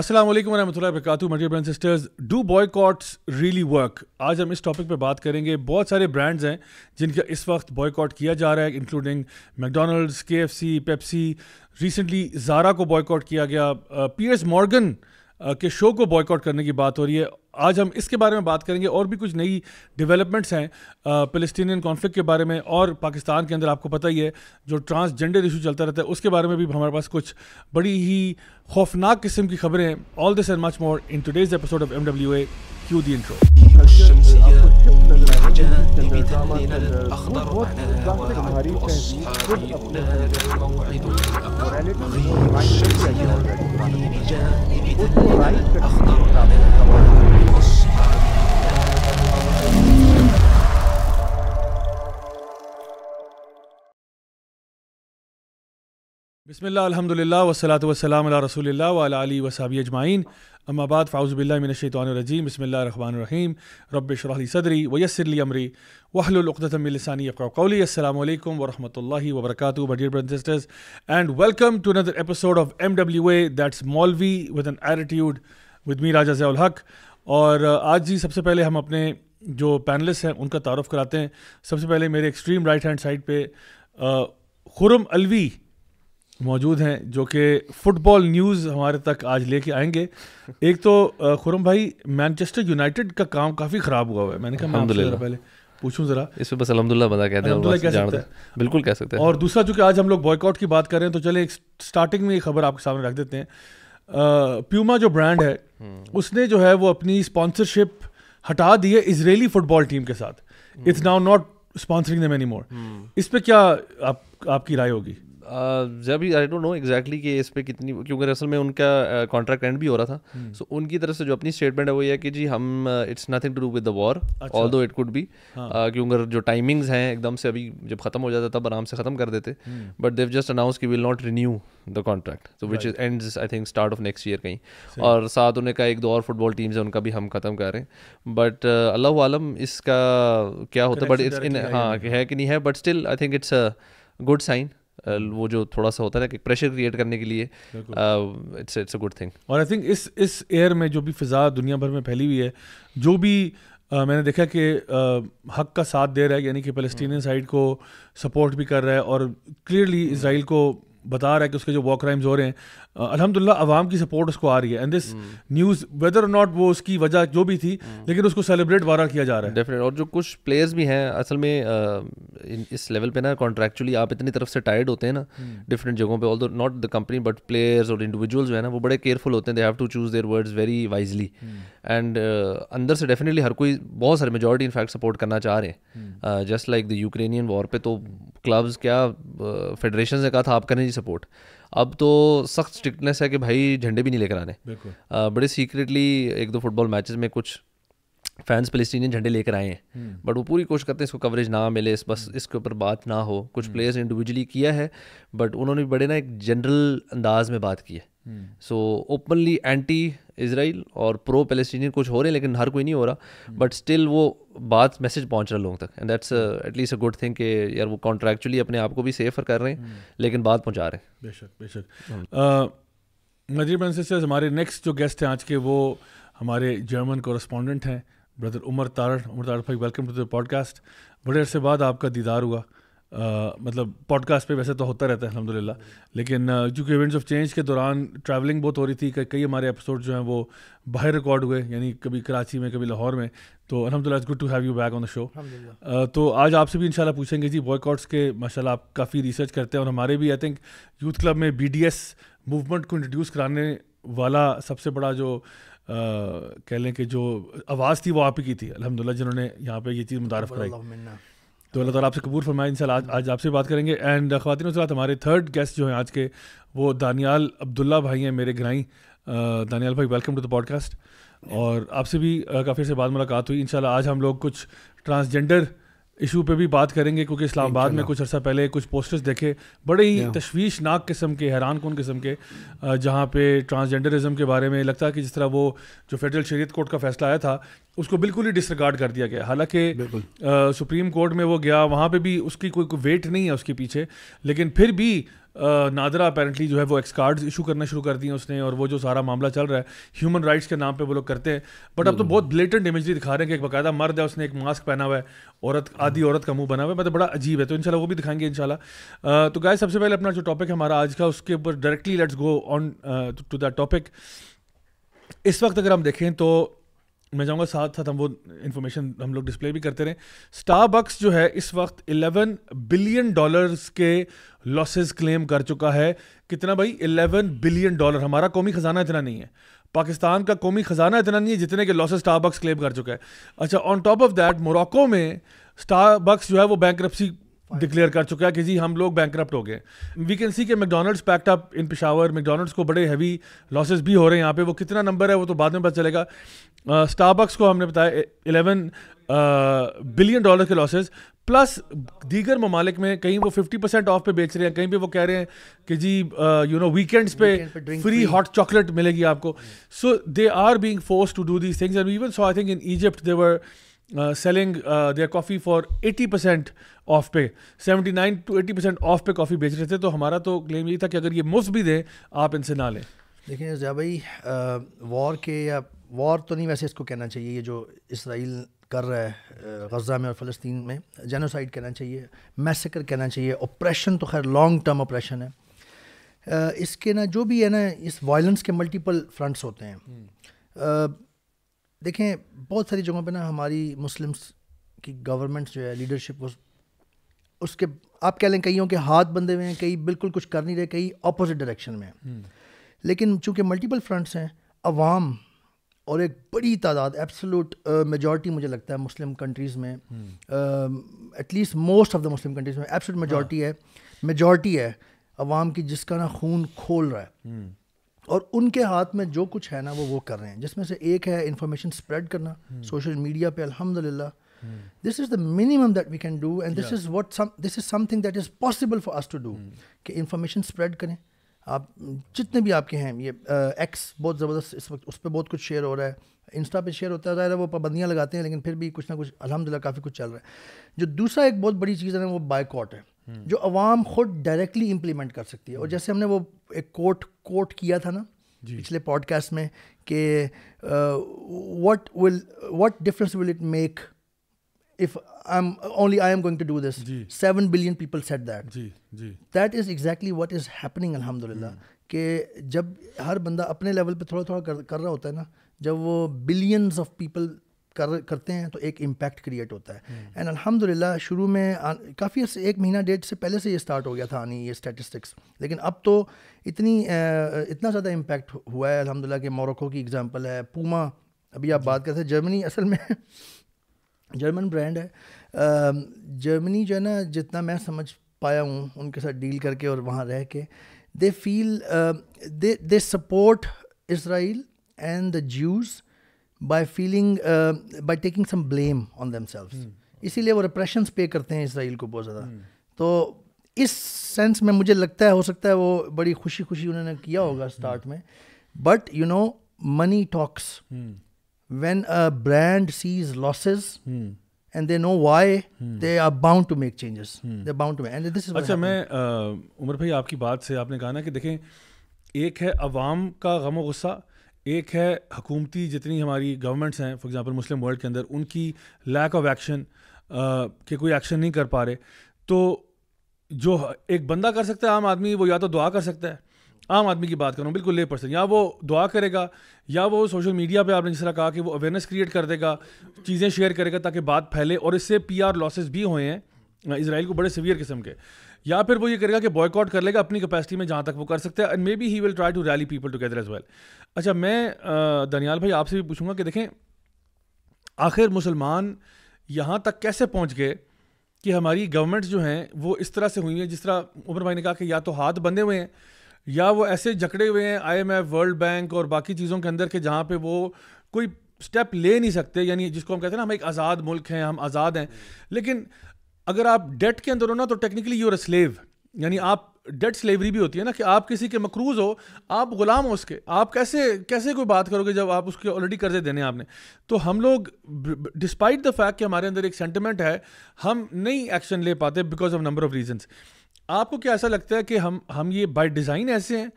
असलम वरहमल वरक मटी brand sisters do boycotts really work आज हम इस टॉपिक पर बात करेंगे बहुत सारे ब्रांड्स हैं जिनका इस वक्त बॉयकॉट किया जा रहा है including McDonald's K F C Pepsi recently Zara को बॉयकॉट किया गया पीयर्स मॉर्गन uh, के शो को बॉयकॉट करने की बात हो रही है आज हम इसके बारे में बात करेंगे और भी कुछ नई डेवलपमेंट्स हैं फलस्तीनियन कॉन्फ्लिक्ट के बारे में और पाकिस्तान के अंदर आपको पता ही है जो ट्रांसजेंडर इशू चलता रहता है उसके बारे में भी हमारे पास कुछ बड़ी ही खौफनाक किस्म की खबरें all this and much more in today's episode of M W A Q the intro وجاءني بتمنا الأخضر على وعد أصحابي ينادى الموعد غير الشمس يرمي بجانب تمنا الأخضر على يعني. وعد बसमिल अल्हम्दुलिल्लाह वसलात वसलाम अला रसूलिल्लाह व वसाबी अजमाइन अम्माबाद फ़ाउज़बिल्लिमिनशैतवानरजीम बसमीम रबशरली सदरी वयसरली अमरी वहलुलतमिलसानी अफ़ाक़ली अल्लाम वरहमल वबरक dear sisters and welcome to another episode of M W A that's maulvi with an attitude with me Raja जयाल हक और uh, आज जी सबसे पहले हम अपने जो पैनलिस्ट हैं उनका तारफ़ कराते हैं सबसे पहले मेरे एक्सट्रीम राइट हैंड साइड पर खुरम अलवी मौजूद हैं जो कि फुटबॉल न्यूज़ हमारे तक आज लेके आएंगे एक तो खुरम भाई मैनचेस्टर यूनाइटेड का काम काफ़ी ख़राब हुआ हुआ है मैंने कहा मैं पहले पूछूं जरा पे बस अलहमदुल्ला बता कहते हैं सकते हैं बिल्कुल कह सकते हैं और दूसरा चूंकि आज हम लोग बॉयकॉट की बात कर रहे हैं तो चले एक स्टार्टिंग में ये खबर आपके सामने रख देते हैं प्यूमा जो ब्रांड है हम्म। उसने जो है वो अपनी स्पॉन्सरशिप हटा दी है इसराइली फुटबॉल टीम के साथ it's now not sponsoring them anymore इस पर क्या आप आपकी राय होगी Uh, जब आई डोंट नो एग्जैक्टली कि इस पर कितनी क्योंकि असल में उनका कॉन्ट्रैक्ट uh, एंड भी हो रहा था सो hmm. उनकी तरफ से जो अपनी स्टेटमेंट है वो ये है कि जी हम it's nothing to do with the war although it could be क्योंकि जो टाइमिंग्स हैं एकदम से अभी जब खत्म हो जाता तब आराम से खत्म कर देते बट देव जस्ट अनाउंस की will not renew the contract तो which is and I think start of next year कहीं और साथ उन्हें कहा एक दो और फुटबॉल टीम्स है उनका भी हम खत्म कर रहे हैं बट uh, अल्लाह आलम इसका क्या होता है बट इट्स इन हाँ है कि नहीं है but still I think it's a good sign वो जो थोड़ा सा होता है ना कि प्रेशर क्रिएट करने के लिए it's it's a good thing और आई थिंक इस इस एयर में जो भी फिजा दुनिया भर में फैली हुई है जो भी आ, uh, मैंने देखा कि uh, हक का साथ दे रहा है यानी कि फलस्तीन साइड hmm. को सपोर्ट भी कर रहा है और क्लियरली इसराइल hmm. को बता रहा है कि उसके जो वॉर क्राइम्स हो रहे हैं अलहमदिल्ला आवाम की सपोर्ट उसको आ रही है and this news whether not वो उसकी वजह जो भी थी hmm. लेकिन उसको सेलिब्रेट वारा किया जा रहा है डेफिनेट और जो कुछ प्लेयर्स भी हैं असल में आ, इस लेवल पे ना कॉन्ट्रेक्चुअली आप इतनी तरफ से टायर्ड होते हैं ना डिफरेंट hmm. जगहों पे all not the company but players और इंडिविजुअल्स जो है ना वो बड़े केयरफुल होते हैं they have to choose their words very wisely and अंदर से डेफिनेटली हर कोई बहुत सारे मेजोरिटी इनफैक्ट सपोर्ट करना चाह रहे हैं just like the Ukrainian war पे तो क्लब्स क्या फेडरेशन ने कहा था आप करें जी सपोर्ट अब तो सख्त स्ट्रिक्टनेस है कि भाई झंडे भी नहीं लेकर आने बड़े सीक्रेटली एक दो फुटबॉल मैचेस में कुछ फैंस फलस्तीनियन झंडे लेकर आए हैं बट हम्म। वो पूरी कोशिश करते हैं इसको कवरेज ना मिले इस बस हम्म। इसके ऊपर बात ना हो कुछ प्लेयर्स ने इंडिविजुअली किया है बट उन्होंने बड़े ना एक जनरल अंदाज में बात की है सो ओपनली एंटी इसराइल और प्रो पेलेस्टीनियन कुछ हो रहे हैं लेकिन हर कोई नहीं हो रहा बट hmm. स्टिल वो बात मैसेज पहुंच रहा लोगों तक and that's at least a good thing कि यार वो कॉन्ट्रैक्चुअली अपने आप को भी सेफर कर रहे हैं hmm. लेकिन बात पहुंचा रहे हैं बेशक बेशक नजीर बन से हमारे नेक्स्ट जो गेस्ट हैं आज के वो हमारे जर्मन कॉरस्पॉन्डेंट हैं ब्रदर उमर तारड़ उमर तारड़ भाई वेलकम टू द पॉडकास्ट बड़े अरसे बाद आपका दीदार हुआ मतलब पॉडकास्ट पे वैसे तो होता रहता है अलहमदिल्ला लेकिन क्योंकि इवेंट्स ऑफ चेंज के दौरान ट्रैवलिंग बहुत हो रही थी कई हमारे एपिसोड जो हैं वो बाहर रिकॉर्ड हुए यानी कभी कराची में कभी लाहौर में तो अलहमदिल्ला it's good to have you back on the show तो आज आपसे भी इनशाला पूछेंगे जी बॉयकॉट्स के माशाला आप काफ़ी रिसर्च करते हैं और हमारे भी आई थिंक यूथ क्लब में बी मूवमेंट को इंट्रोड्यूस कराने वाला सबसे बड़ा जो कह लें कि जो आवाज़ थी वो आप ही की थी अलहमदिल्ला जिन्होंने यहाँ पर ये चीज़ मुतारफ़ कराई तो अल्लाह ताला आपसे कबूर फरमाए इन आज आज आपसे बात करेंगे एंड ख़वान साथ हमारे थर्ड गेस्ट जो हैं आज के वो दानियाल अब्दुल्ला भाई हैं मेरे घराई दानियाल भाई वेलकम टू द पॉडकास्ट और आपसे भी काफ़ी से बात मुलाकात हुई इन आज हम लोग कुछ ट्रांसजेंडर इशू पे भी बात करेंगे क्योंकि इस्लामाबाद में कुछ अर्सा पहले कुछ पोस्टर्स देखे बड़े ही तशवीशनाक किस्म के हैरान कन किस्म के जहाँ पे ट्रांसजेंडरिज्म के बारे में लगता है कि जिस तरह वो जो फेडरल शरीत कोर्ट का फैसला आया था उसको बिल्कुल ही डिसरिगार्ड कर दिया गया हालांकि सुप्रीम कोर्ट में वो गया वहाँ पे भी उसकी कोई वेट नहीं है उसके पीछे लेकिन फिर भी नादरा अपेरेंटली जो है वो एक्स कार्ड्स इशू करना शुरू कर दिए उसने और वो जो सारा मामला चल रहा है ह्यूमन राइट्स के नाम पे वो लोग करते हैं बट अब तो hmm. बहुत ब्लेटेंट इमेजरी दिखा रहे हैं कि एक बाकायदा मर्द है उसने एक मास्क पहना हुआ है औरत hmm. आधी औरत का मुंह बना हुआ है मतलब बड़ा अजीब है तो इनशाला वो भी दिखाएंगे इनशाला तो गाय सबसे पहले अपना जो टॉपिक है हमारा आज का उसके ऊपर directly let's go on to that topic इस वक्त अगर हम देखें तो मैं जाऊँगा साथ साथ हम वो इन्फॉर्मेशन हम लोग डिस्प्ले भी करते रहें स्टारबक्स जो है इस वक्त 11 बिलियन डॉलर्स के लॉसेस क्लेम कर चुका है कितना भाई 11 बिलियन डॉलर हमारा कौमी ख़जाना इतना नहीं है पाकिस्तान का कौमी ख़जाना इतना नहीं है जितने के लॉसेस स्टारबक्स क्लेम कर चुका है अच्छा on top of that Morocco में स्टारबक्स जो है वो बैंक डिक्लेयर कर चुका है कि जी हम लोग बैंक हो गए वी कैन सी के McDonald's packed up in Peshawar McDonald's को बड़े हैवी लॉसेस भी हो रहे हैं यहाँ पे वो कितना नंबर है वो तो बाद में पता चलेगा स्टारबक्स uh, को हमने बताया एलेवन बिलियन डॉलर के लॉसेज प्लस दीगर ममालिक में कहीं वो फिफ्टी परसेंट ऑफ पे बेच रहे हैं कहीं पे वो कह रहे हैं कि जी यू नो वीकेंड्स पे फ्री हॉट चॉकलेट मिलेगी आपको so they are being force to do these things and even so I think in Egypt they're selling their coffee for eighty percent off पे seventy nine to eighty percent off पे coffee बेच रहे थे तो हमारा तो claim यही था कि अगर ये मुफ्त भी दें आप इनसे ना लें देखिए जहाँ भाई वॉर uh, के या वॉर तो नहीं वैसे इसको कहना चाहिए ये जो इसराइल कर रहा है uh, गज़ा में और फ़लस्तीन में जेनोसाइड कहना चाहिए मैसेकर कहना चाहिए ऑपरेशन तो खैर लॉन्ग टर्म ऑपरेशन है uh, इसके ना जो भी है ना इस वायलेंस के मल्टीपल फ्रंट्स होते हैं हम्म। देखें बहुत सारी जगहों पे ना हमारी मुस्लिम्स की गवर्नमेंट्स जो है लीडरशिप उस उसके आप कह लें कईयों के हाथ बंधे हुए हैं कई बिल्कुल कुछ कर नहीं रहे कई अपोजिट डायरेक्शन में हम्म। लेकिन चूंकि मल्टीपल फ्रंट्स हैं अवाम और एक बड़ी तादाद एब्सोलूट मेजॉरिटी मुझे लगता है मुस्लिम कंट्रीज़ में at least most of the Muslim countries में एब्सोलूट मेजॉरिटी हाँ। है मेजॉरिटी है अवाम की जिसका ना खून खोल रहा है हम्म। और उनके हाथ में जो कुछ है ना वो वो कर रहे हैं जिसमें से एक है इन्फॉर्मेशन स्प्रेड करना सोशल हम्म। मीडिया पे अल्हम्दुलिल्लाह this is the minimum that we can do and this is what some this is something that is possible for us to do कि इन्फॉर्मेशन स्प्रेड करें आप जितने भी आपके हैं ये एक्स बहुत ज़बरदस्त इस वक्त उस पर बहुत कुछ शेयर हो रहा है इंस्टा पे शेयर होता है वो पाबंदियाँ लगाते हैं लेकिन फिर भी कुछ ना कुछ अलहमदिल्ला काफ़ी कुछ चल रहा है जो दूसरा एक बहुत बड़ी चीज़ है ना वो बाइकॉट है जो अवाम खुद डायरेक्टली इम्प्लीमेंट कर सकती है और जैसे हमने वो एक कोट कोट किया था ना पिछले पॉडकास्ट में कि what will what difference will it make if I am only I am going to do this seven billion people set that that is exactly what is happening is हम्म। कि जब हर बंदा अपने लेवल पे थोड़ा थोड़ा कर, कर रहा होता है ना जब वो बिलियंस ऑफ पीपल कर करते हैं तो एक इम्पैक्ट क्रिएट होता है एंड hmm. अल्हम्दुलिल्लाह शुरू में काफ़ी एक महीना डेढ़ से पहले से ये स्टार्ट हो गया था आनी ये स्टैटिस्टिक्स लेकिन अब तो इतनी इतना ज़्यादा इम्पैक्ट हुआ है अलहमदिल्ला कि मोरक्को की एग्ज़ाम्पल है पूमा अभी आप बात करते हैं जर्मनी असल में जर्मन ब्रांड है जर्मनी जो है ना जितना मैं समझ पाया हूँ उनके साथ डील करके और वहाँ रह के they feel they they support Israel and the Jews by feeling by taking some blame on themselves इसीलिए वो रिप्रेशन पे करते हैं इसराइल को बहुत ज़्यादा hmm. तो इस सेंस में मुझे लगता है हो सकता है वो बड़ी खुशी खुशी उन्होंने किया hmm. होगा स्टार्ट hmm. में but you know money talks when a brand sees losses and they know why they are bound to make changes they bound to and अच्छा मैं उमर भाई आपकी बात से आपने कहा ना कि देखें एक है अवाम का गम गुस्सा एक है हकूमती जितनी हमारी गवर्नमेंट्स हैं फॉर एग्ज़ाम्पल मुस्लिम वर्ल्ड के अंदर उनकी लैक ऑफ एक्शन के कोई एक्शन नहीं कर पा रहे तो जो एक बंदा कर सकता है आम आदमी वो या तो दुआ कर सकता है आम आदमी की बात करूँ बिल्कुल ले पर्सन या वो दुआ करेगा या वो सोशल मीडिया पे आपने जिस तरह कहा कि वो अवेयरनेस क्रिएट कर देगा चीज़ें शेयर करेगा ताकि बात फैले और इससे पीआर लॉसेस भी हुए हैं इसराइल को बड़े सीवियर किस्म के या फिर वो ये करेगा कि बॉयकॉट कर लेगा अपनी कैपेसिटी में जहाँ तक वो कर सकते हैं and maybe he will try to rally people together as well अच्छा मैं दनियाल भाई आपसे भी पूछूंगा कि देखें आखिर मुसलमान यहाँ तक कैसे पहुँच गए कि हमारी गवर्नमेंट्स जो हैं वो इस तरह से हुई हैं जिस तरह उमर भाई ने कहा कि या तो हाथ बंधे हुए हैं या वो ऐसे जकड़े हुए हैं I M F world bank और बाकी चीज़ों के अंदर के जहाँ पे वो कोई स्टेप ले नहीं सकते यानी जिसको हम कहते हैं ना हम एक आज़ाद मुल्क हैं हम आज़ाद हैं लेकिन अगर आप डेट के अंदर हो ना तो टेक्निकली यूर अ स्लेव यानी आप डेट स्लेवरी भी होती है ना कि आप किसी के मकरूज हो आप गुलाम हो उसके आप कैसे कैसे कोई बात करोगे जब आप उसके ऑलरेडी कर्जे देने आपने तो हम लोग डिस्पाइट द फैक्ट कि हमारे अंदर एक सेंटिमेंट है हम नहीं एक्शन ले पाते because of number of reasons आपको क्या ऐसा लगता है कि हम हम ये बाय डिज़ाइन ऐसे हैं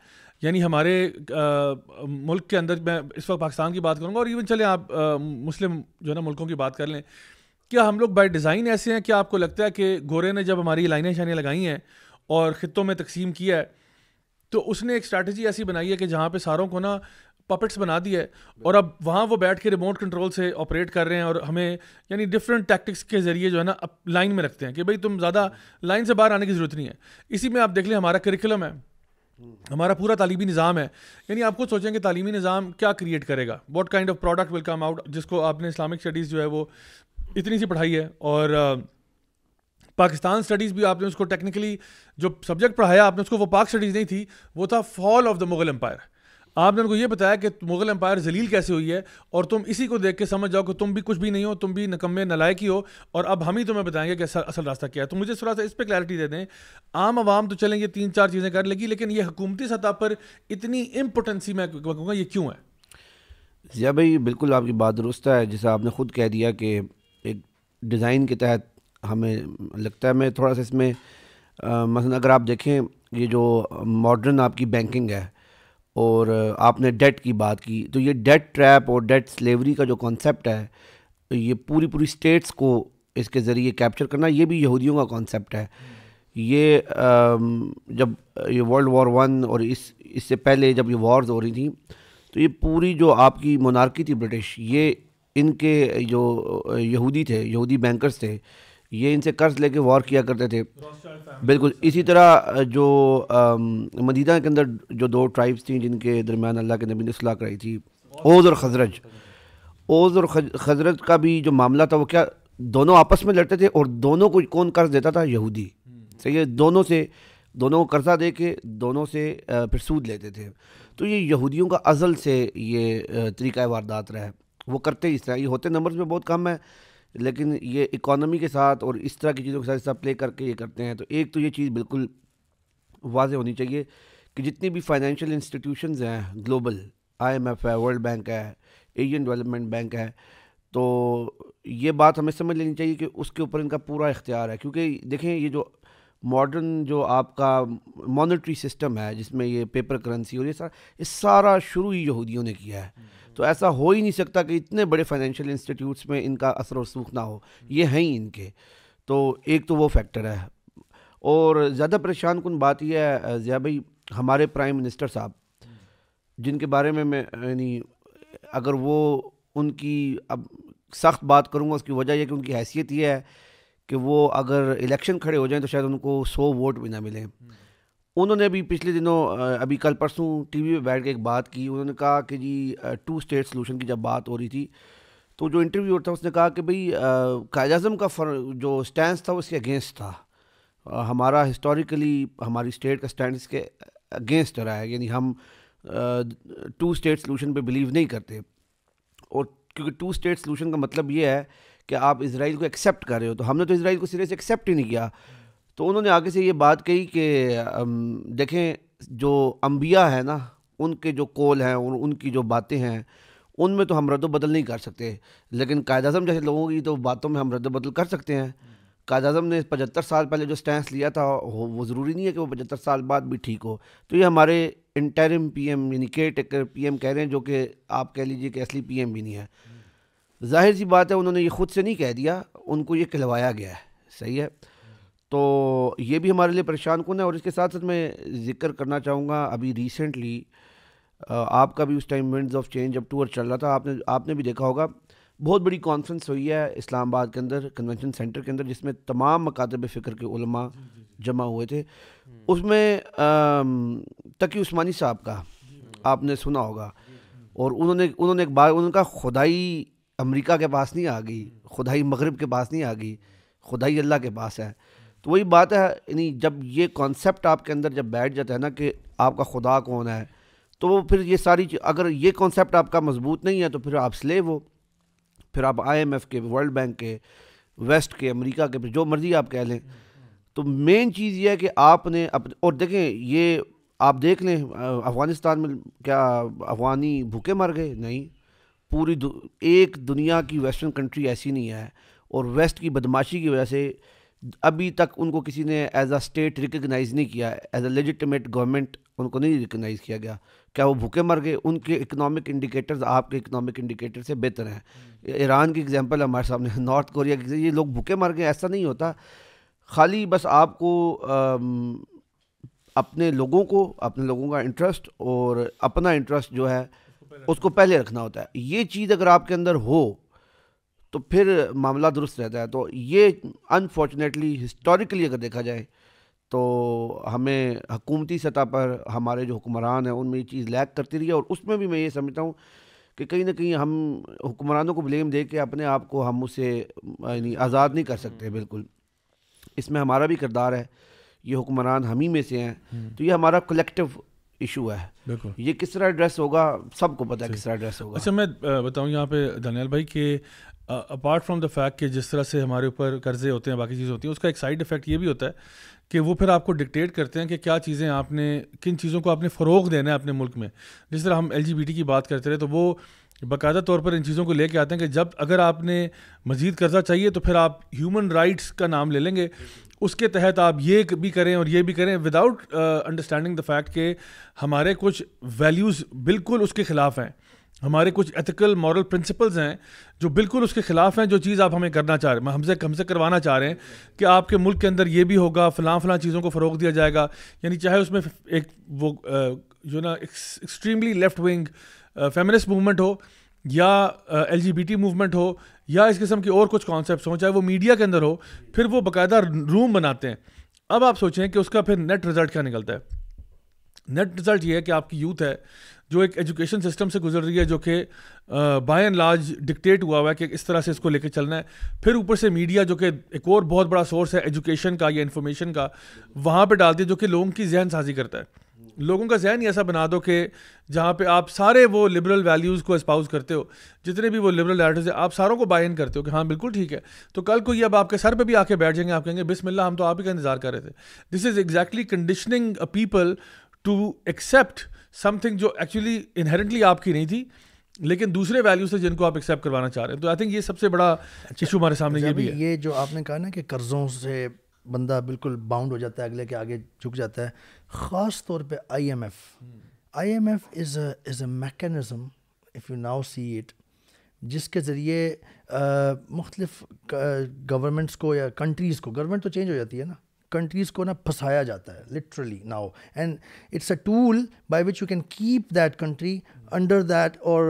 यानी हमारे आ, मुल्क के अंदर मैं इस वक्त पाकिस्तान की बात करूँगा और इवन चले आप आ, मुस्लिम जो है ना मुल्कों की बात कर लें क्या हम लोग बाय डिज़ाइन ऐसे हैं क्या आपको लगता है कि गोरे ने जब हमारी लाइनें शाइनें लगाई हैं और ख़ितों में तकसीम किया है तो उसने एक स्ट्रैटेजी ऐसी बनाई है कि जहाँ पे सारों को ना पपेट्स बना दिया है और अब वहाँ वो बैठ के रिमोट कंट्रोल से ऑपरेट कर रहे हैं और हमें यानी डिफरेंट टैक्टिक्स के ज़रिए जो है ना अब लाइन में रखते हैं कि भाई तुम ज़्यादा लाइन से बाहर आने की ज़रूरत नहीं है इसी में आप देख लें हमारा करिकुलम है हमारा पूरा तालीमी निज़ाम है यानी आपको सोचें कि तालीमी निज़ाम क्या क्रिएट करेगा what kind of product will come out जिसको आपने इस्लामिक स्टडीज़ जो है वो इतनी सी पढ़ाई है और पाकिस्तान स्टडीज़ भी आपने उसको टेक्निकली जो सब्जेक्ट पढ़ाया आपने उसको वो पाक स्टडीज़ नहीं थी वो था fall of the Mughal empire आपने उनको ये बताया कि मुगल एम्पायर जलील कैसे हुई है और तुम इसी को देख के समझ जाओ कि तुम भी कुछ भी नहीं हो तुम भी नकम्बे नलायक ही हो और अब हम ही तुम्हें बताएंगे कि असल असल रास्ता क्या है तो मुझे थोड़ा सा इस पर क्लैरिटी दे दें आम आवाम तो चलें ये तीन चार चीज़ें कर लेगी लेकिन ये हकूमती सतह पर इतनी इम्पोर्टेंसी मैं कहूँगा ये क्यों है ज़िया भाई बिल्कुल आपकी बात दुरुस्त है जैसे आपने खुद कह दिया कि डिज़ाइन के तहत हमें लगता है मैं थोड़ा सा इसमें मस अगर आप देखें ये जो मॉडर्न आपकी बैंकिंग है और आपने डेट की बात की तो ये डेट ट्रैप और डेट स्लेवरी का जो कॉन्सेप्ट है ये पूरी पूरी स्टेट्स को इसके ज़रिए कैप्चर करना ये भी यहूदियों का कॉन्सेप्ट है ये जब ये वर्ल्ड वॉर वन और इस इससे पहले जब ये वॉर्स हो रही थी तो ये पूरी जो आपकी मोनार्की थी ब्रिटिश ये इनके जो यहूदी थे यहूदी बैंकर्स थे ये इनसे कर्ज लेके वॉर किया करते थे बिल्कुल इसी तरह जो मदीना के अंदर जो दो ट्राइब्स थी जिनके दरमियान अल्लाह के नबी ने सलाह कराई थी ओज और खजरज ओज और खजरज का भी जो मामला था वो क्या दोनों आपस में लड़ते थे और दोनों को कौन कर्ज देता था यहूदी हम्म। सही है दोनों से दोनों को कर्जा दे के दोनों से फिर सूद लेते थे तो ये यहूदियों का अज़ल से ये तरीका वारदात रहा है वो करते इस तरह ये होते नंबर्स में बहुत कम है लेकिन ये इकॉनमी के साथ और इस तरह की चीज़ों के साथ सब प्ले करके ये करते हैं तो एक तो ये चीज़ बिल्कुल वाज होनी चाहिए कि जितनी भी फाइनेंशियल इंस्टीट्यूशन हैं ग्लोबल आईएमएफ है वर्ल्ड बैंक है एशियन डेवलपमेंट बैंक है तो ये बात हमें समझ लेनी चाहिए कि उसके ऊपर इनका पूरा इख्तियार है क्योंकि देखें ये जो मॉडर्न जो आपका मॉनेटरी सिस्टम है जिसमें ये पेपर करेंसी और ये सारा ये सारा शुरू ही यहूदियों ने किया है हम्म। तो ऐसा हो ही नहीं सकता कि इतने बड़े फाइनेंशियल इंस्टीट्यूट्स में इनका असर वसूख ना हो हम्म। ये हैं ही इनके तो एक तो वो फैक्टर है और ज़्यादा परेशान कन बात यह है ज़िया भाई हमारे प्राइम मिनिस्टर साहब हम्म। जिनके बारे में मैं यानी अगर वो उनकी अब सख्त बात करूँगा उसकी वजह यह कि उनकी हैसियत यह है कि वो अगर इलेक्शन खड़े हो जाएं तो शायद उनको सौ वोट भी ना मिलें उन्होंने अभी पिछले दिनों अभी कल परसों टीवी पे बैठ के एक बात की उन्होंने कहा कि जी टू स्टेट सोलूशन की जब बात हो रही थी तो जो इंटरव्यू था उसने कहा कि भाई कायद अजम का फर जो स्टैंड था उसके अगेंस्ट था आ, हमारा हिस्टोरिकली हमारी स्टेट का स्टैंड इसके अगेंस्ट रहा है यानी हम टू स्टेट सोलूशन पे बिलीव नहीं करते और क्योंकि टू स्टेट सोलूशन का मतलब ये है कि आप इसराइल को एक्सेप्ट कर रहे हो तो हमने तो इसराइल को सिरे से एक्सेप्ट ही नहीं किया तो उन्होंने आगे से ये बात कही कि देखें जो अम्बिया है ना उनके जो कॉल हैं उन, उनकी जो बातें हैं उनमें तो हम रद्द बदल नहीं कर सकते लेकिन कायद अजम जैसे लोगों की तो बातों में हम रद्द बदल कर सकते हैं कायद अजम ने पचहत्तर साल पहले जो स्टैंड लिया था वो ज़रूरी नहीं है कि वो पचहत्तर साल बाद भी ठीक हो तो ये हमारे इंटरम पी एम यानी केयर टेकर पी एम कह रहे हैं जो कि आप कह लीजिए कि असली पी एम भी नहीं है जाहिर सी बात है उन्होंने ये ख़ुद से नहीं कह दिया उनको ये कहलवाया गया है सही है तो ये भी हमारे लिए परेशान कौन है और इसके साथ साथ मैं ज़िक्र करना चाहूँगा अभी रिसेंटली आपका भी उस टाइम विंड्स ऑफ चेंज अब टूर चल रहा था आपने आपने भी देखा होगा बहुत बड़ी कॉन्फ्रेंस हुई है इस्लामाबाद के अंदर कन्वेंशन सेंटर के अंदर जिसमें तमाम मकातब फ़िक्र के उलमा जमा हुए थे हम्म। उसमें तकी उस्मानी साहब का आपने सुना होगा और उन्होंने उन्होंने एक बार उनका खुदाई अमेरिका के पास नहीं आ गई खुदाई मगरब के पास नहीं आ गई खुदाई अल्लाह के पास है तो वही बात है यानी जब ये कॉन्सेप्ट आपके अंदर जब बैठ जाता है ना कि आपका खुदा कौन है तो वो फिर ये सारी अगर ये कॉन्सेप्ट आपका मजबूत नहीं है तो फिर आप स्लेव हो फिर आप आईएमएफ के वर्ल्ड बैंक के वेस्ट के अमेरिका के फिर जो मर्ज़ी आप कह लें तो मेन चीज़ ये है कि आपने अपने और देखें ये आप देख लें अफ़गानिस्तान में क्या अफ़गानी भूखे मर गए नहीं पूरी दु, एक दुनिया की वेस्टर्न कंट्री ऐसी नहीं है और वेस्ट की बदमाशी की वजह से अभी तक उनको किसी ने एज आ स्टेट रिकगनाइज़ नहीं किया एज अ लेजिटमेट गवर्नमेंट उनको नहीं रिकगनाइज़ किया गया क्या वो भूखे मर गए उनके इकोनॉमिक इंडिकेटर्स आपके इकोनॉमिक इंडिकेटर से बेहतर हैं ईरान की एग्जांपल हमारे सामने नॉर्थ कोरिया की ये लोग भूखे मर गए ऐसा नहीं होता खाली बस आपको अपने लोगों को अपने लोगों का इंटरेस्ट और अपना इंटरेस्ट जो है उसको पहले रखना होता है ये चीज़ अगर आपके अंदर हो तो फिर मामला दुरुस्त रहता है तो ये अनफॉर्चुनेटली हिस्टोरिकली अगर देखा जाए तो हमें हकूमती सतह पर हमारे जो हुक्मरान हैं उनमें ये चीज़ लैक करती रही है और उसमें भी मैं ये समझता हूँ कि कहीं ना कहीं हम हुक्मरानों को ब्लेम दे के अपने आप को हम उससे यानी आज़ाद नहीं कर सकते हम्म। बिल्कुल इसमें हमारा भी किरदार है ये हुक्मरान हम ही में से हैं हम्म। तो ये हमारा कलेक्टिव इशू है बिल्कुल ये किस तरह एड्रेस होगा सबको पता है किस तरह एड्रेस होगा अच्छा मैं बताऊँ यहाँ पे दानियाल भाई के अपार्ट फ्रॉम द फैक्ट कि जिस तरह से हमारे ऊपर कर्जे होते हैं बाकी चीज़ें होती हैं उसका एक साइड इफेक्ट ये भी होता है कि वो फिर आपको डिक्टेट करते हैं कि क्या चीज़ें आपने किन चीज़ों को आपने फ़रोग देना है अपने मुल्क में जिस तरह हम एल की बात करते रहे तो वो बाकायदा तौर पर इन चीज़ों को लेके आते हैं कि जब अगर आपने मजीद कर्जा चाहिए तो फिर आप ह्यूमन राइट्स का नाम ले लेंगे उसके तहत आप ये भी करें और ये भी करें विदाउट अंडरस्टैंडिंग द फैक्ट कि हमारे कुछ वैल्यूज़ बिल्कुल उसके ख़िलाफ़ हैं हमारे कुछ एथिकल मॉरल प्रिंसिपल्स हैं जो बिल्कुल उसके ख़िलाफ़ हैं जो चीज़ आप हमें करना चाह रहे हैं हमसे हमसे करवाना चाह रहे हैं कि आपके मुल्क के अंदर ये भी होगा फ़लाँ फ़लाँ चीज़ों को फ़रोग दिया जाएगा यानी चाहे उसमें एक वो uh, जो ना extremely left wing feminist movement हो या एल uh, मूवमेंट हो या इस किस्म की और कुछ कॉन्सेप्ट हों चाहे वो मीडिया के अंदर हो फिर वो बाकायदा रूम बनाते हैं अब आप सोचें कि उसका फिर नेट रिज़ल्ट क्या निकलता है नेट रिज़ल्ट ये है कि आपकी यूथ है जो एक एजुकेशन सिस्टम से गुजर रही है जो कि बाय एंड लार्ज डिक्टेट हुआ हुआ है कि इस तरह से इसको लेकर चलना है फिर ऊपर से मीडिया जो कि एक और बहुत बड़ा सोर्स है एजुकेशन का या इन्फॉर्मेशन का वहाँ पर डालती है जो कि लोगों की जहन साजी करता है लोगों का जहन ऐसा बना दो कि जहाँ पे आप सारे वो लिबरल वैल्यूज़ को एस्पाउज करते हो जितने भी वो लिबरल लैटर्स हैं आप सारों को बाय इन करते हो कि हाँ बिल्कुल ठीक है तो कल को ये अब आपके सर पे भी आके बैठ जाएंगे आप कहेंगे बिसमिल्ला हम तो आप ही का इंतज़ार कर रहे थे this is exactly conditioning a people to accept something जो एक्चुअली इनहेरेंटली आपकी नहीं थी लेकिन दूसरे वैल्यूज थे जिनको आप एक्सेप्ट करवाना चाह रहे हैं तो आई थिंक ये सबसे बड़ा इशू अच्छा, हमारे सामने ये अच्छा, भी है ये जो आपने कहा ना कि कर्ज़ों से बंदा बिल्कुल बाउंड हो जाता है अगले के आगे झुक जाता है खास तौर पे IMF IMF is is a mechanism if you now see it जिसके ज़रिए मुख्तलिफ गवर्नमेंट्स को या कंट्रीज़ को गवर्नमेंट तो चेंज हो जाती है ना कंट्रीज़ को ना फंसाया जाता है literally now and it's a tool by which you can keep that country under that और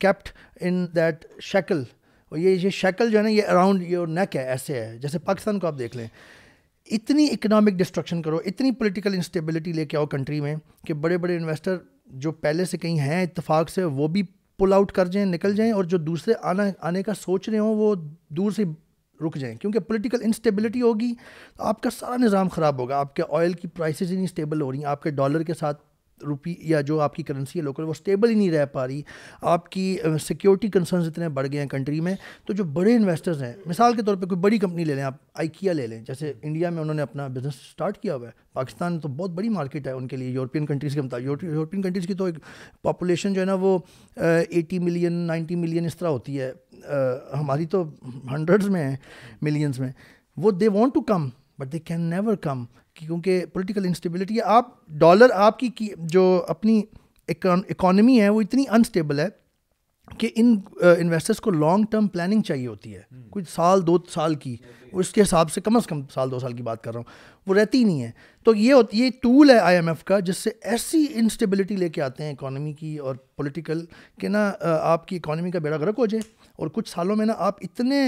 कैप्ट इन दैट शक्ल और ये ये शक्ल जो है ना ये अराउंड योर नेक है ऐसे है जैसे पाकिस्तान को आप देख लें इतनी इकोनॉमिक डिस्ट्रक्शन करो इतनी पॉलिटिकल इंस्टेबिलिटी लेके आओ कंट्री में कि बड़े बड़े इन्वेस्टर जो पहले से कहीं हैं इतफाक से वो भी पुल आउट कर जाएं निकल जाएं और जो दूसरे आना आने का सोच रहे हों वो दूर से रुक जाएं क्योंकि पॉलिटिकल इंस्टेबिलिटी होगी तो आपका सारा निज़ाम ख़राब होगा आपके ऑयल की प्राइसेस ही नहीं स्टेबल हो रही हैं आपके डॉलर के साथ रुपी या जो आपकी करेंसी है लोकल वो स्टेबल ही नहीं रह पा रही आपकी सिक्योरिटी कंसर्न इतने बढ़ गए हैं कंट्री में तो जो बड़े इन्वेस्टर्स हैं मिसाल के तौर पर कोई बड़ी कंपनी ले लें आप आइकिया ले लें जैसे इंडिया में उन्होंने अपना बिजनेस स्टार्ट किया हुआ है पाकिस्तान तो बहुत बड़ी मार्केट है उनके लिए यूरोपियन कंट्रीज़ के मुताबिक यूरोपियन कंट्रीज़ की तो एक पॉपुलेशन जो है ना वो एटी मिलियन नाइन्टी मिलियन इस तरह होती है आ, हमारी तो हंड्रेड्स में है मिलियंस में वो they want to come but they can never come क्योंकि पॉलिटिकल इंस्टेबिलिटी आप डॉलर आपकी की, जो अपनी इकोनॉमी है वो इतनी अनस्टेबल है कि इन इन्वेस्टर्स को लॉन्ग टर्म प्लानिंग चाहिए होती है हम्म। कुछ साल दो साल की हम्म। उसके हिसाब से कम से कम साल दो साल की बात कर रहा हूँ वो रहती ही नहीं है तो ये होती ये टूल है आईएमएफ का जिससे ऐसी इंस्टेबिलिटी लेके आते हैं इकोनॉमी की और पॉलिटिकल कि ना आपकी इकोनॉमी का बेड़ा गर्क हो जाए और कुछ सालों में ना आप इतने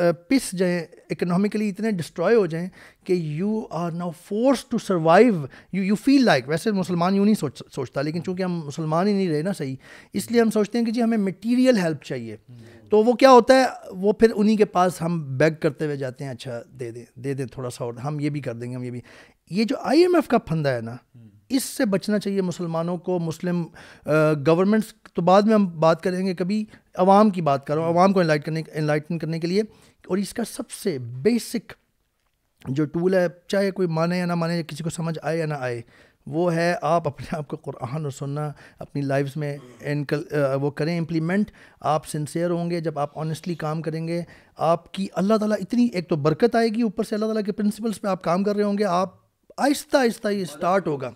पिस जाएं इकोनॉमिकली इतने डिस्ट्रॉय हो जाएं कि you are now force to survive you you feel like वैसे मुसलमान यूँ नहीं सोच सोचता लेकिन चूंकि हम मुसलमान ही नहीं रहे ना सही इसलिए हम सोचते हैं कि जी हमें मटेरियल हेल्प चाहिए तो वो क्या होता है वो फिर उन्हीं के पास हम बैग करते हुए जाते हैं अच्छा दे दें दे दें थोड़ा सा और हम ये भी कर देंगे हम ये भी ये जो आई का फंदा है ना इससे बचना चाहिए मुसलमानों को मुस्लिम गवर्नमेंट्स तो बाद में हम बात करेंगे कभी आवाम की बात करो आवाम को इनलाइट करने इनलाइटन करने के लिए और इसका सबसे बेसिक जो टूल है चाहे कोई माने या ना माने किसी को समझ आए या ना आए वो है आप अपने आप को कुरान और सुनना अपनी लाइफ्स में इनकल वो करें इम्प्लीमेंट आप सिंसेयर होंगे जब आप ऑनेस्टली काम करेंगे आपकी अल्लाह ताला इतनी एक तो बरकत आएगी ऊपर से अल्लाह ताला के प्रिंसिपल्स पे आप काम कर रहे होंगे आप आहिस्ता आहिस्ता ये स्टार्ट होगा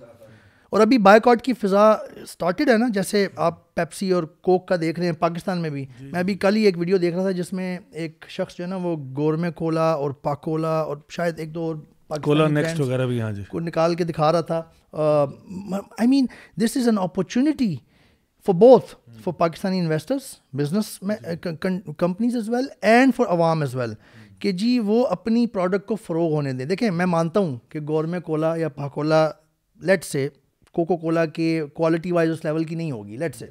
और अभी बायकॉट की फिज़ा स्टार्टेड है ना जैसे आप पेप्सी और कोक का देख रहे हैं पाकिस्तान में भी मैं अभी कल ही एक वीडियो देख रहा था जिसमें एक शख्स जो है ना वो गोरमे कोला और पाकोला और शायद एक दो और कोला नेक्स्ट वगैरह भी हाँ जी को निकाल के दिखा रहा था I mean this is an opportunity for both for Pakistani investors business में companies as well and for आवाम एज वेल कि जी वो अपनी प्रोडक्ट को फ़रोग होने दें देखें मैं मानता हूँ कि गोरमे कोला या Pakola let's say Coca Cola के क्वालिटी वाइज उस लेवल की नहीं होगी let's say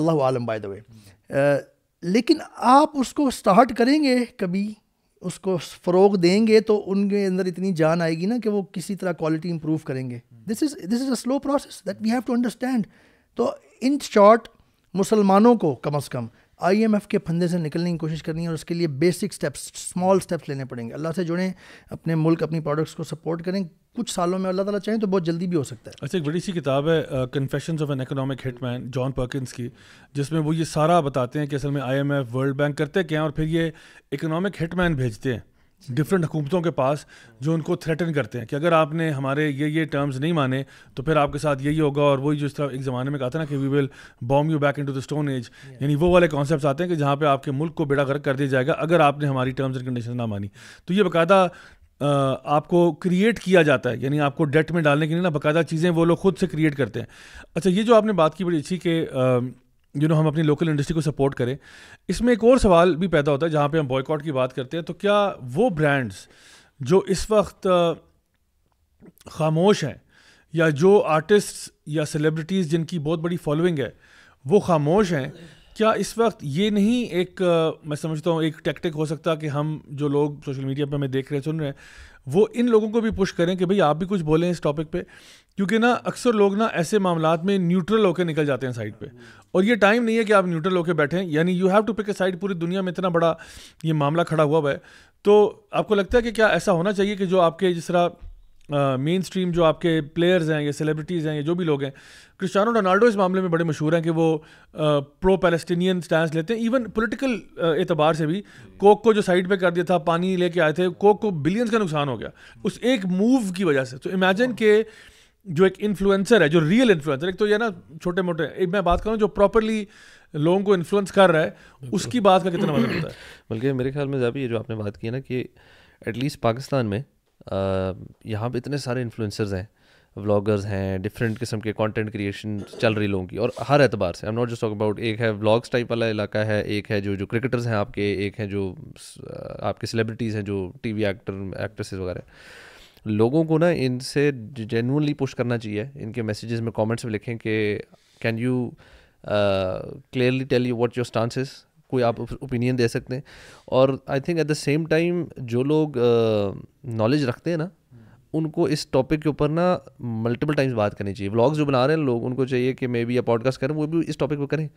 Allah Alam by the way लेकिन आप उसको स्टार्ट करेंगे कभी उसको फ़रोग देंगे तो उनके अंदर इतनी जान आएगी ना कि वो किसी तरह क्वालिटी इंप्रूव करेंगे this is this is a slow process that we have to understand तो इन शॉर्ट मुसलमानों को कम अज़ कम आईएमएफ के फंदे से निकलने की कोशिश करनी है और उसके लिए बेसिक स्टेप्स स्मॉल स्टेप्स लेने पड़ेंगे अल्लाह से जुड़ें अपने मुल्क अपनी प्रोडक्ट्स को सपोर्ट करें कुछ सालों में अल्लाह ताला चाहें तो बहुत जल्दी भी हो सकता है अच्छा एक बड़ी सी किताब है confession of an economic hitman John Perkins की जिसमें वो ये सारा बताते हैं कि असल में आई वर्ल्ड बैंक करते क्या हैं और फिर ये इकोनॉमिक हिटमैन भेजते हैं डिफरेंट हुकूमतों के पास जो उनको थ्रेटन करते हैं कि अगर आपने हमारे ये ये टर्म्स नहीं माने तो फिर आपके साथ यही होगा और वही जो इस तरह एक ज़माने में कहा था ना कि we will bomb you back into the stone age यानी वो वाले कॉन्सेप्ट आते हैं कि जहाँ पे आपके मुल्क को बेड़ा गर्क कर दिया जाएगा अगर आपने हमारी टर्म्स एंड कंडीशन ना मानी तो ये बाकायदा आपको क्रिएट किया जाता है यानी आपको डेट में डालने के लिए ना बाकायदा चीज़ें वो लोग खुद से क्रिएट करते हैं अच्छा ये जो आपने बात की बड़ी अच्छी कि यू नो हम अपनी लोकल इंडस्ट्री को सपोर्ट करें इसमें एक और सवाल भी पैदा होता है जहाँ पे हम बॉयकॉट की बात करते हैं तो क्या वो ब्रांड्स जो इस वक्त खामोश हैं या जो आर्टिस्ट या सेलिब्रिटीज़ जिनकी बहुत बड़ी फॉलोइंग है वो खामोश हैं क्या इस वक्त ये नहीं एक मैं समझता हूँ एक टैक्टिक हो सकता कि हम जो लोग सोशल मीडिया पर हमें देख रहे हैं सुन रहे हैं वो इन लोगों को भी पुश करें कि भाई आप भी कुछ बोलें इस टॉपिक पे क्योंकि ना अक्सर लोग ना ऐसे मामला में न्यूट्रल होकर निकल जाते हैं साइड पे और ये टाइम नहीं है कि आप न्यूट्रल होकर बैठे यानी you have to pick a side पूरी दुनिया में इतना बड़ा ये मामला खड़ा हुआ हुआ है तो आपको लगता है कि क्या ऐसा होना चाहिए कि जो आपके जिस तरह मेन स्ट्रीम जो आपके प्लेयर्स हैं या सेलिब्रिटीज़ हैं या जो भी लोग हैं क्रिस्टानो रोनाल्डो इस मामले में बड़े मशहूर हैं कि वो प्रो पैलेस्टीनियन स्टैंड लेते हैं इवन पोलिटिकल एतबार से भी कोक को जो साइड पर कर दिया था पानी लेके आए थे कोक को बिलियंस का नुकसान हो गया उस एक मूव की वजह से तो इमेजिन के जो एक इन्फ्लुएंसर है जो रियल इन्फ्लुएंसर एक तो ये ना छोटे मोटे एक मैं बात करूँ जो प्रॉपरली लोगों को इन्फ्लुएंस कर रहा है उसकी बात का कितना मतलब होता है बल्कि मेरे ख्याल में जब ये जो आपने बात की ना कि एटलीस्ट पाकिस्तान में यहाँ पे इतने सारे इन्फ्लुएंसर्स हैं व्लॉगर्स हैं डिफरेंट किस्म के कंटेंट क्रिएशन चल रही लोगों की और हर एतबार से I am not just talk about एक है व्लॉग्स टाइप वाला इलाका है एक है जो जो क्रिकेटर्स हैं आपके एक हैं जो आपके सेलिब्रिटीज़ हैं जो टीवी एक्टर एक्ट्रेसेस वगैरह लोगों को ना इनसे जेनुअनली पुश करना चाहिए इनके मैसेजेस में कमेंट्स में लिखें कि can you clearly tell you what your stance is कोई आप ओपिनियन दे सकते हैं और I think at the same time जो लोग नॉलेज uh, रखते हैं ना उनको इस टॉपिक के ऊपर ना मल्टीपल टाइम्स बात करनी चाहिए व्लॉग्स जो बना रहे हैं लोग उनको चाहिए कि मे बी या पॉडकास्ट करें वो भी इस टॉपिक पर करें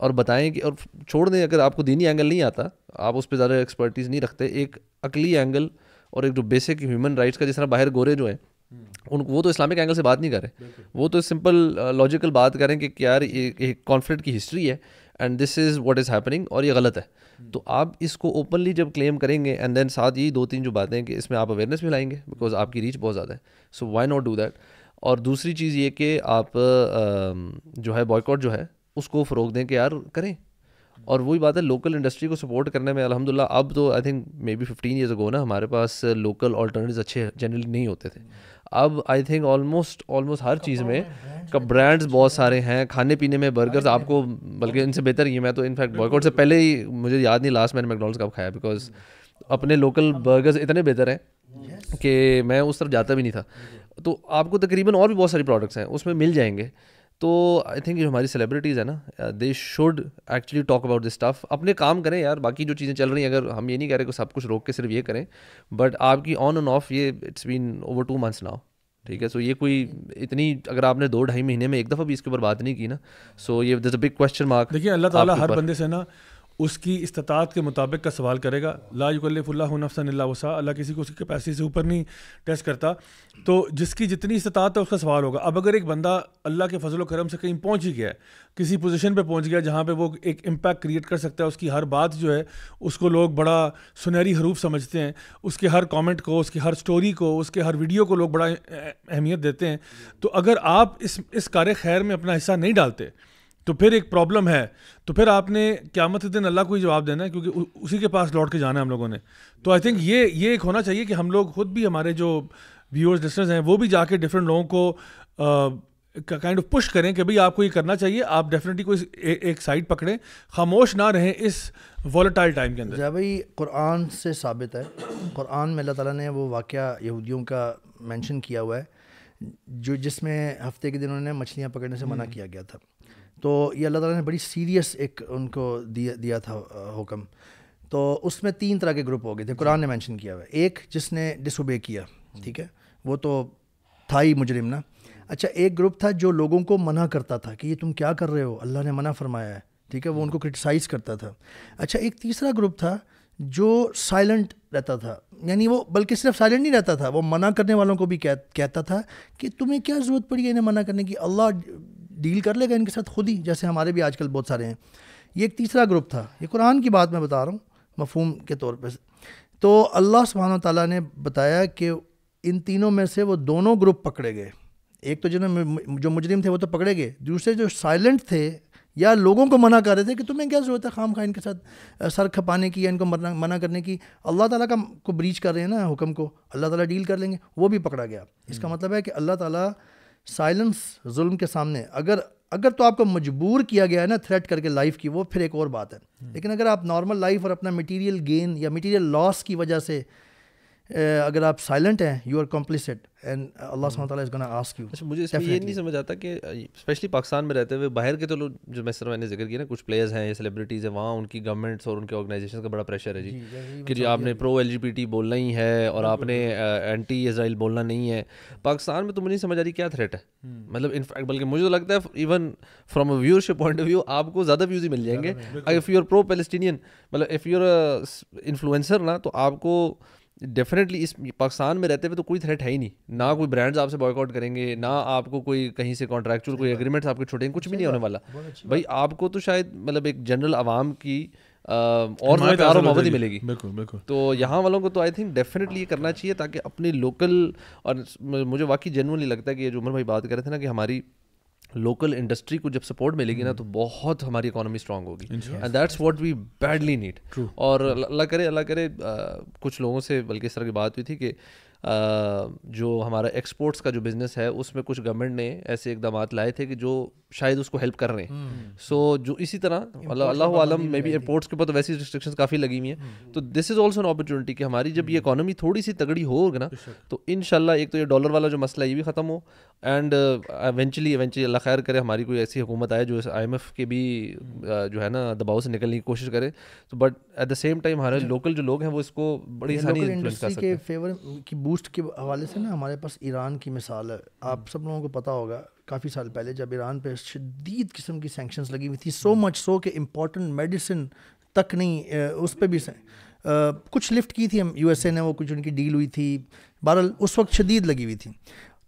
और बताएं कि और छोड़ दें अगर आपको दीनी एंगल नहीं आता आप उस पर ज़्यादा एक्सपर्टीज़ नहीं रखते एक अकली एंगल और एक जो बेसिक ह्यूमन राइट्स का जिस तरह बाहर गोरे जो हैं हम्म। उन वो तो इस्लामिक एंगल से बात नहीं कर रहे वो तो सिंपल लॉजिकल uh, बात कर रहे हैं कि यार एक कॉन्फ्लिक्ट की हिस्ट्री है and this is what is happening और ये गलत है हम्म। तो आप इसको ओपनली जब क्लेम करेंगे एंड देन साथ ही दो तीन जो बातें कि इसमें आप अवेयरनेस भी लाएंगे बिकॉज आपकी रीच बहुत ज़्यादा है so why not do that और दूसरी चीज़ ये कि आप uh, um, जो है बॉयकॉट जो है उसको फ़रोग दें कि यार करें और वही बात है लोकल इंडस्ट्री को सपोर्ट करने में अलहमदिल्ला अब तो I think maybe fifteen years ago ना हमारे पास लोकल ऑल्टरनेटिव अच्छे जनरली नहीं होते थे अब आई थिंक ऑलमोस्ट ऑलमोस्ट हर चीज़ में कब ब्रांड्स बहुत सारे हैं खाने पीने में बर्गर्स आपको बल्कि इनसे बेहतर ही मैं तो इनफैक्ट बॉयकॉट से पहले ही मुझे याद नहीं लास्ट मैंने मैकडोनल्ड्स कब खाया बिकॉज अपने लोकल बर्गर्स इतने बेहतर हैं कि मैं उस तरफ जाता भी नहीं था तो आपको तकरीबन और भी बहुत सारे प्रोडक्ट्स हैं उसमें मिल जाएंगे तो आई थिंक जो हमारी सेलिब्रिटीज़ है ना they should actually talk about this stuff अपने काम करें यार बाकी जो चीज़ें चल रही हैं अगर हम ये नहीं कह रहे कि सब कुछ रोक के सिर्फ ये करें बट आपकी ऑन एंड ऑफ ये it's been over two months now ठीक है सो so ये कोई इतनी अगर आपने दो ढाई महीने में एक दफ़ा भी इसके ऊपर बात नहीं की ना सो so ये दिस बिग क्वेश्चन मार्क देखिए अल्लाह ताला हर बंदे से ना उसकी इस्तात के मुताबिक का सवाल करेगा ला युकल्ला नफसन वसा अल्लाह किसी को उसकी कैपेसिटी से ऊपर नहीं टेस्ट करता तो जिसकी जितनी इस्तात है उसका सवाल होगा अब अगर एक बंदा अल्लाह के फजल करम से कहीं पहुँच ही गया है किसी पोजिशन पर पहुँच गया जहाँ पर वो एक इम्पैक्ट क्रिएट कर सकता है उसकी हर बात जो है उसको लोग बड़ा सुनहरी हरूफ समझते हैं उसके हर कॉमेंट को उसकी हर स्टोरी को उसके हर वीडियो को लोग बड़ा अहमियत देते हैं तो अगर आप इस इस कार खैर में अपना हिस्सा नहीं डालते तो फिर एक प्रॉब्लम है तो फिर आपने क्यामत दिन अल्लाह को ही जवाब देना है क्योंकि उसी के पास लौट के जाना है हम लोगों ने तो आई थिंक ये ये एक होना चाहिए कि हम लोग खुद भी हमारे जो व्यूअर्स लिसनर्स हैं वो भी जाके डिफरेंट लोगों को काइंड ऑफ पुश करें कि भाई आपको ये करना चाहिए आप डेफिनेटली कोई ए, एक साइड पकड़ें खामोश ना रहें इस वॉलेटाइल टाइम के अंदर भाई कुरान से साबित है कुरान में अल्लाह ताला ने वो वाक़ यहूदियों का मेंशन किया हुआ है जो जिसमें हफ्ते के दिन उन्होंने मछलियाँ पकड़ने से मना हम्म। किया गया था तो ये अल्लाह ताला ने बड़ी सीरियस एक उनको दिया दिया था हुक्म तो उसमें तीन तरह के ग्रुप हो गए थे कुरान ने मेंशन किया हुआ एक जिसने डिसोबे किया ठीक है वो तो था ही मुजरिम ना अच्छा एक ग्रुप था जो लोगों को मना करता था कि ये तुम क्या कर रहे हो अल्लाह ने मना फरमाया है ठीक है वो उनको क्रिटिसाइज़ करता था अच्छा एक तीसरा ग्रुप था जो साइलेंट रहता था यानी वो बल्कि सिर्फ साइलेंट नहीं रहता था वो मना करने वालों को भी कह, कहता था कि तुम्हें क्या ज़रूरत पड़ी है इन्हें मना करने की अल्लाह डील कर लेगा इनके साथ खुद ही जैसे हमारे भी आजकल बहुत सारे हैं ये एक तीसरा ग्रुप था ये कुरान की बात मैं बता रहा हूँ मफहम के तौर पर तो अल्लाह सुबहान ताली ने बताया कि इन तीनों में से वो दोनों ग्रुप पकड़े गए एक तो जिन्हें जो मुजरिम थे वो तो पकड़े गए दूसरे जो साइलेंट थे या लोगों को मना कर रहे थे कि तुम्हें क्या ज़रूरत है खाम खा इनके साथ सर खपाने की या इनको मना मना करने की अल्लाह ताला का को ब्रीच कर रहे हैं ना हुक्म को अल्लाह ताला डील कर लेंगे वो भी पकड़ा गया इसका हम्म। मतलब है कि अल्लाह ताला साइलेंस जुल्म के सामने अगर अगर तो आपको मजबूर किया गया है ना थ्रेट करके लाइफ की वो फिर एक और बात है हम्म। लेकिन अगर आप नॉर्मल लाइफ और अपना मटेरियल गेन या मटेरियल लॉस की वजह से Uh, अगर आप साइलेंट हैं you are complicit and Allah सुबह इज़ गोना आस्क यू अच्छा मुझे इसमें ये नहीं समझ आता कि स्पेशली पाकिस्तान में रहते हुए बाहर के तो लोग जो मैं सर मैंने जिक्र किया ना कुछ प्लेयर्स हैं या सेलिब्रिटीज़ हैं वहाँ उनकी गवर्नमेंट्स और उनके ऑर्गेनाइजेशन का बड़ा प्रेशर है जी, जी, जी कि जी मतलब आपने प्रो एल बोलना ही है और आपने एंटी इसराइल बोलना नहीं है पाकिस्तान में तो मुझे नहीं समझ आ रही क्या थ्रेट है hmm. मतलब इनफैक्ट बल्कि मुझे तो लगता है even from a viewership point of view आपको ज़्यादा व्यूज़ ही मिल जाएंगे if you are pro Palestinian मतलब इफ़ यू आर इन्फ्लुएंसर ना तो आपको डेफिनेटली इस पाकिस्तान में रहते हुए तो कोई थ्रेट है ही नहीं ना कोई ब्रांड्स आपसे बॉयकआउट करेंगे ना आपको कोई कहीं से कॉन्ट्रैक्चुअल कोई एग्रीमेंट्स आपके छोटेंगे कुछ भी नहीं होने वाला भाई आपको तो शायद मतलब एक जनरल आवाम की और मिलेगी बिल्कुल बिल्कुल तो यहाँ वालों को तो आई थिंक डेफिनेटली ये करना चाहिए ताकि अपने लोकल और मुझे वाकई जेनवनली लगता है कि ये जो उमर भाई बात कर रहे थे ना कि हमारी लोकल इंडस्ट्री को जब सपोर्ट मिलेगी ना तो हम्म। बहुत हमारी इकोनॉमी स्ट्रांग होगी and that's what we badly need और अल्लाह करे अल्लाह करे आ, कुछ लोगों से बल्कि सर की बात हुई थी कि जो हमारा एक्सपोर्ट्स का जो बिज़नेस है उसमें कुछ गवर्नमेंट ने ऐसे इकदाम लाए थे कि जो शायद उसको हेल्प कर रहे हैं सो हम्म। so, जो इसी तरह मतलब अल्लाह आलम मे बी एयरपोर्ट्स के ऊपर तो वैसी रिस्ट्रिक्शंस काफ़ी लगी हुई हैं हम्म। तो this is also an opportunity कि हमारी जब ये इकानमी हम्म। थोड़ी सी तगड़ी होगी ना तो इन एक तो ये डॉलर वाला जो मसला है ये भी ख़त्म हो एंड एवेंचुअली एवेंचुअली अल्लाह खैर करे हमारी कोई ऐसी हुकूमत आए जो आई एम एफ़ के भी जो है ना दबाव से निकलने की कोशिश करे तो but at the same time हमारे लोकल अच्छा। जो लोग हैं वो इसको बड़ी आसानी फेवर की बूस्ट के हवाले से ना हमारे पास ईरान की मिसाल है आप सब लोगों को पता होगा काफ़ी साल पहले जब ईरान पर शदीद किस्म की सेंक्शंस लगी हुई थी सो मच सो के इम्पोर्टेंट मेडिसिन तक नहीं उस पर भी कुछ लिफ्ट की थी हम ए ने वो कुछ उनकी डील हुई थी बहरहाल उस वक्त शदीद लगी हुई थी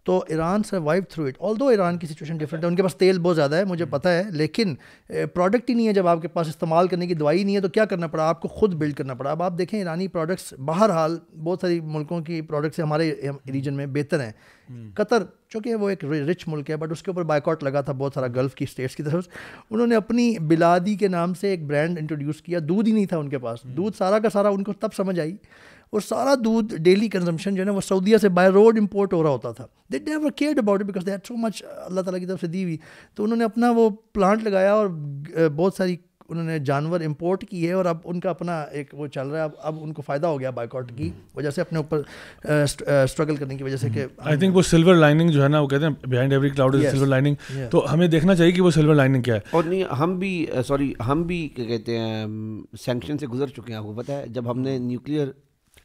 तो Iran survive through it all though Iran की सिचुएशन डिफरेंट है उनके पास तेल बहुत ज़्यादा है मुझे hmm. पता है लेकिन प्रोडक्ट ही नहीं है जब आपके पास इस्तेमाल करने की दवाई नहीं है तो क्या करना पड़ा आपको खुद बिल्ड करना पड़ा अब आप देखें ईरानी प्रोडक्ट्स बाहर हाल बहुत सारी मुल्कों की प्रोडक्ट्स हमारे रीजन hmm. में बेहतर हैं hmm. कतर चूँकि वो एक रिच मुल्क है बट उसके ऊपर बाइकआउट लगा था बहुत सारा गल्फ़ की स्टेट्स की तरफ उन्होंने अपनी बिलादी के नाम से एक ब्रांड इंट्रोड्यूस किया दूध ही नहीं था उनके पास दूध सारा का सारा उनको तब समझ आई और सारा दूध डेली कंजम्पशन जो है ना वो सऊदीया से बाय रोड इंपोर्ट हो रहा होता था they never cared about it because they so much Allah ताला की तरफ से दी हुई तो उन्होंने अपना वो प्लांट लगाया और बहुत सारी उन्होंने जानवर इंपोर्ट किए और अब उनका अपना एक वो चल रहा है अब अब उनको फ़ायदा हो गया बाइकआउट की वजह से अपने ऊपर स्ट्रगल करने की वजह से कि आई थिंक वो सिल्वर लाइनिंग जो है ना वो कहते हैं behind every cloud is silver lining तो हमें देखना चाहिए कि वो सिल्वर लाइनिंग क्या है और नहीं हम भी सॉरी हम भी क्या कहते हैं सेंक्शन से गुजर चुके हैं आपको पता है जब हमने न्यूक्लियर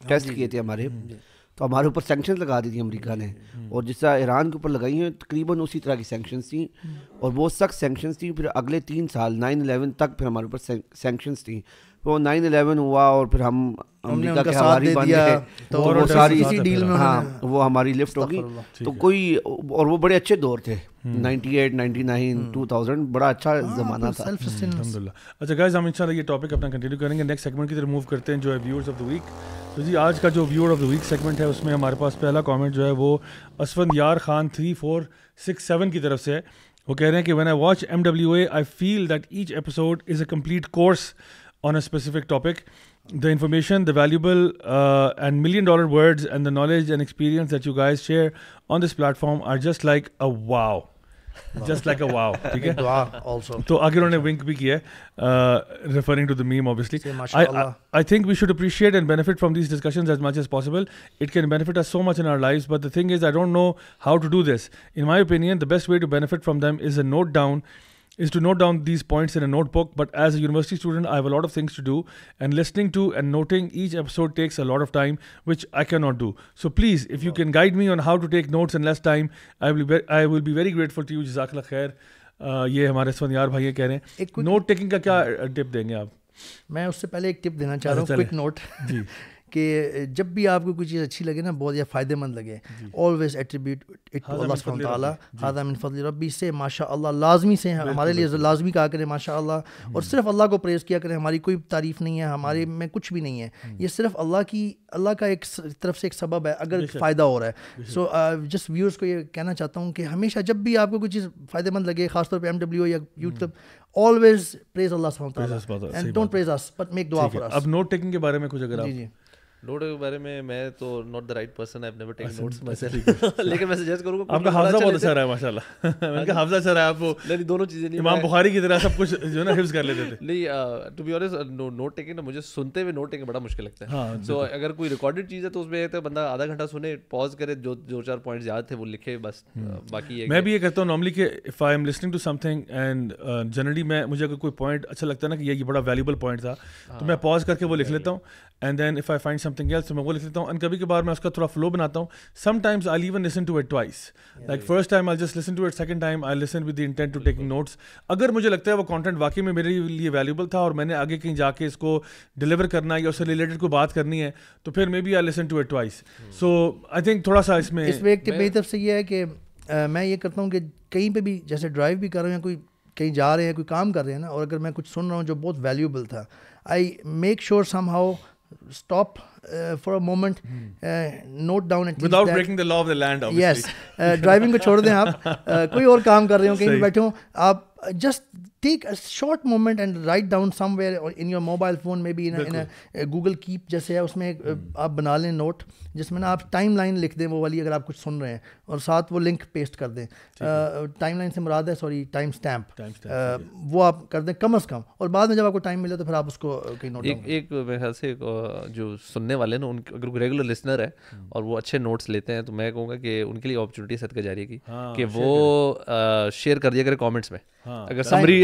हाँ, टेस्ट किए थे हमारे हम्म, तो हमारे ऊपर सेंक्शन लगा दी थी अमेरिका ने हम्म, हम्म। और जिस तरह ईरान के ऊपर लगाई हैं तकरीबन उसी तरह की सेंक्शन थी और वो सख्त सेंक्शन थी फिर अगले तीन साल नाइन अलेवन तक फिर हमारे ऊपर सेंक्शन थी वो नाइन अलेवन हुआ और फिर हम अमरीका के हवारी बन गए तो वो सारी इसी डील में हाँ वो हमारी लिफ्ट होगी तो कोई और वो बड़े अच्छे दौर थे 98, 99, 2000 बड़ा अच्छा हाँ, ज़माना था हम्म, अच्छा हम इंशाल्लाह ये टॉपिक अपना कंटिन्यू करेंगे नेक्स्ट सेगमेंट की तरफ मूव करते हैं जो है व्यूअर्स ऑफ द वीक तो जी आज का जो viewer of the week segment है उसमें हमारे पास पहला कमेंट जो है वो यार Khan three four six seven की तरफ से है वो कह रहे हैं कि I watch M W A I feel that each episode is a complete course on a specific topic. The information, the valuable uh, and million dollar words, and the knowledge and experience that you guys share on this platform are just like a wow. Just like a wow. So, Agiron a wink, uh, referring to the meme, obviously. I think we should appreciate and benefit from these discussions as much as possible. It can benefit us so much in our lives, but the thing is, I don't know how to do this. In my opinion, the best way to benefit from them is a note down is to note down these points in a notebook. But as a university student, I have a lot of things to do, and listening to and noting each episode takes a lot of time, which I cannot do. So please, if you can guide me on how to take notes in less time, I will be, I will be very grateful to you. Jazakallah khair. ये हमारे यार भाई कह रहे हैं note taking का क्या tip देंगे आप मैं उससे पहले एक टिप देना चाह रहा हूँ क्विक नोट जी कि जब भी आपको कोई चीज़ अच्छी लगे ना बहुत या फ़ायदेमंद लगे ऑलवेज एट्रीब्यूट इट हादा फजल रबी से माशा अल्लाह लाजमी से हमारे लिए लाजमी कहा करें माशा अल्लाह हम्म। और सिर्फ अल्लाह को प्रेस किया करें हमारी कोई तारीफ़ नहीं है हमारे हम्म। में कुछ भी नहीं है हम्म। ये सिर्फ अल्लाह की अल्लाह का एक तरफ से एक सबब है अगर फ़ायदा हो रहा है सो जस्ट व्यूअर्स को ये कहना चाहता हूँ कि हमेशा जब भी आपको कोई चीज़ फ़ायदेमंद लगे खासतौर पर एम डब्ल्यू या YouTube always praise Allah and don't praise us but make दुआ फॉर अस अब नोट टेकिंग के बारे में कुछ अगर आप नोट के बारे में मैं तो not the right person I have never taken notes myself लेकिन मैं सजेस्ट करूंगा आपका हाफजा अच्छा बहुत अच्छा रहा है माशाल्लाह मैंने कहा हाफजा अच्छा रहा है आप नहीं दोनों चीजें नहीं इमाम बुखारी की तरह सब कुछ जो ना हिफ्ज कर लेते थे नहीं to be honest note taking ना मुझे सुनते हुए नोट टेकिंग बड़ा मुश्किल लगता है सो हाँ, अगर कोई रिकॉर्डेड चीज है तो उसमें तो बंदा आधा घंटा सुने पॉज करे जो दो चार पॉइंट याद थे वो लिखे बस हम्म। बाकी मैं भी ये करता हूँ नॉर्मली कि if I am listening to something and generally मैं मुझे अगर कोई पॉइंट अच्छा लगता है ना कि ये बड़ा वैल्यूबल पॉइंट था तो हाँ। मैं पॉज करके वो लिख लेता हूँ and then if I find something else मैं वो लिख लेता हूँ एंड कभी कभार मैं उसका थोड़ा फ्लो बनाता हूँ sometimes I even listen to it twice like first time I just listen to it second time I listen with the intent to taking notes अगर मुझे लगता है वो कॉन्टेंट वाकई में मेरे लिए वैल्यूबल था और मैंने आगे कहीं जाके इसको डिलीवर करना है या उससे रिलेटेड कोई बात करनी है तो फिर maybe I listen to it twice so I think थोड़ा सा इसमें इसमें एक मेरी तरफ से ये है कि मैं ये करता हूँ कि कहीं पर भी जैसे ड्राइव भी कर रहे हैं या कोई कहीं जा रहे हैं कोई काम कर रहे हैं ना और अगर मैं कुछ सुन रहा हूँ जो बहुत वैल्यूबल था I make sure somehow stop uh, for a moment hmm. uh, note down at without breaking the law of the land obviously yes uh, driving को छोड़ दें आप uh, कोई और काम कर रहे हो कहीं बैठे हो आप uh, just take a short moment and write down somewhere or in your mobile phone maybe in a, in जैसे है उसमें एक, hmm. आप बना लें नोट जिसमें ना आप टाइम लाइन लिख दें वो वाली अगर आप कुछ सुन रहे हैं और साथ वो लिंक पेस्ट कर दें टाइम लाइन से मुराद है सॉरी टाइम स्टैम्प वो आप कर दें कम अज़ कम और बाद में जब आपको टाइम मिले तो फिर आप उसको कहीं नोट एक एक मेरे ख्याल से जो सुनने वाले ना उनके अगर रेगुलर लिसनर है हम्म। और वो अच्छे नोट्स लेते हैं तो मैं कहूँगा कि उनके लिए अपॉर्चुनिटी सदका जारी की कि हाँ, वो शेयर कर दिया करें कॉमेंट्स में हाँ, अगर summary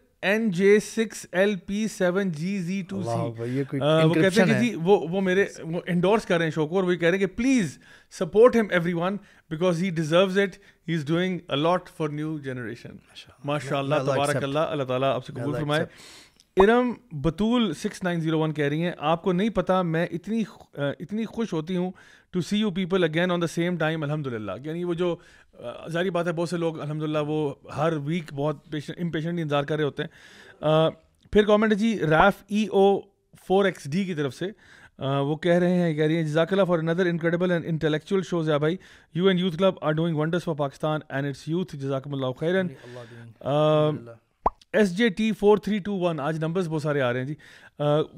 N J six L P seven G G two C वो कहते हैं कि जी वो वो मेरे वो इंडोर्स कर रहे हैं शो को और वो कह रहे हैं कि please support him everyone because he deserve it he is doing a lot for new generation माशा तबारक अल्लाह तला आपसे कबूल फरमाए Iram Batool six nine zero one कह रही हैं आपको नहीं पता मैं इतनी इतनी खुश होती हूँ to see you people again on the same time अलहमदिल्ला यानी वो जो जारी बात है बहुत से लोग अलहमदिल्ला वो हर वीक बहुत पेशेंट इंतज़ार कर रहे होते हैं फिर government giraffe E O four X D की तरफ से वो कह रहे हैं कह रही हैं जजाकला for another incredible and intellectual shows है भाई you and youth club are doing wonders for Pakistan and its youth जजाकमल्ला खैरन S J T four three two one आज नंबर्स बहुत सारे आ रहे हैं जी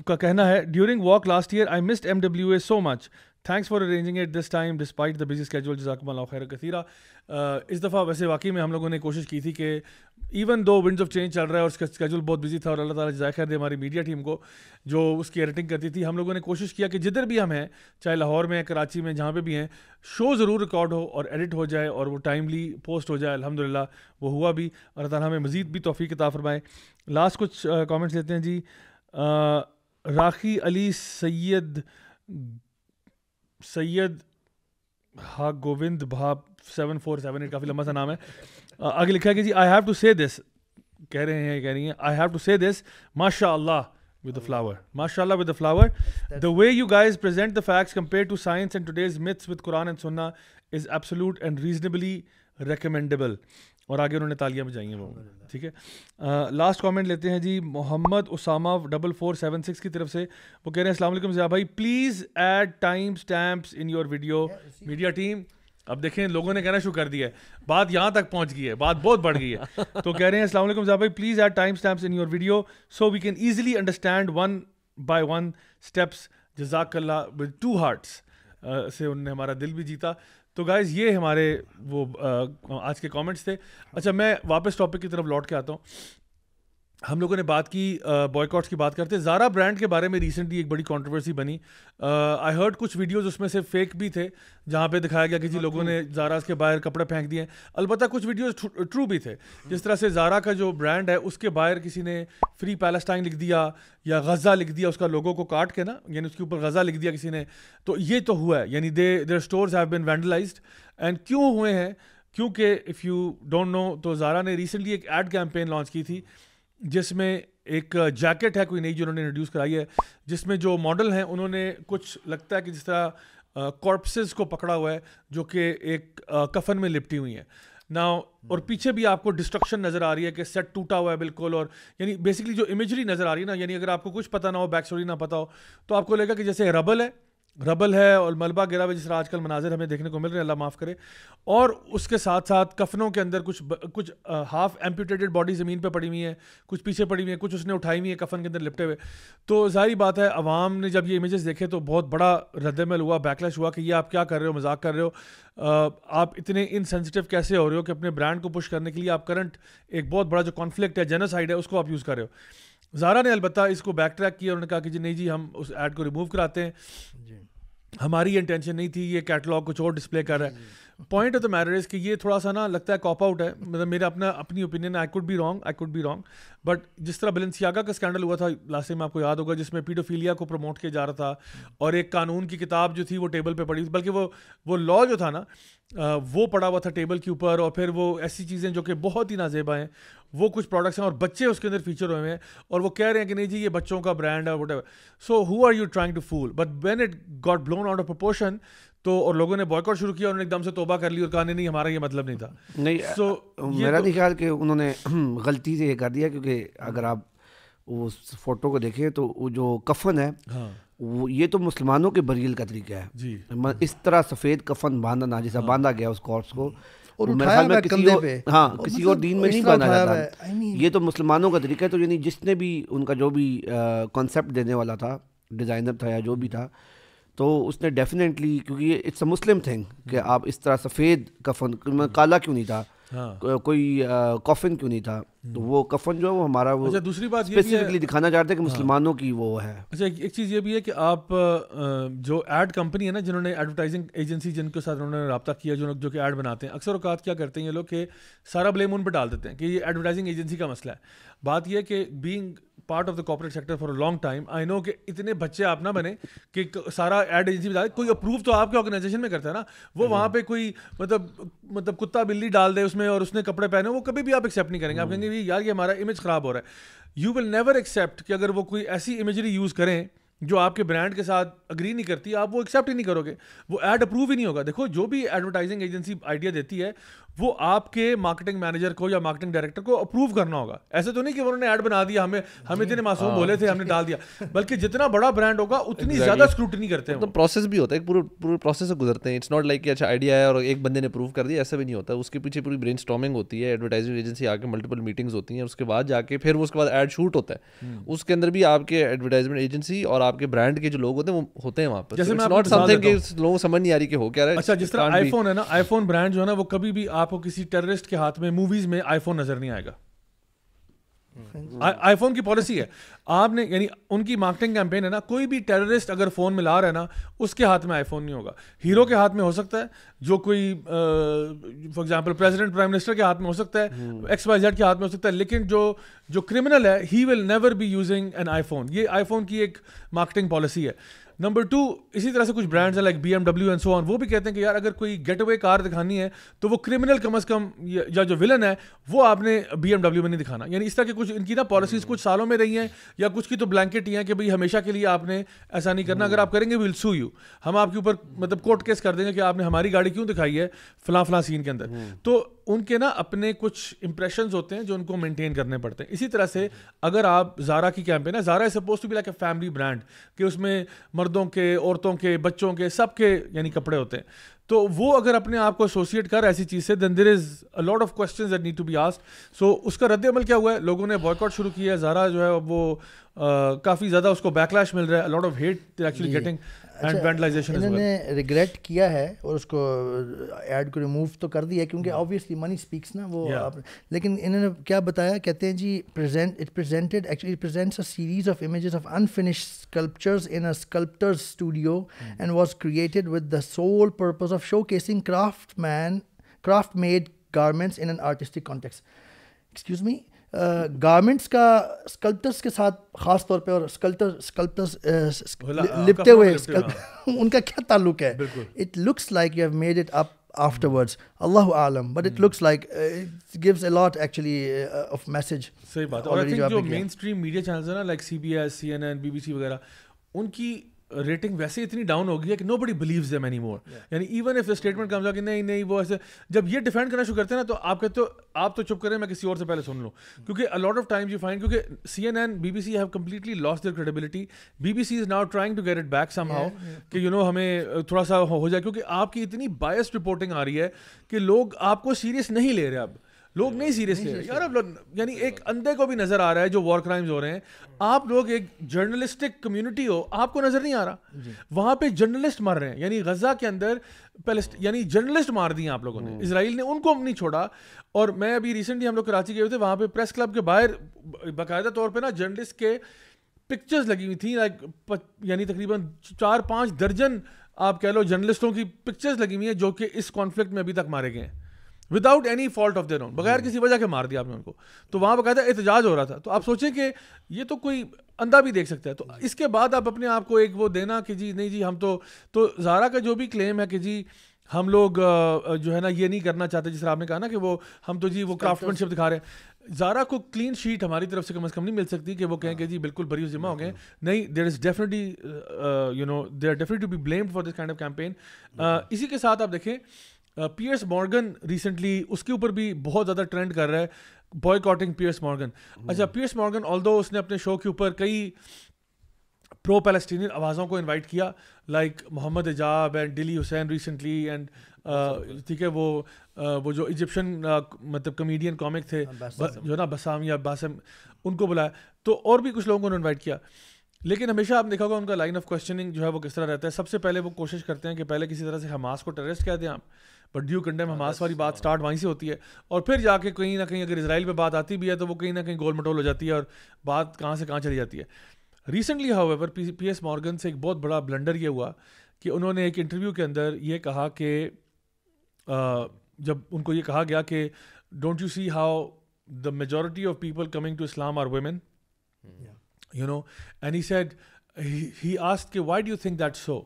का कहना है during walk last year I missed M W A so much thanks for arranging it this time despite the busy schedule जजाकमल खैर कसीरा इस दफ़ा वैसे वाकई में हम लोगों ने कोशिश की थी कि even though winds of change चल रहा है और उसका स्केजल बहुत बिजी था और अल्लाह ताला जजाय खैर दे हमारी मीडिया टीम को जो उसकी एडिटिंग करती थी हम लोगों ने कोशिश किया कि जिधर भी हम हैं चाहे लाहौर में कराची में जहाँ पर भी हैं शो ज़रूर रिकॉर्ड हो और एडिट हो जाए और वो टाइमली पोस्ट हो जाए अलहमदिल्ला वो हुआ भी अल्लाह ताली हमें मज़ीद भी तोफ़ी के ताफरमाए लास्ट कुछ कॉमेंट्स uh, लेते हैं जी uh, राखी अली सैद सैयद हा गोविंद भाप सेवन फोर सेवन एट काफ़ी लंबा सा नाम है आगे लिखा है कि जी I have to say this कह रहे हैं कह रही हैं I have to say this माशा विद द फ्लावर माशा with the flower the way you guys present the facts compare to science and today's myths with Quran and सुन्ना is absolute and reasonably recommendable और आगे उन्होंने तालियां बजाई हैं वो ठीक है लास्ट कमेंट लेते हैं जी Mohammad Usama double four seven six की तरफ से वो कह रहे हैं वालेकुम जिया भाई please add time stamps in your video media team अब देखें लोगों ने कहना शुरू कर दिया है बात यहाँ तक पहुँच गई है बात बहुत बढ़ गई है तो कह रहे हैं असलम जिया भाई please add time stamps in your video so we can easily understand one by one steps जजाकल्ला विद टू हार्ट्स से उनने हमारा दिल भी जीता तो गाइज ये हमारे वो आज के कमेंट्स थे अच्छा मैं वापस टॉपिक की तरफ लौट के आता हूँ हम लोगों ने बात की बॉयकॉट्स की बात करते हैं ज़ारा ब्रांड के बारे में रिसेंटली एक बड़ी कंट्रोवर्सी बनी आई हर्ड कुछ वीडियोस उसमें से फेक भी थे जहाँ पे दिखाया गया कि जी हाँ, लोगों ने जारा के बाहर कपड़े फेंक दिए अलबत्त कुछ वीडियोस ट्रू भी थे जिस तरह से जारा का जो ब्रांड है उसके बाहर किसी ने फ्री पैलेस्टाइन लिख दिया या गज़ा लिख दिया उसका लोगों को काट के ना यानी उसके ऊपर गज़ा लिख दिया किसी ने तो ये तो हुआ है यानी they their stores have been vandalised and क्यों हुए हैं क्योंकि इफ़ यू डोंट नो तो जारा ने रिसेंटली एक एड कैंपेन लॉन्च की थी जिसमें एक जैकेट है कोई नई जो उन्होंने इंट्रोड्यूस कराई है जिसमें जो मॉडल हैं उन्होंने कुछ लगता है कि जिस तरह कॉर्पसेस को पकड़ा हुआ है जो कि एक कफन में लिपटी हुई है ना और hmm. पीछे भी आपको डिस्ट्रक्शन नज़र आ रही है कि सेट टूटा हुआ है बिल्कुल और यानी बेसिकली जो इमेजरी नज़र आ रही है ना यानी अगर आपको कुछ पता ना हो बैक स्टोरी ना पता हो तो आपको लगेगा कि जैसे रबल है रबल है और मलबा गिरा हुआ जिस तरह आजकल मनाजिर हमें देखने को मिल रहे हैं अल्लाह माफ़ करे और उसके साथ साथ कफनों के अंदर कुछ कुछ हाफ एम्पूटेटेड बॉडी ज़मीन पर पड़ी हुई है कुछ पीछे पड़ी हुई है कुछ उसने उठाई हुई है कफन के अंदर लिपटे हुए तो जाहिर बात है अवाम ने जब ये इमेज़ देखे तो बहुत बड़ा रद्दमल हुआ बैकलैश हुआ कि ये आप क्या कर रहे हो मजाक कर रहे हो आप इतने इनसेंसिटिव कैसे हो रहे हो कि अपने ब्रांड को पुश करने के लिए आप करंट एक बहुत बड़ा जो कॉन्फ्लिक्ट है जेनोसाइड है उसको आप यूज़ कर रहे हो जारा ने अलबत् इसको बैक ट्रैक किया उन्होंने कहा कि जी नहीं जी हम उस ऐड को रिमूव कराते हैं जी हमारी इंटेंशन नहीं थी ये कैटलॉग कुछ और डिस्प्ले कर रहा है point of the matter is कि ये थोड़ा सा ना लगता है कॉप आउट है मतलब मेरा अपना अपनी opinion I could be wrong I could be wrong but जिस तरह बेलेंसियागा का स्कैंडल हुआ था लास्ट टाइम आपको याद होगा जिसमें पीडोफीलिया को प्रमोट किया जा रहा था और एक कानून की किताब जो थी वो टेबल पर पड़ी बल्कि वो वो लॉ जो था ना वो पड़ा हुआ था टेबल के ऊपर और फिर वो ऐसी चीज़ें जो कि बहुत ही नाजेबा हैं वो कुछ प्रोडक्ट्स हैं और बच्चे उसके अंदर फीचर हुए हैं और वो कह रहे हैं कि नहीं जी ये बच्चों का ब्रांड है what so who are you trying to fool but when it got blown out of proportion तो और लोगों ने बॉयकॉट शुरू किया उन्होंने एकदम से तोबा कर ली और कहा नहीं नहीं हमारा ये मतलब नहीं था नहीं सो so, मेरा तो, नहीं ख्याल कि उन्होंने गलती से ये कर दिया क्योंकि अगर आप उस फोटो को देखें तो वो जो कफन है हाँ। वो ये तो मुसलमानों के बरील का तरीका है जी इस तरह सफ़ेद कफन बांधा ना जैसा हाँ। बांधा गया उस कॉर्प्स को और उठाया में किसी और, हाँ और किसी मतलब और दीन में नहीं बांधा जाता ये तो मुसलमानों का तरीका है तो यानी जिसने भी उनका जो भी कॉन्सेप्ट देने वाला था डिज़ाइनर था या जो भी था तो उसने डेफिनेटली क्योंकि इट्स अ मुस्लिम थिंग कि हम्म। आप इस तरह सफ़ेद कफन मतलब काला क्यों नहीं था हाँ। को, कोई कफन क्यों नहीं था तो हम्म। वो कफन जो है वो हमारा वो अच्छा दूसरी बात स्पेसिफिकली दिखाना चाहते हैं कि हाँ। मुसलमानों हाँ। की वो है अच्छा एक, एक चीज़ ये भी है कि आप जो एड कंपनी है ना जिन्होंने एडवर्टाइजिंग एजेंसी जिनके साथ उन्होंने रबता किया जो जो कि एड बनाते हैं अक्सर अवकात क्या करते हैं ये लोग कि सारा ब्लेम उन पर डाल देते हैं कि ये एडवर्टाइजिंग एजेंसी का मसला है बात यह कि being part of the corporate sector for a long time I know कि इतने बच्चे आप ना बने कि सारा एड एजेंसी बता कोई अप्रूव तो आपके ऑर्गेनाइजेशन में करता है ना वो वहाँ पे कोई मतलब मतलब कुत्ता बिल्ली डाल दे उसमें और उसने कपड़े पहने वो कभी भी आप एक्सेप्ट नहीं करेंगे आप कहेंगे यार ये हमारा इमेज ख़राब हो रहा है यू विल नेवर एक्सेप्ट कि अगर वो कोई ऐसी इमेजरी यूज़ करें जो आपके ब्रांड के साथ अग्री नहीं करती आप वो एक्सेप्ट ही नहीं करोगे वो एड अप्रूव ही नहीं होगा देखो जो भी एडवर्टाइजिंग एजेंसी आइडिया देती है वो आपके मार्केटिंग मैनेजर को या मार्केटिंग डायरेक्टर को अप्रूव करना होगा ऐसे तो नहीं कि उन्होंने ऐड बना दिया हमें हम इतने मासूम हाँ। बोले थे हमने डाल दिया बल्कि जितना बड़ा ब्रांड होगा उतनी exactly. ज्यादा स्क्रूटनी करते हैं तो मतलब प्रोसेस भी होता है पूरे पूरे प्रोसेस से गुजरते हैं इट्स नॉट लाइक अच्छा आइडिया है और एक बंदे ने प्रूव कर दिया ऐसा भी नहीं होता उसके पीछे पूरी ब्रेन होती है एडवर्टाइजिंग एजेंसी आके मल्टीपल मीटिंग्स होती हैं उसके बाद जाके फिर उसके बाद एड शूट होता है हम्म। उसके अंदर भी आपके एडवर्टाइजमेंट एजेंसी और आपके ब्रांड के जो लोग होते हैं वो होते हैं वहाँ पर नॉट समथिंग लोगों समझ नहीं आ रही कि हो क्या अच्छा जिस तरह आईफोन है ना आईफोन ब्रांड जो है ना वो कभी भी आपको किसी टेररिस्ट के हाथ में मूवीज में आईफोन नजर नहीं आएगा आईफोन hmm. की पॉलिसी है आपने यानी उनकी मार्केटिंग कैंपेन है ना कोई भी टेररिस्ट अगर फ़ोन मिला रहा है ना उसके हाथ में आईफोन नहीं होगा हीरो के हाथ में हो सकता है जो कोई for example president prime minister के हाथ में हो सकता है एक्स वाई जेड के हाथ में हो सकता है लेकिन जो जो क्रिमिनल है he will never be using an iPhone ये आईफोन की एक मार्केटिंग पॉलिसी है नंबर टू इसी तरह से कुछ ब्रांड्स हैं like BMW and so on वो भी कहते हैं कि यार अगर कोई गेट अवे कार दिखानी है तो वो क्रिमिनल कम अज़ कम या जो विलन है वो आपने बी एमडब्ल्यू में नहीं दिखाना यानी इस तरह की कुछ इनकी ना पॉलिसीज़ कुछ सालों में रही हैं या कुछ की तो ब्लैंकेट ही है कि भाई हमेशा के लिए आपने ऐसा नहीं करना अगर आप हम्म। करेंगे विल सू यू हम आपके ऊपर मतलब कोर्ट केस कर देंगे कि आपने हमारी गाड़ी क्यों दिखाई है फला फला सीन के अंदर हम्म। तो उनके ना अपने कुछ इंप्रेशन होते हैं जो उनको मेंटेन करने पड़ते हैं इसी तरह से हम्म। अगर आप जारा की कैंपेन है Zara suppose to be like a family brand कि उसमें मर्दों के औरतों के बच्चों के सबके यानी कपड़े होते हैं तो वो अगर अपने आप को एसोसिएट कर ऐसी चीज़ से then there is a lot of question that need to be asked so उसका अमल क्या हुआ है लोगों ने बॉयकॉट शुरू किया है ज़ारा जो है वो काफ़ी ज़्यादा उसको बैकलैश मिल रहा है lot of hate actually getting अच्छा, इन्होंने रिग्रेट किया है और उसको ऐड uh, को रिमूव तो कर दिया क्योंकि ऑब्वियसली मनी स्पीक्स ना वो yeah. लेकिन इन्होंने क्या बताया कहते हैं जी present it presented actually presents a series of images of unfinished sculptures in a sculptor's studio and was created with the sole purpose of showcasing craft man craft made garments in an artistic context excuse me garments का sculptors के साथ ख़ास तौर पे और sculptor स्कल्पटर्स लिपते हुए हाँ। उनका क्या ताल्लुक है it looks like you have made it up afterwards allahu alam but it hmm. looks like uh, it gives a lot actually uh, of message सही बात और आई थिंक जो मेन स्ट्रीम मीडिया चैनल्स है ना like CBS CNN BBC वगैरह उनकी rating वैसे इतनी डाउन हो गई है कि नो बडी बिलीव है एनी मोर यानी इवन इफ स्टेटमेंट कम कि नहीं नहीं वो ऐसे जब ये डिफेंड करना शुरू करते हैं ना तो आप कहते हो आप तो चुप करें मैं किसी और से पहले सुन लूँ hmm. क्योंकि a lot of times you find क्योंकि C N N B B C have completely lost their credibility B B C is now trying to get it back somehow कि यू नो हमें थोड़ा सा हो जाए क्योंकि आपकी इतनी बायस रिपोर्टिंग आ रही है कि लोग आपको सीरियस नहीं ले रहे अब लोग नहीं सीरियस ले रहे यार अब यानी एक अंधे को भी नजर आ रहा है जो वॉर क्राइम्स हो रहे हैं हाँ। आप लोग एक जर्नलिस्टिक कम्युनिटी हो आपको नजर नहीं आ रहा वहां पे जर्नलिस्ट मार रहे हैं यानी गजा के अंदर यानी जर्नलिस्ट मार दिए आप लोगों ने हम्म। इसराइल ने उनको नहीं छोड़ा और मैं अभी रिसेंटली हम लोग कराची गए हुए थे वहां पे प्रेस क्लब के बाहर बाकायदा तौर पर ना जर्नलिस्ट के पिक्चर्स लगी हुई थी लाइक यानी तकरीबन चार पांच दर्जन आप कह लो जर्नलिस्टों की पिक्चर्स लगी हुई हैं जो कि इस कॉन्फ्लिक्ट में अभी तक मारे गए हैं without any fault of their own बगैर hmm. किसी वजह के मार दिया आपने उनको तो वहाँ पर कहता एहतजाज हो रहा था तो आप सोचें कि ये तो कोई अंधा भी देख सकता है तो hmm. इसके बाद आप अपने आप को एक वो देना कि जी नहीं जी हम तो तो जारा का जो भी क्लेम है कि जी हम लोग जो है ना ये नहीं करना चाहते जिस तरह आपने कहा ना कि वो हम तो जी वो क्राफ्टमैनशिप दिखा रहे हैं जारा को क्लीन शीट हमारी तरफ से कम अज़ कम नहीं मिल सकती कि वो कहें कि हाँ। जी बिल्कुल बरी जिम्मा हो गए नहीं there is definitely you know there definitely be blamed for this kind of campaign इसी के साथ आप देखें पीयर्स मॉर्गन रिसेंटली उसके ऊपर भी बहुत ज़्यादा ट्रेंड कर रहा है बॉयकॉटिंग पियर्स मॉर्गन अच्छा पियर्स मॉर्गन ऑल उसने अपने शो के ऊपर कई प्रो पैलेस्टीनियन आवाज़ों को इनवाइट किया like Mohammed Hijab and Dilly Hussain recently and ठीक है वो uh, वो जो इजिप्शन uh, मतलब कमेडियन कॉमिक थे हाँ, जो ना बसाम या बासम उनको बुलाया तो और भी कुछ लोगों को इन्वाइट किया लेकिन हमेशा आप देखा होगा उनका लाइन ऑफ क्वेश्चनिंग जो है वो किस तरह रहता है सबसे पहले वो कोशिश करते हैं कि पहले किसी तरह से हमास को टेररिस्ट कह दें आप बट ड्यू कंडेम हमास वाली बात स्टार्ट वहीं से होती है और फिर जाके कहीं ना कहीं अगर इसराइल पर बात आती भी है तो वो कहीं ना कहीं गोल मटोल हो जाती है और बात कहाँ से कहाँ चली जाती है recently ever Piers Morgan से एक बहुत बड़ा ब्लंडर ये हुआ कि उन्होंने एक इंटरव्यू के अंदर ये कहा कि जब उनको ये कहा गया कि don't you see how the majority of people coming to Islam are women you know and he said he asked के why do think that so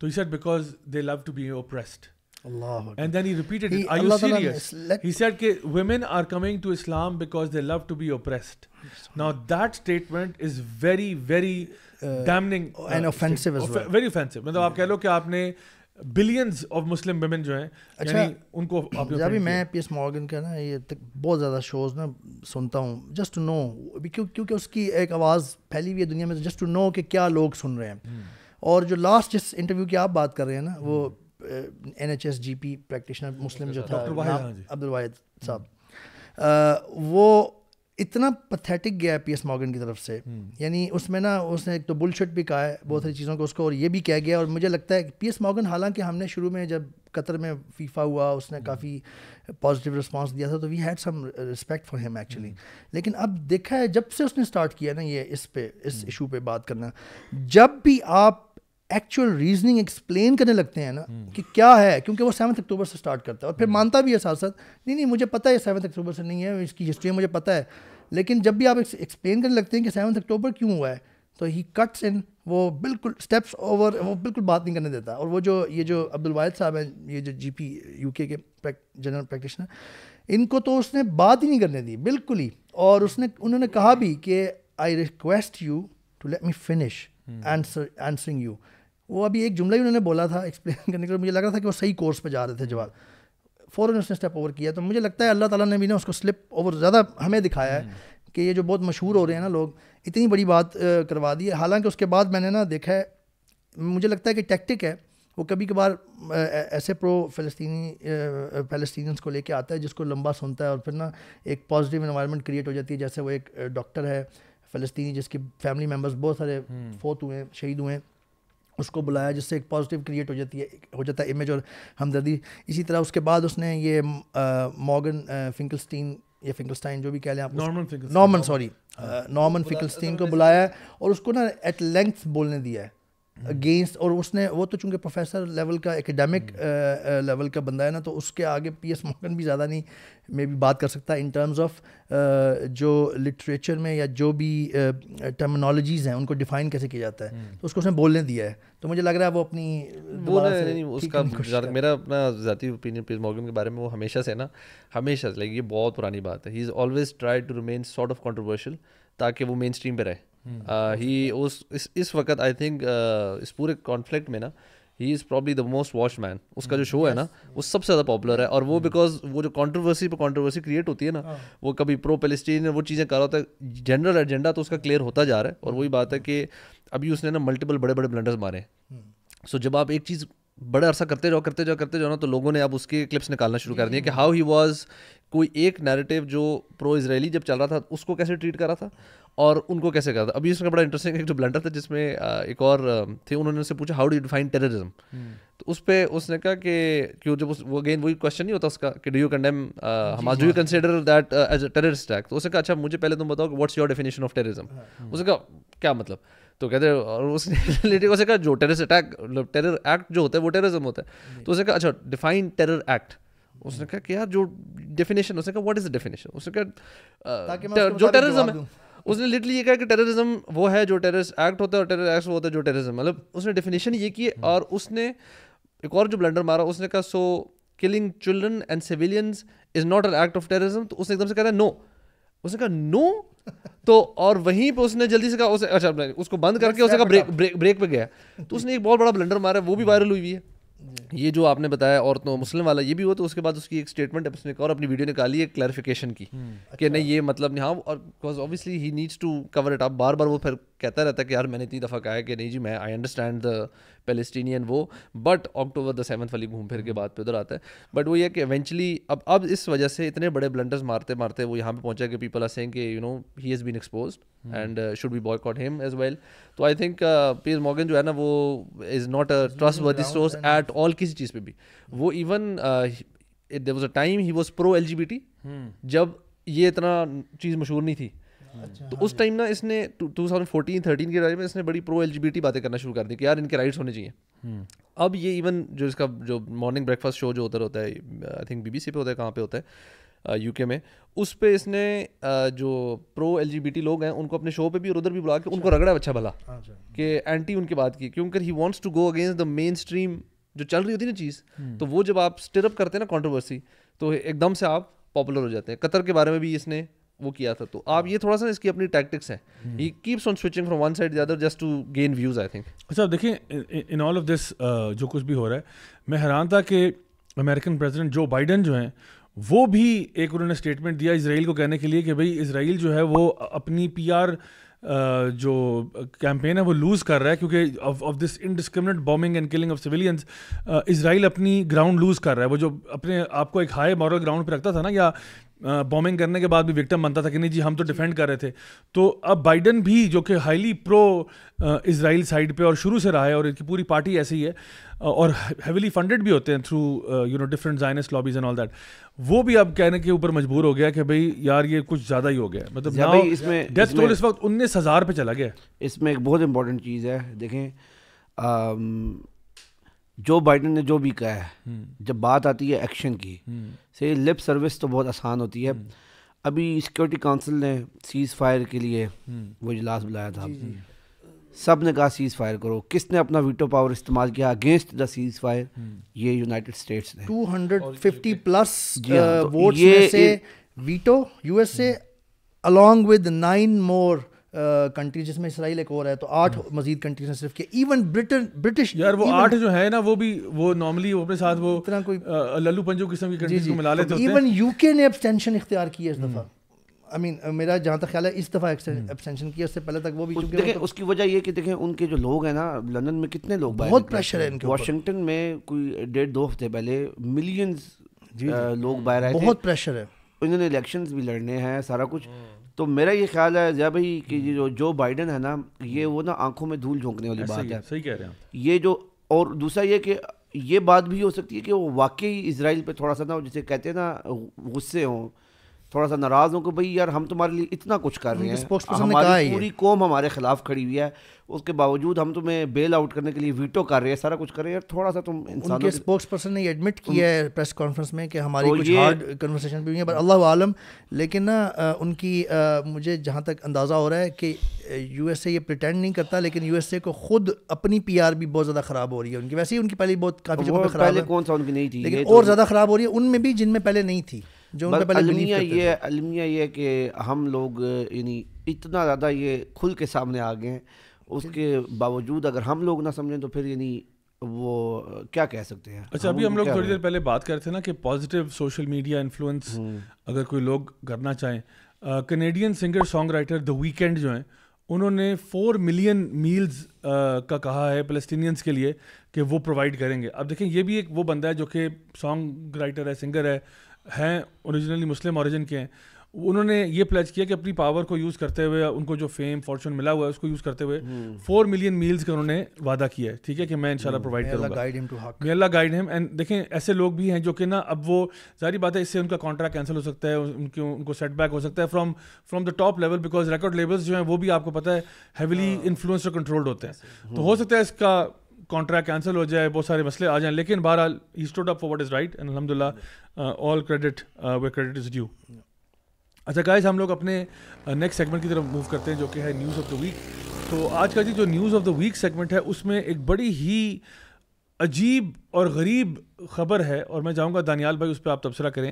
तो he said because they love to be oppressed Allah. And then he repeated he, it. Are Allah you serious? Allah, He said, that women are coming to Islam because they love to be oppressed. Now that statement is very, very uh, damning and uh, offensive as well. Very offensive. मतलब आप कह लो कि आपने billions of Muslim women जो हैं अच्छा उनको अभी मैं पीएस मॉर्गन का ना ये तक बहुत ज़्यादा शोज ना सुनता हूँ जस्ट टू नो क्यों क्योंकि उसकी एक आवाज़ फैली हुई है दुनिया में जस्ट टू नो कि क्या लोग सुन रहे हैं और जो लास्ट जिस इंटरव्यू की आप बात कर रहे हैं ना वो N H S G P practitioner Muslim जो था अब्दुल वाहिद साहब वो इतना पथेटिक गया पी एस मॉगन की तरफ से हम्म। यानी उसमें ना उसने एक तो बुलशट भी कहा है बहुत सारी चीज़ों को उसको और ये भी कह गया और मुझे लगता है कि पी एस मॉगन हालांकि हमने शुरू में जब कतर में फीफा हुआ उसने काफ़ी पॉजिटिव रिस्पॉन्स दिया था तो we had some respect for him actually लेकिन अब देखा है जब से उसने स्टार्ट किया ना ये इस पे इस इशू हम्म। पे बात करना जब भी आप एक्चुअल रीजनिंग एक्सप्लेन करने लगते हैं ना कि क्या है क्योंकि वो सेवन्थ अक्टूबर से स्टार्ट करता है और फिर हम्म। मानता भी है साथ साथ नहीं नहीं मुझे पता है सेवन्थ अक्टूबर से नहीं है इसकी हिस्ट्री मुझे पता है लेकिन जब भी आप एक्सप्लेन करने लगते हैं कि सेवन्थ अक्टूबर क्यों हुआ है तो ही कट्स इन वो बिल्कुल स्टेप्स ओवर वो बिल्कुल बात नहीं करने देता और वो जो ये जो अब्दुल वाहिद साहब हैं ये जो P U K general practitioner इनको तो उसने बात ही नहीं करने दी बिल्कुल ही और उसने उन्होंने कहा भी कि I request you to let me finish answer answering you वो अभी एक जुमला ही उन्होंने बोला था एक्सप्लेन करने के लिए मुझे लग रहा था कि वो सही कोर्स पर जा रहे थे जवाब फ़ौरन उसने स्टेप ओवर किया तो मुझे लगता है अल्लाह ताला ने भी ना उसको स्लिप ओवर ज़्यादा हमें दिखाया है हम्म। कि ये जो बहुत मशहूर हो रहे हैं ना लोग इतनी बड़ी बात करवा दी है हालांकि उसके बाद मैंने ना देखा है मुझे लगता है कि टैक्टिक है वो कभी कभार ऐसे प्रो फ़लस्तनी फ़लस्तिनियंस को लेके आता है जिसको लंबा सुनता है और फिर ना एक पॉजिटिव इन्वायरमेंट क्रिएट हो जाती है जैसे वो एक डॉक्टर है फ़लस्तनी जिसकी फैमिली मेम्बर्स बहुत सारे फोत हम्म। हुए शहीद हुए हैं उसको बुलाया जिससे एक पॉजिटिव क्रिएट हो जाती है हो जाता है इमेज और हमदर्दी इसी तरह उसके बाद उसने ये मॉगन फिंकलस्टीन या फिंकलस्टाइन जो भी कह लें आप Norman Norman sorry Norman Finkelstein को बुलाया और उसको ना एट लेंथ बोलने दिया है अगेंस्ट hmm. और उसने वो तो चूंकि प्रोफेसर लेवल का एकेडमिक लेवल hmm. का बंदा है ना तो उसके आगे पी एस मोहन भी ज़्यादा नहीं मे भी बात कर सकता इन टर्म्स ऑफ जो लिटरेचर में या जो भी टर्मिनोलॉजीज़ हैं उनको डिफाइन कैसे किया जाता है hmm. तो उसको उसने बोलने दिया है तो मुझे लग रहा है वो अपनी वो नहीं, नहीं, उसका मेरा अपना ज़ाती ओपिनियन एस मोहन के बारे में वो हमेशा से ना हमेशा से लाइक ये बहुत पुरानी बात है he is always try to remain sort of controversial ताकि वो मेन स्ट्रीम पर रहे ही उस इस इस वक्त आई थिंक इस पूरे कॉन्फ्लिक्ट में ना he is probably the most watch man उसका जो शो है ना वो सबसे ज़्यादा पॉपुलर है और वो बिकॉज वो जो कॉन्ट्रोवर्सी पर कॉन्ट्रोवर्सी क्रिएट होती है ना वो कभी प्रो पेलिस्टीन वो चीज़ें कर रहा होता है जनरल एजेंडा तो उसका क्लियर होता जा रहा है और वही बात है कि अभी उसने ना मल्टीपल बड़े बड़े ब्लेंडर्स मारे सो जब आप एक चीज़ बड़ा अरसा करते जाओ करते जाओ करते जाओ ना तो लोगों ने अब उसके क्लिप्स निकालना शुरू कर दिए कि हाउ ही वॉज कोई एक नैरेटिव जो प्रो इसराइली जब चल रहा था उसको कैसे ट्रीट कर रहा था और उनको कैसे कर रहा था अभी इसमें बड़ा इंटरेस्टिंग एक जो ब्लंडर था जिसमें एक और थे उन्होंने उससे पूछा हाउ डू डिफाइन टेररिज्म तो उस पर उसने कहा कि क्यों जब उस वो अगेन वही क्वेश्चन नहीं होता उसका कि डू यू कंडेम हमारा do you consider that as a terrorist act तो उसने कहा अच्छा मुझे पहले तुम बताओ what's your definition of terrorism उसने कहा क्या मतलब तो कहते हैं और उसने रिलेटिव उसे कहा जो टेरर अटैक टेरर एक्ट जो होता है वो टेररिज्म होता है तो उसने कहा अच्छा डिफाइन टेरर एक्ट उसने कहा कि यार जो डेफिनेशन उसने कहा व्हाट इज द डेफिनेशन उसने कहा जो टेररिज्म है उसने लिटली ये कहा कि टेररिज्म वो है जो टेररिस्ट एक्ट होता है और टेरर एक्ट वो होता है जो टेररिज्म मतलब उसने डेफिनेशन ये की हम्म। और उसने एक और जो ब्लंडर मारा उसने कहा so killing children and civilians is not an act of terrorism तो उसने एकदम से कहा नो उसने कहा नो तो और वहीं पे उसने जल्दी से कहा उसे अच्छा उसको बंद करके उसने कहा ब्रेक ब्रेक ब्रेक पे गया तो उसने एक बहुत बड़ा ब्लंडर मारा वो भी वायरल हम्म। हुई हुई है ये जो आपने बताया औरतों मुस्लिम वाला ये भी हुआ तो उसके बाद उसकी एक स्टेटमेंट उसने और अपनी वीडियो निकाली एक क्लैरिफिकेशन की हम्म, कि नहीं अच्छा। ये मतलब नहीं हाँ और because obviously he needs to cover it आप बार बार वो फिर कहता रहता है कि यार मैंने इतनी दफ़ा कहा है कि नहीं जी मैं आई अंडरस्टैंड द पेलेस्टीनियन वो बट अक्टूबर द सेवन वाली घूम फिर के हम्म। बाद पे उधर आता है बट वो ये कि एवेंचुअली अब अब इस वजह से इतने बड़े ब्लंडर्स मारते मारते वो यहाँ पे पहुँचा कि पीपल आर सेइंग कि you know he has been expose and should be caught him as well तो आई थिंक पीज मॉगन जो है ना वो is not a trustworthy source at all किसी चीज़ पर भी वो even there was a time he was pro L जब ये इतना चीज़ मशहूर नहीं थी अच्छा, तो उस टाइम हाँ। ना इसने टू थाउजेंड फोर्टीन थर्टीन के बारे में इसने बड़ी प्रो एल बातें करना शुरू कर दी कि यार इनके राइट्स होने चाहिए हम्म। अब ये इवन जो इसका जो मॉर्निंग ब्रेकफास्ट शो जो उधर होता है आई थिंक बीबीसी पे होता है कहाँ पे होता है यूके में उस पर इसने जो प्रो एल लोग हैं उनको अपने शो पे भी और उधर भी बुला के उनको अच्छा। रगड़ा अच्छा भला अच्छा। कि एंटी उनकी बात की क्योंकि he wants to go against the mainstream जो चल रही होती है ना चीज़ हम्म। तो वो जब आप स्टिरअप करते हैं ना कॉन्ट्रोवर्सी तो एकदम से आप पॉपुलर हो जाते हैं कतर के बारे में भी इसने वो किया था तो आप ये थोड़ा सा इसकी अपनी टैक्टिक्स है he keeps on switching from one side other just to gain views I think अच्छा देखिए इन ऑल ऑफ दिस जो कुछ भी हो रहा है मैं हैरान था कि अमेरिकन प्रेसिडेंट जो बाइडन जो हैं वो भी एक उन्होंने स्टेटमेंट दिया इसराइल को कहने के लिए कि भाई इसराइल जो है वो अपनी पीआर जो कैंपेन है वो लूज़ कर रहा है क्योंकि of this indiscriminate bombing and killing of civilians Israel अपनी ग्राउंड लूज़ कर रहा है वो जो अपने आपको एक हाई मॉरल ग्राउंड पर रखता था ना या बॉम्बिंग करने के बाद भी विक्टम बनता था कि नहीं जी हम तो डिफेंड कर रहे थे तो अब बाइडन भी जो कि हाईली प्रो इसराइल साइड पे और शुरू से रहा है और इनकी पूरी पार्टी ऐसी ही है और हेविली फंडेड भी होते हैं through you know different Zionist lobbies and all that वो भी अब कहने के ऊपर मजबूर हो गया कि भाई यार ये कुछ ज़्यादा ही हो गया मतलब ना इसमें डेथ टोल इस वक्त उन्नीस हज़ार पर चला गया इसमें एक बहुत इंपॉर्टेंट चीज़ है देखें जो बाइडन ने जो भी कहा है हम्म। जब बात आती है एक्शन की हम्म। से लिप सर्विस तो बहुत आसान होती है हम्म। अभी सिक्योरिटी काउंसिल ने सीज़ फायर के लिए वो इजलास बुलाया था सब ने कहा सीज़ फायर करो किसने अपना वीटो पावर इस्तेमाल किया अगेंस्ट द सीज़ फायर ये यूनाइटेड स्टेट्स ने 250 प्लस हाँ, तो वोट्स में से veto USA along with nine more country जिसमें इसराइल एक और है तो आठ हम्म। मजीद कंट्रीज ने सिर्फ किया इवन ब्रिटेन ब्रिटिश यार वो आठ जो है ना वो भी वो नॉर्मली अपने साथ वो इतना कोई लल्लू पंजो किस्म की कंट्रीज को मिला लेते तो हैं इवन यूके ने एब्सटेंशन इख्तियार किया इस दफ़ा आई हम्म। I मीन mean, मेरा जहाँ तक ख्याल है इस दफ़ा एब्सटेंशन किया उससे पहले तक वो भी देखें तो... उसकी वजह ये कि देखें उनके जो लोग हैं ना लंदन में कितने लोग बहुत प्रेशर है इनके वाशिंगटन में कोई डेढ़ दो हफ्ते पहले मिलियंस लोग बाहर आए बहुत प्रेशर है इन्होंने इलेक्शंस भी लड़ने हैं सारा कुछ हम्म। तो मेरा ये ख्याल है जया भाई कि हम्म। जो जो बाइडन है ना ये हम्म। वो ना आंखों में धूल झोंकने वाली बात है सही कह रहे हैं ये जो और दूसरा ये कि ये बात भी हो सकती है कि वो वाकई इसराइल पे थोड़ा सा ना जिसे कहते हैं ना गुस्से हों थोड़ा सा नाराज़ हो कि भाई यार हम तुम्हारे लिए इतना कुछ कर रहे हैं हमारी पूरी कौम हमारे खिलाफ खड़ी हुई है उसके बावजूद हम तुम्हें बेल आउट करने के लिए वीटो कर रहे हैं सारा कुछ कर रहे हैं यार थोड़ा सा तुम इंसान स्पोक्स पर्सन ने एडमिट किया है प्रेस कॉन्फ्रेंस में कि हमारी तो कुछ हार्ड कन्वर्सेशन भी हुई है पर अल्लाह आलम लेकिन ना उनकी मुझे जहाँ तक अंदाज़ा हो रहा है कि यू एस ए ये प्रटेंड नहीं करता लेकिन यू एस ए को खुद अपनी पी आर भी बहुत ज़्यादा ख़राब हो रही है उनकी वैसे ही उनकी पहले बहुत काफ़ी जगह खराब है कौन सा उनकी नहीं थी लेकिन तो और ज़्यादा ख़राब हो रही है उनमें भी जिनमें पहले नहीं थी जो उन पहले अलमिया ये अलमिया ये कि हम लोग यानी इतना ज़्यादा ये खुल के सामने आ गए हैं उसके बावजूद अगर हम लोग ना समझें तो फिर यानी वो क्या कह सकते हैं अच्छा अभी हम लोग थोड़ी देर पहले बात कर रहे थे ना कि पॉजिटिव सोशल मीडिया इन्फ्लुएंस अगर कोई लोग करना चाहें Canadian singer songwriter the Weeknd जो हैं उन्होंने फोर मिलियन मील्स का कहा है फलस्तिनियंस के लिए कि वो प्रोवाइड करेंगे अब देखें ये भी एक वो बंदा है जो कि सॉन्ग राइटर है सिंगर है हैं ओरिजिनली मुस्लिम ऑरिजिन के हैं उन्होंने ये प्लेज किया कि अपनी पावर को यूज़ करते हुए उनको जो फेम फॉर्चून मिला हुआ है उसको यूज़ करते हुए फोर मिलियन मील्स का उन्होंने वादा किया है ठीक है कि मैं इनशाला प्रोवाइड करूँगा may Allah guide him and देखें ऐसे लोग भी हैं जो कि ना अब वो सारी बात है इससे उनका कॉन्ट्रैक्ट कैंसिल हो सकता है उनके उनको सेटबैक हो सकता है from from the top level because record levels जो हैं वो भी आपको पता है हैवीली इन्फ्लुएंसर कंट्रोल्ड होते हैं तो हो सकता है इसका कॉन्ट्रैक्ट कैंसिल हो जाए बहुत सारे मसले आ जाएं लेकिन बहरहाल he stood up for what is right and अलहमदिल्ला all credit where credit is due अच्छा गाइस हम लोग अपने नेक्स्ट uh, सेगमेंट की तरफ मूव करते हैं जो कि है न्यूज़ ऑफ द वीक तो आज का जी जो news of the week segment है उसमें एक बड़ी ही अजीब और गरीब खबर है और मैं चाहूँगा दानियाल भाई उस पर आप तबसरा करें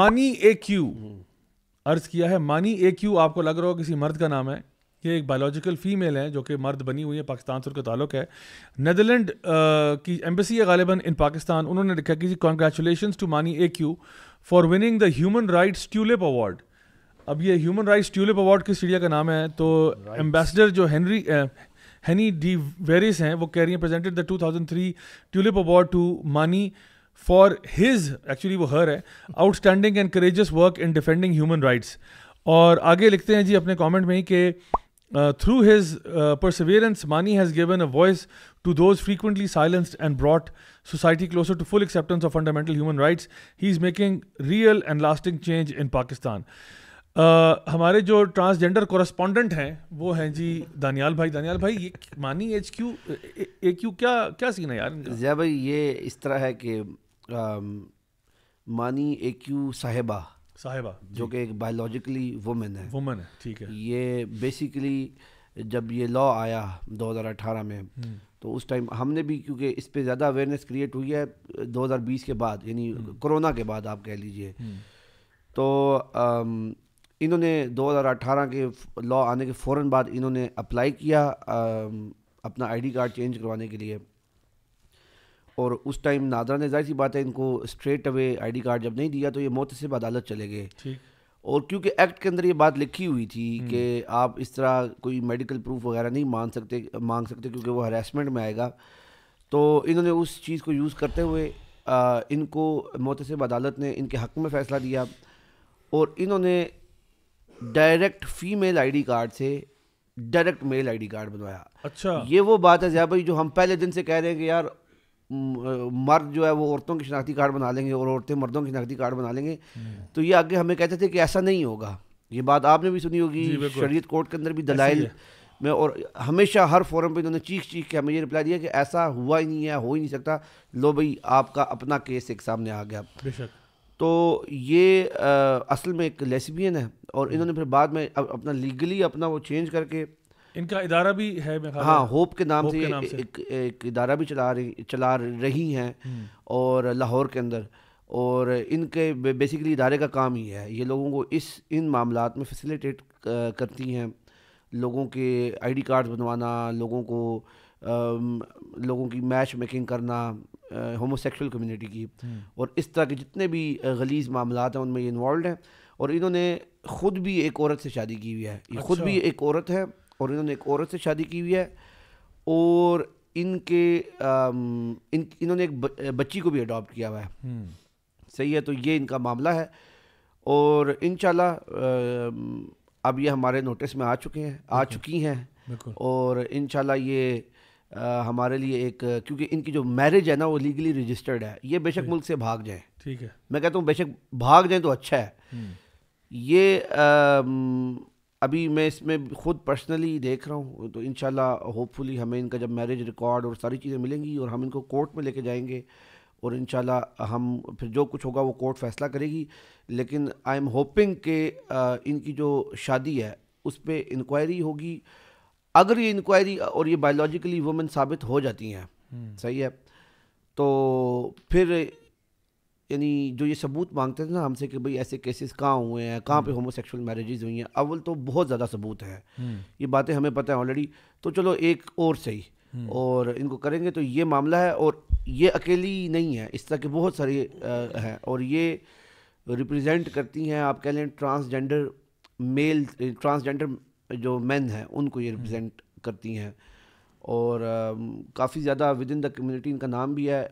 मानी ए क्यू हम्म। अर्ज़ किया है मानी ए क्यू आपको लग रहा हो किसी मर्द का नाम है ये एक बायोलॉजिकल फीमेल हैं जो कि मर्द बनी हुई है पाकिस्तान से उनका ताल्लुक है नदरलैंड की एम्बेसी है गालिबा इन पाकिस्तान उन्होंने लिखा कि जी congratulation to Mani A Q for winning the human rights tulip award अब ये ह्यूमन राइट्स ट्यूलिप अवार्ड किस चिड़िया का नाम है तो एम्बेसडर जो हैंनरी हैनी डी वेरिस हैं वो कह रही हैं presented the 2003 tulip award to Mani for his actually वो हर है outstanding and courageous work in defending human rights और आगे लिखते हैं जी अपने कमेंट में ही कि Uh, through his uh, perseverance, Mani has given a voice to those frequently silenced and brought society closer to full acceptance of fundamental human rights. He is making real and lasting change in Pakistan. Uh, हमारे जो transgender correspondent हैं वो हैं जी दानियाल भाई दानियाल भाई ये मानी H Q A Q क्या क्या सीन है यार जय भाई ये इस तरह है कि मानी ए क्यू साहिबा साहिबा जो कि एक बायोलॉजिकली वुमेन है वुमेन है ठीक है ये बेसिकली जब ये लॉ आया 2018 में हम्म। तो उस टाइम हमने भी क्योंकि इस पर ज़्यादा अवेयरनेस क्रिएट हुई है 2020 के बाद यानी कोरोना हम्म। के बाद आप कह लीजिए हम्म। तो आम, इन्होंने 2018 के लॉ आने के फ़ौर बाद इन्होंने अप्लाई किया आम, अपना आईडी कार्ड चेंज करवाने के लिए और उस टाइम नादरा ने जाहिर सी बात है इनको स्ट्रेट अवे आईडी कार्ड जब नहीं दिया तो ये मोहतसिब अदालत चले गए और क्योंकि एक्ट के अंदर ये बात लिखी हुई थी हम्म। कि आप इस तरह कोई मेडिकल प्रूफ वगैरह नहीं मान सकते मांग सकते क्योंकि वो हरासमेंट में आएगा तो इन्होंने उस चीज़ को यूज़ करते हुए आ, इनको मोतसब अदालत ने इनके हक़ में फ़ैसला दिया और इन्होंने डायरेक्ट फीमेल आईडी कार्ड से डायरेक्ट मेल आईडी कार्ड बनवाया अच्छा ये वो बात है जया भाई जो हम पहले दिन से कह रहे हैं कि यार मर्द जो है वो औरतों की शनाख्ती कार्ड बना लेंगे और औरतें मर्दों की शनाख्ती कार्ड बना लेंगे हम्म। तो ये आगे हमें कहते थे कि ऐसा नहीं होगा ये बात आपने भी सुनी होगी शरीयत कोर्ट के अंदर भी दलाइल में और हमेशा हर फोरम पे इन्होंने चीख चीख के हमें ये रिप्लाई दिया कि ऐसा हुआ ही नहीं है हो ही नहीं सकता लो भाई आपका अपना केस एक सामने आ गया तो ये आ, असल में एक लेसबियन है और इन्होंने फिर बाद में अपना लीगली अपना वो चेंज करके इनका इदारा भी है हाँ होप के नाम से, एक, एक इदारा भी चला रही चला रही हैं हम्म। और लाहौर के अंदर और इनके बेसिकली इदारे का काम ही है ये लोगों को इस इन मामला में फैसिलिटेट करती हैं लोगों के आईडी कार्ड बनवाना लोगों को लोगों की मैच मेकिंग करना होमोसेक्सुअल कम्युनिटी की हम्म। और इस तरह के जितने भी गलीज मामला हैं उनमें ये इन्वॉल्व हैं और इन्होंने ख़ुद भी एक औरत से शादी की हुई है ये अच्छा। खुद भी एक औरत है और इन्होंने एक औरत से शादी की हुई है और इनके इन इन्होंने एक बच्ची को भी अडॉप्ट किया हुआ है हम्म। सही है तो ये इनका मामला है और इन अब ये हमारे नोटिस में आ चुके हैं आ चुकी हैं और इन ये आ, हमारे लिए एक क्योंकि इनकी जो मैरिज है ना वो लीगली रजिस्टर्ड है ये बेशक मुल्क से भाग जाएं ठीक है मैं कहता हूँ बेशक भाग जाएं तो अच्छा है हम्म। ये आ, अभी मैं इसमें ख़ुद पर्सनली देख रहा हूँ तो इन होपफुली हमें इनका जब मैरिज रिकॉर्ड और सारी चीज़ें मिलेंगी और हम इनको कोर्ट में लेके जाएंगे और इन हम फिर जो कुछ होगा वो कोर्ट फैसला करेगी लेकिन आई एम होपिंग कि इनकी जो शादी है उस पर इंक्वायरी होगी अगर ये इंक्वायरी और ये बायोलॉजिकली वुमेन साबित हो जाती हैं हम्म। सही है तो फिर यानी जो ये सबूत मांगते थे ना हमसे कि भाई ऐसे केसेस कहाँ हुए हैं कहाँ पे होमोसेक्सुअल मैरिजेज हुई हैं अव्वल तो बहुत ज़्यादा सबूत हैं हम्म। ये बातें हमें पता है ऑलरेडी तो चलो एक और सही हम्म। और इनको करेंगे तो ये मामला है और ये अकेली नहीं है इस तरह के बहुत सारे हैं और ये रिप्रेजेंट करती हैं आप कह लें ट्रांसजेंडर मेल ट्रांसजेंडर जो मैन हैं उनको ये रिप्रेजेंट हम्म। करती हैं और काफ़ी ज़्यादा विद इन द कम्युनिटी इनका नाम भी है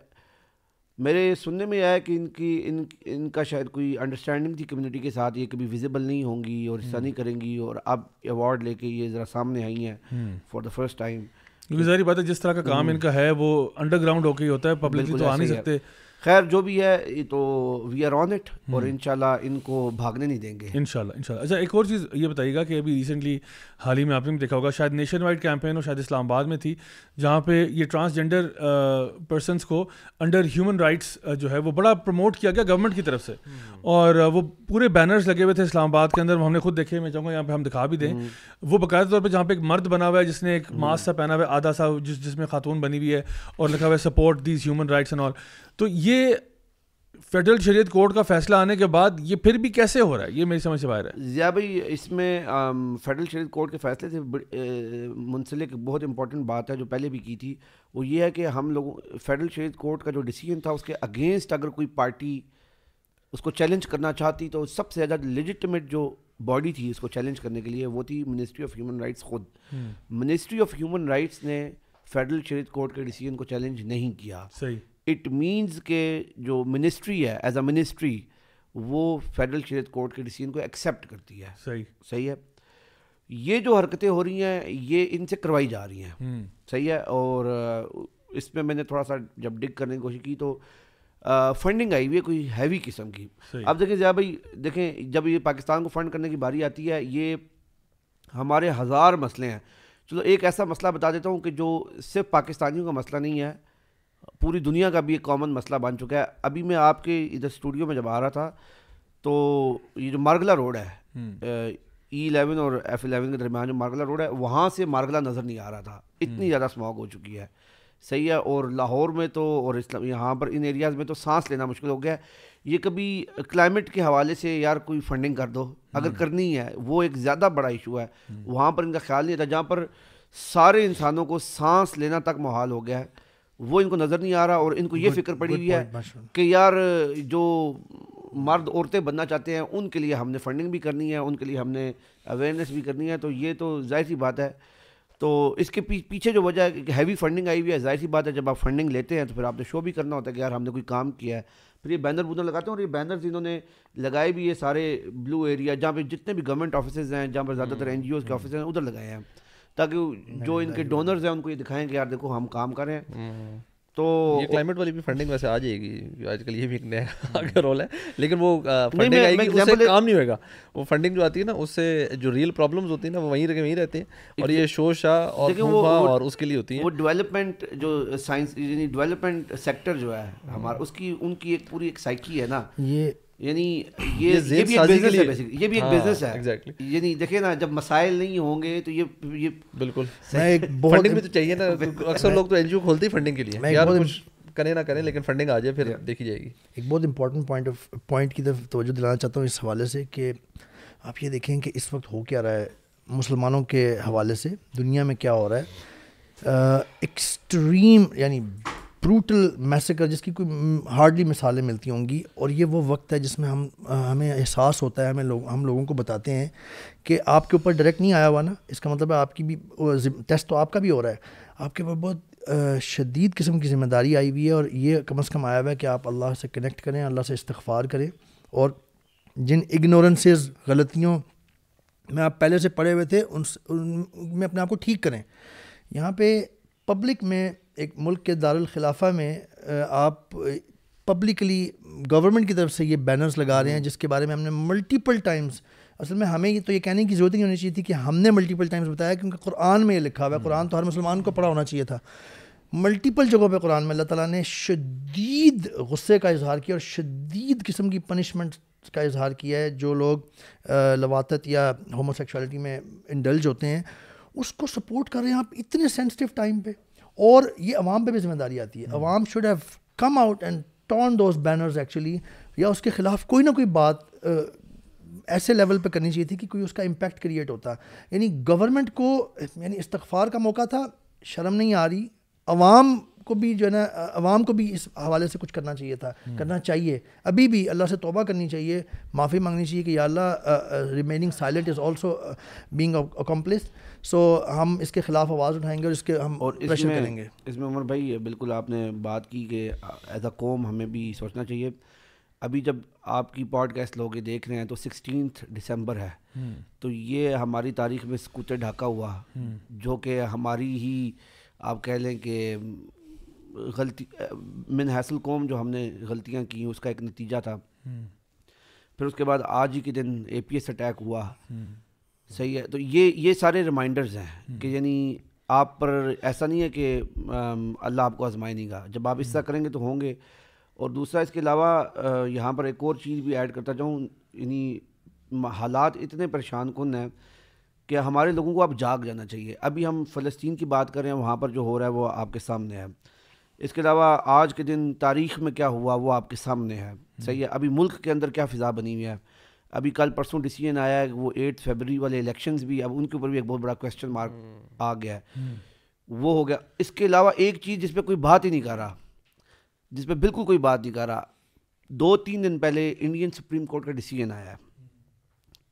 मेरे सुनने में आया कि इनकी इन इनका शायद कोई अंडरस्टैंडिंग थी कम्युनिटी के साथ ये कभी विजिबल नहीं होंगी और हिस्सा हम्म। नहीं करेंगी और अब अवार्ड लेके ये ज़रा सामने आई हैं फॉर द फर्स्ट टाइम क्योंकि जारी बात है जिस तरह का काम हम्म। इनका है वो अंडरग्राउंड होके ही होता है पब्लिक तो आ नहीं सकते खैर जो भी है तो वी आर ऑन इट और हम्म। इनशाला इनको भागने नहीं देंगे इनशाला इनशाला अच्छा एक और चीज़ ये बताइएगा कि अभी रिसेंटली हाल ही में आपने भी देखा होगा शायद नेशन वाइड कैंपेन और शायद इस्लामाबाद में थी जहाँ पे ये ट्रांसजेंडर पर्सन को अंडर ह्यूमन राइट्स जो है वो बड़ा प्रमोट किया गया गवर्नमेंट की तरफ से हम्म। और वो पूरे बैनर्स लगे हुए थे इस्लामाबाद के अंदर हमने खुद देखे मैं चाहूँगा यहाँ पे हम दिखा भी दें हम्म। वो बाकायदा तौर पर जहाँ पे एक मर्द बना हुआ है जिसने एक मास्क सा पहना हुआ है आधा सा जिस जिसमें खातून बनी हुई है और लिखा हुआ है support these human rights and all तो ये फेडरल शरीय कोर्ट का फैसला आने के बाद ये फिर भी कैसे हो रहा है ये मेरी समझ से बाहर है या भाई इसमें फेडरल शरीय कोर्ट के फैसले से मुंसलिक बहुत इंपॉर्टेंट बात है जो पहले भी की थी वो ये है कि हम लोगों फेडरल शरीय कोर्ट का जो डिसीजन था उसके अगेंस्ट अगर कोई पार्टी उसको चैलेंज करना चाहती तो सबसे ज़्यादा लेजिटमेट जो बॉडी थी उसको चैलेंज करने के लिए वो थी मिनिस्ट्री ऑफ ह्यूमन राइट्स खुद मिनिस्ट्री ऑफ ह्यूमन राइट्स ने फेडरल शरीय कोर्ट के डिसीजन को चैलेंज नहीं किया सही इट मींस के जो मिनिस्ट्री है एज अ मिनिस्ट्री वो फेडरल शरीत कोर्ट के डिसीजन को एक्सेप्ट करती है सही सही है ये जो हरकतें हो रही हैं ये इनसे करवाई जा रही हैं हम्म। सही है और इसमें मैंने थोड़ा सा जब डिग करने की कोशिश की तो फंडिंग आई हुई है कोई हैवी किस्म की अब देखें जया भाई देखें जब ये पाकिस्तान को फंड करने की बारी आती है ये हमारे हज़ार मसले हैं चलो एक ऐसा मसला बता देता हूँ कि जो सिर्फ पाकिस्तानियों का मसला नहीं है पूरी दुनिया का भी एक कॉमन मसला बन चुका है अभी मैं आपके इधर स्टूडियो में जब आ रहा था तो ये जो मार्गला रोड है ई हम्म। इलेवन e और एफ इलेवन के दरमियान जो मार्गला रोड है वहाँ से मार्गला नज़र नहीं आ रहा था इतनी हम्म। ज़्यादा स्मॉग हो चुकी है सही है और लाहौर में तो और इस्लाम यहाँ पर इन एरियाज़ में तो सांस लेना मुश्किल हो गया है ये कभी क्लाइमेट के हवाले से यार कोई फंडिंग कर दो अगर हम्म। करनी है वो एक ज़्यादा बड़ा इशू है वहाँ पर इनका ख्याल नहीं था जहाँ पर सारे इंसानों को सांस लेना तक मुहाल हो गया है वो इनको नज़र नहीं आ रहा और इनको ये फिक्र पड़ी हुई है कि यार जो मर्द औरतें बनना चाहते हैं उनके लिए हमने फंडिंग भी करनी है उनके लिए हमने अवेयरनेस भी करनी है तो ये तो जाहिर सी बात है तो इसके पीछे जो वजह है कि हैवी फंडिंग आई हुई है जाहिर सी बात है जब आप फंडिंग लेते हैं तो फिर आपने शो भी करना होता है कि यार हमने कोई काम किया है फिर ये बैनर बुनर लगाते हैं और ये बैनर इन्होंने लगाए भी ये सारे ब्लू एरिया जहाँ पर जितने भी गवर्नमेंट ऑफिसेज़ हैं जहाँ पर ज़्यादातर एन हम्म, के ऑफिस हम्म। हैं उधर लगाए हैं ताकि जो इनके डोनर्स हैं उनको ये दिखाएं कि यार देखो हम काम करें हम्म। तो ये क्लाइमेट वाली भी फंडिंग वैसे आ जाएगी आजकल ये भी एक नया आगे रोल है लेकिन वो फंडिंग नहीं, आएगी उससे ले... काम नहीं होगा वो फंडिंग जो आती है ना उससे जो रियल प्रॉब्लम्स होती है ना वो वहीं रह वहीं रहते हैं और ये शोशा और वो, और उसके लिए होती है वो डेवलपमेंट जो साइंस डेवलपमेंट सेक्टर जो है हमारा उसकी उनकी एक पूरी एक साइकी है ना ये हाँ, जब मसाइल नहीं होंगे तो ये ये बिल्कुल मैं एक तो चाहिए ना तो अक्सर तो खोलते फंडिंग के लिए करें ना करें लेकिन फंडिंग आ जाए फिर देखी जाएगी एक बहुत इंपॉर्टेंट पॉइंट ऑफ पॉइंट की तरफ तवज्जो दिलाना चाहता हूँ इस हवाले से कि आप ये देखें कि इस वक्त हो क्या रहा है मुसलमानों के हवाले से दुनिया में क्या हो रहा है एक्सट्रीम यानी ब्रूटल मैसेकर जिसकी कोई हार्डली हम्म, मिसालें मिलती होंगी और ये वो वक्त है जिसमें हम हमें एहसास होता है हमें लोग हम लोगों को बताते हैं कि आपके ऊपर डायरेक्ट नहीं आया हुआ ना इसका मतलब है आपकी भी टेस्ट तो आपका भी हो रहा है आपके ऊपर बहुत शदीद किस्म की जिम्मेदारी आई हुई है और ये कम अज़ कम आया हुआ है कि आप अल्लाह से कनेक्ट करें अल्लाह से इस्तफ़ार करें और जिन इग्नोरेंसेज गलतियों में आप पहले से पड़े हुए थे उन उनमें अपने आप को ठीक करें यहाँ पे पब्लिक में एक मुल्क के दारखिला में आप पब्लिकली गवर्नमेंट की तरफ से ये बैनर्स लगा रहे हैं हम्म। जिसके बारे में हमने मल्टीपल टाइम्स असल में हमें तो ये कहने की ज़रूरत नहीं होनी चाहिए थी कि हमने मल्टीपल टाइम्स बताया क्योंकि कुरान में ये लिखा हुआ है कुरान हम्म। तो हर मुसलमान को पढ़ा होना चाहिए था मल्टीपल जगहों पे कुरान में अल्लाह ताला ने शदीद गुस्से का इजहार किया और शदीद किस्म की पनिशमेंट का इजहार किया है जो लोग लवात या होमोसेक्शुअलिटी में इंडल्ज होते हैं उसको सपोर्ट कर रहे हैं आप इतने सेंसिटिव टाइम पर और ये अवाम पे भी जिम्मेदारी आती है हम्म। अवाम should have come out and torn those banners actually या उसके खिलाफ कोई ना कोई बात ऐसे लेवल पे करनी चाहिए थी कि कोई उसका इम्पेक्ट क्रिएट होता यानी गवर्नमेंट को यानी इस्तफार का मौका था शर्म नहीं आ रही अवाम को भी जो है ना आवाम को भी इस हवाले से कुछ करना चाहिए था हम्म। करना चाहिए अभी भी अल्लाह से तोबा करनी चाहिए माफ़ी मांगनी चाहिए कि Allah remaining silent is also being accomplice so हम इसके ख़िलाफ़ आवाज़ उठाएंगे और इसके हम और प्रेशर इसमें, करेंगे इसमें उमर भाई बिल्कुल आपने बात की कि एज अ कौम हमें भी सोचना चाहिए अभी जब आपकी पॉडकास्ट लोग देख रहे हैं तो सिक्सटीन दिसंबर है हम्म। तो ये हमारी तारीख में स्कूटर ढाका हुआ हम्म। जो कि हमारी ही आप कह लें कि गलती मिन हैसल कौम जो हमने गलतियाँ की उसका एक नतीजा था हम्म। फिर उसके बाद आज ही के दिन ए पी एस अटैक हुआ हम्म। सही है तो ये ये सारे रिमाइंडर्स हैं हम्म। कि यानी आप पर ऐसा नहीं है कि अल्लाह आपको आजमाए नहीं जब आप इस तरह करेंगे तो होंगे और दूसरा इसके अलावा यहाँ पर एक और चीज़ भी ऐड करता चाहूँ यानी हालात इतने परेशान कन हैं कि हमारे लोगों को आप जाग जाना चाहिए अभी हम फ़लस्तीन की बात करें वहाँ पर जो हो रहा है वो आपके सामने है इसके अलावा आज के दिन तारीख में क्या हुआ वो आपके सामने है हम्म। सही है अभी मुल्क के अंदर क्या फ़िज़ा बनी हुई है अभी कल परसों डिसीजन आया है वो एट फेबरी वाले इलेक्शन भी अब उनके ऊपर भी एक बहुत बड़ा क्वेश्चन हम्म। मार्क आ गया है हम्म। वो हो गया इसके अलावा एक चीज़ जिस पर कोई बात ही नहीं कर रहा जिस पर बिल्कुल कोई बात नहीं कर रहा दो तीन दिन पहले इंडियन सुप्रीम कोर्ट का डिसीजन आया है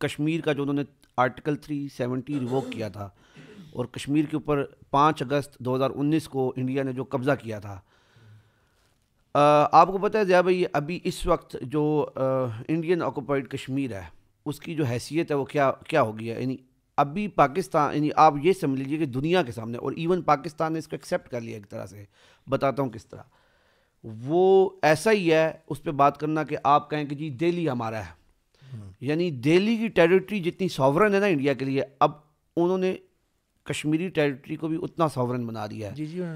कश्मीर का जो उन्होंने आर्टिकल थ्री सेवेंटी रिवोक किया था और कश्मीर के ऊपर पाँच अगस्त 2019 को इंडिया ने जो कब्ज़ा किया था आपको पता है जया भाई अभी इस वक्त जो इंडियन ऑक्यूपाइड कश्मीर है उसकी जो हैसियत है वो क्या क्या होगी है यानी अभी पाकिस्तान यानी आप ये समझ लीजिए कि दुनिया के सामने और इवन पाकिस्तान ने इसको एक्सेप्ट कर लिया एक तरह से बताता हूँ किस तरह वो ऐसा ही है उस पर बात करना कि आप कहें कि जी दिल्ली हमारा है हम्म। यानी दिल्ली की टेरिटरी जितनी सॉवरन है ना इंडिया के लिए अब उन्होंने कश्मीरी टेरिटरी को भी उतना सॉवरन बना दिया है जी जी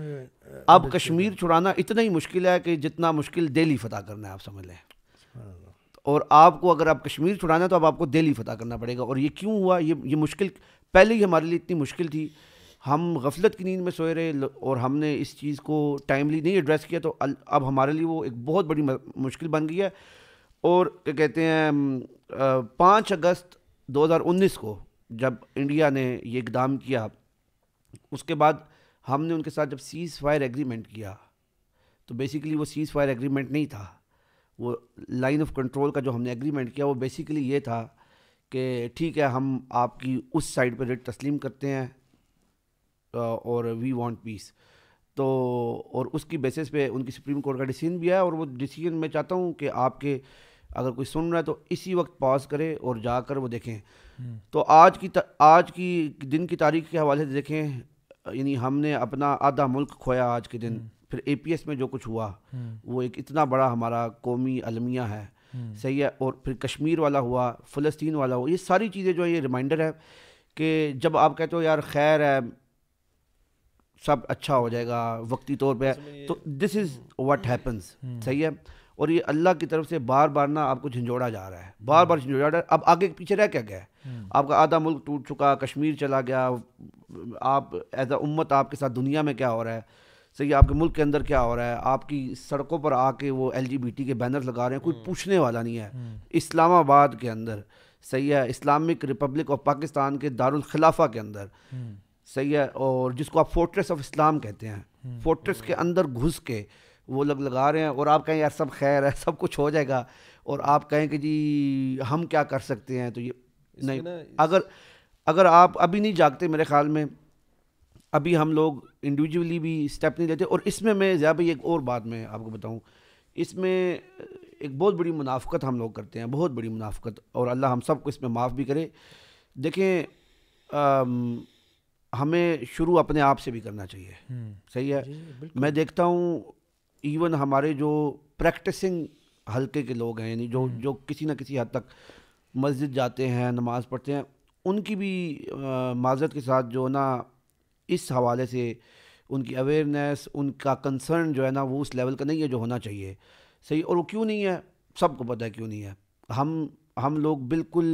अब कश्मीर छुड़ाना इतना ही मुश्किल है कि जितना मुश्किल दिल्ली फतह करना है आप समझ लें तो और आपको अगर आप कश्मीर छुड़ाना है तो अब आपको दिल्ली फतह करना पड़ेगा और ये क्यों हुआ ये ये मुश्किल पहले ही हमारे लिए इतनी मुश्किल थी हम गफलत की नींद में सोए रहे और हमने इस चीज़ को टाइमली नहीं एड्रेस किया तो अब हमारे लिए वो एक बहुत बड़ी मुश्किल बन गई है और क्या कहते हैं पाँच अगस्त 2019 को जब इंडिया ने ये इकदाम किया उसके बाद हमने उनके साथ जब सीज़ फायर एग्रीमेंट किया तो बेसिकली वो सीज़ फायर एग्रीमेंट नहीं था वो लाइन ऑफ कंट्रोल का जो हमने एग्रीमेंट किया वो बेसिकली ये था कि ठीक है हम आपकी उस साइड पर रेट तस्लीम करते हैं और वी वांट पीस तो और उसकी बेसिस पे उनकी सुप्रीम कोर्ट का डिसीजन भी आया और वो डिसीजन मैं चाहता हूँ कि आपके अगर कोई सुन रहा है तो इसी वक्त पॉज करें और जाकर वो देखें हम्म। तो आज की आज की दिन की तारीख के हवाले से देखें यानी हमने अपना आधा मुल्क खोया आज के दिन हम्म। फिर ए में जो कुछ हुआ हम्म। वो एक इतना बड़ा हमारा कौमी अलमिया है सही है और फिर कश्मीर वाला हुआ फ़लस्तीन वाला हुआ ये सारी चीज़ें जो है ये रिमाइंडर है कि जब आप कहते हो यार खैर है सब अच्छा हो जाएगा वक्ती तौर पे तो दिस इज़ व्हाट हैपन्स सही है और ये अल्लाह की तरफ से बार बार ना आपको झंझोड़ा जा रहा है बार बार हम्म। झंझोड़ा जा रहा है अब आगे पीछे रह क्या गया है हम्म। आपका आधा मुल्क टूट चुका कश्मीर चला गया आप एज आ उम्मत आपके साथ दुनिया में क्या हो रहा है सही आपके मुल्क के अंदर क्या हो रहा है आपकी सड़कों पर आके वो एल के बैनर लगा रहे हैं कोई हम्म। पूछने वाला नहीं है इस्लामाबाद के अंदर सही है इस्लामिक रिपब्लिक ऑफ पाकिस्तान के दारखिलाफा के अंदर सही है और जिसको आप फोर्ट्रेस ऑफ इस्लाम कहते हैं फोर्ट्रेस के अंदर घुस के वो लोग लगा रहे हैं और आप कहें यार सब खैर है सब कुछ हो जाएगा और आप कहें कि जी हम क्या कर सकते हैं तो ये नहीं अगर अगर आप अभी नहीं जागते मेरे ख्याल में अभी हम लोग इंडिविजुअली भी स्टेप नहीं लेते और इसमें मैं ज़्यादा भाई एक और बात मैं आपको बताऊँ इसमें एक बहुत बड़ी मुनाफ़त हम लोग करते हैं बहुत बड़ी मुनाफ़त और अल्लाह हम सबको इसमें माफ़ भी करे देखें आम, हमें शुरू अपने आप से भी करना चाहिए हम्म। सही है मैं देखता हूँ इवन हमारे जो प्रैक्टिसिंग हल्के के लोग हैं यानी जो हम्म। जो किसी ना किसी हद तक मस्जिद जाते हैं नमाज़ पढ़ते हैं उनकी भी माजरत के साथ जो ना इस हवाले से उनकी अवेयरनेस उनका कंसर्न जो है ना वो उस लेवल का नहीं है जो होना चाहिए सही और वो क्यों नहीं है सबको पता है क्यों नहीं है हम हम लोग बिल्कुल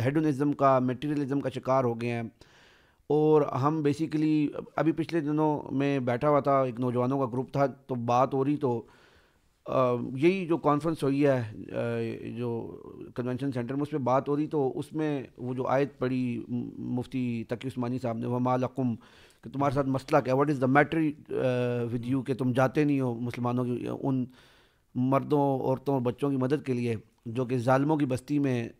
हेडोनिज़म का मटेरियलिज्म का शिकार हो गए हैं और हम बेसिकली अभी पिछले दिनों में बैठा हुआ था एक नौजवानों का ग्रुप था तो बात हो रही तो यही जो कॉन्फ्रेंस हुई है जो कन्वेंशन सेंटर में उस पर बात हो रही तो उसमें वो जो आयत पड़ी मुफ्ती तकी उस्मानी साहब ने वह मालकुम कि तुम्हारे साथ मसला क्या what is the matter with you कि तुम जाते नहीं हो मुसलमानों की उन मर्दों औरतों और बच्चों की मदद के लिए जो कि ालमों की बस्ती में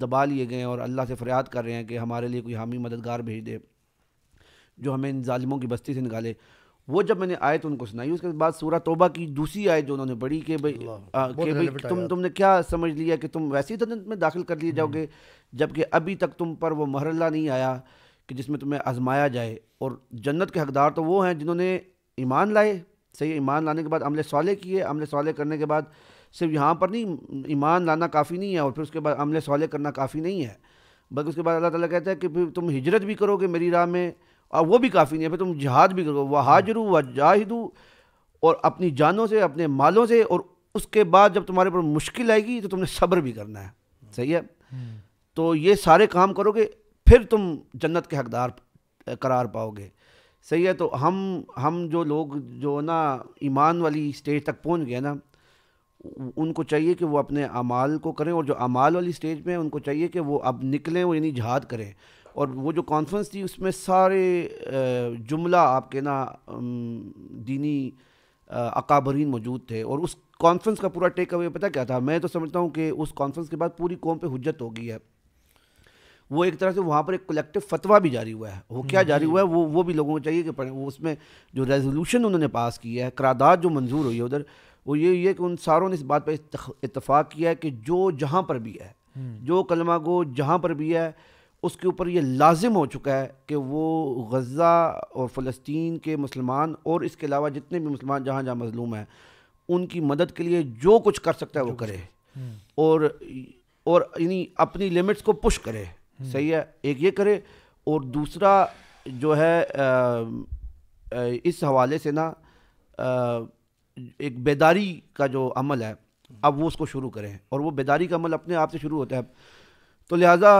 दबा लिए गए और अल्लाह से फरियाद कर रहे हैं कि हमारे लिए कोई हामी मददगार भेज दे जो हमें इन ालमों की बस्ती से निकाले वो जब मैंने आयत उनको सुनाई उसके बाद सूरा तोबा की दूसरी आयत जो उन्होंने पढ़ी कि भाई कि भाई तुम तुमने क्या समझ लिया कि तुम वैसे ही तदंत में दाखिल कर लिए जाओगे हम्म। जबकि अभी तक तुम पर वो महरला नहीं आया कि जिसमें तुम्हें आजमाया जाए और जन्नत के हकदार तो वो हैं जिन्होंने ईमान लाए सही ईमान लाने के बाद अमले सवाले किए अमले सवाले करने के बाद सिर्फ यहाँ पर नहीं ईमान लाना काफ़ी नहीं है और फिर उसके बाद अमल सौले करना काफ़ी नहीं है बल्कि उसके बाद अल्लाह ताला कहता है कि फिर तुम हिजरत भी करोगे मेरी राह में और वो भी काफ़ी नहीं है फिर तुम जहाद भी करोगे वह हाजरू व जाहिदू और अपनी जानों से अपने मालों से और उसके बाद जब तुम्हारे ऊपर मुश्किल आएगी तो तुमने सब्र भी करना है सही है हम्म। तो ये सारे काम करोगे फिर तुम जन्नत के हकदार करार पाओगे सही है तो हम हम जो लोग जो ना ईमान वाली स्टेज तक पहुंच गए ना उनको चाहिए कि वो अपने अमाल को करें और जो अमाल वाली स्टेज में उनको चाहिए कि वो अब निकलें वो यानी जहाद करें और वो जो कॉन्फ्रेंस थी उसमें सारे जुमला आपके ना दीनी अकाबरीन मौजूद थे और उस कॉन्फ्रेंस का पूरा टेक अवे पता क्या था मैं तो समझता हूँ कि उस कॉन्फ्रेंस के बाद पूरी कौम पे हजत हो गई है वो एक तरह से वहाँ पर एक कलेक्टिव फतवा भी जारी हुआ है वो क्या जारी हुआ है वो वो भी लोगों को चाहिए कि पढ़ें वो उसमें जो रेजोल्यूशन उन्होंने पास किया है करारदाद जो मंजूर हुई है उधर वो ये है कि उन सारों ने इस बात पर इतफाक़ किया है कि जो जहाँ पर भी है हम्म। जो कलमा गो जहाँ पर भी है उसके ऊपर ये लाजिम हो चुका है कि वो गज़ा और फ़लस्तीन के मुसलमान और इसके अलावा जितने भी मुसलमान जहाँ जहाँ मजलूम हैं उनकी मदद के लिए जो कुछ कर सकता है वो करे हम्म। और और यानी अपनी लिमिट्स को पुश करे हम्म। सही है एक ये करे और दूसरा जो है आ, आ, इस हवाले से ना आ, एक बेदारी का जो अमल है अब वो उसको शुरू करें और वो बेदारी का अमल अपने आप से शुरू होता है तो लिहाजा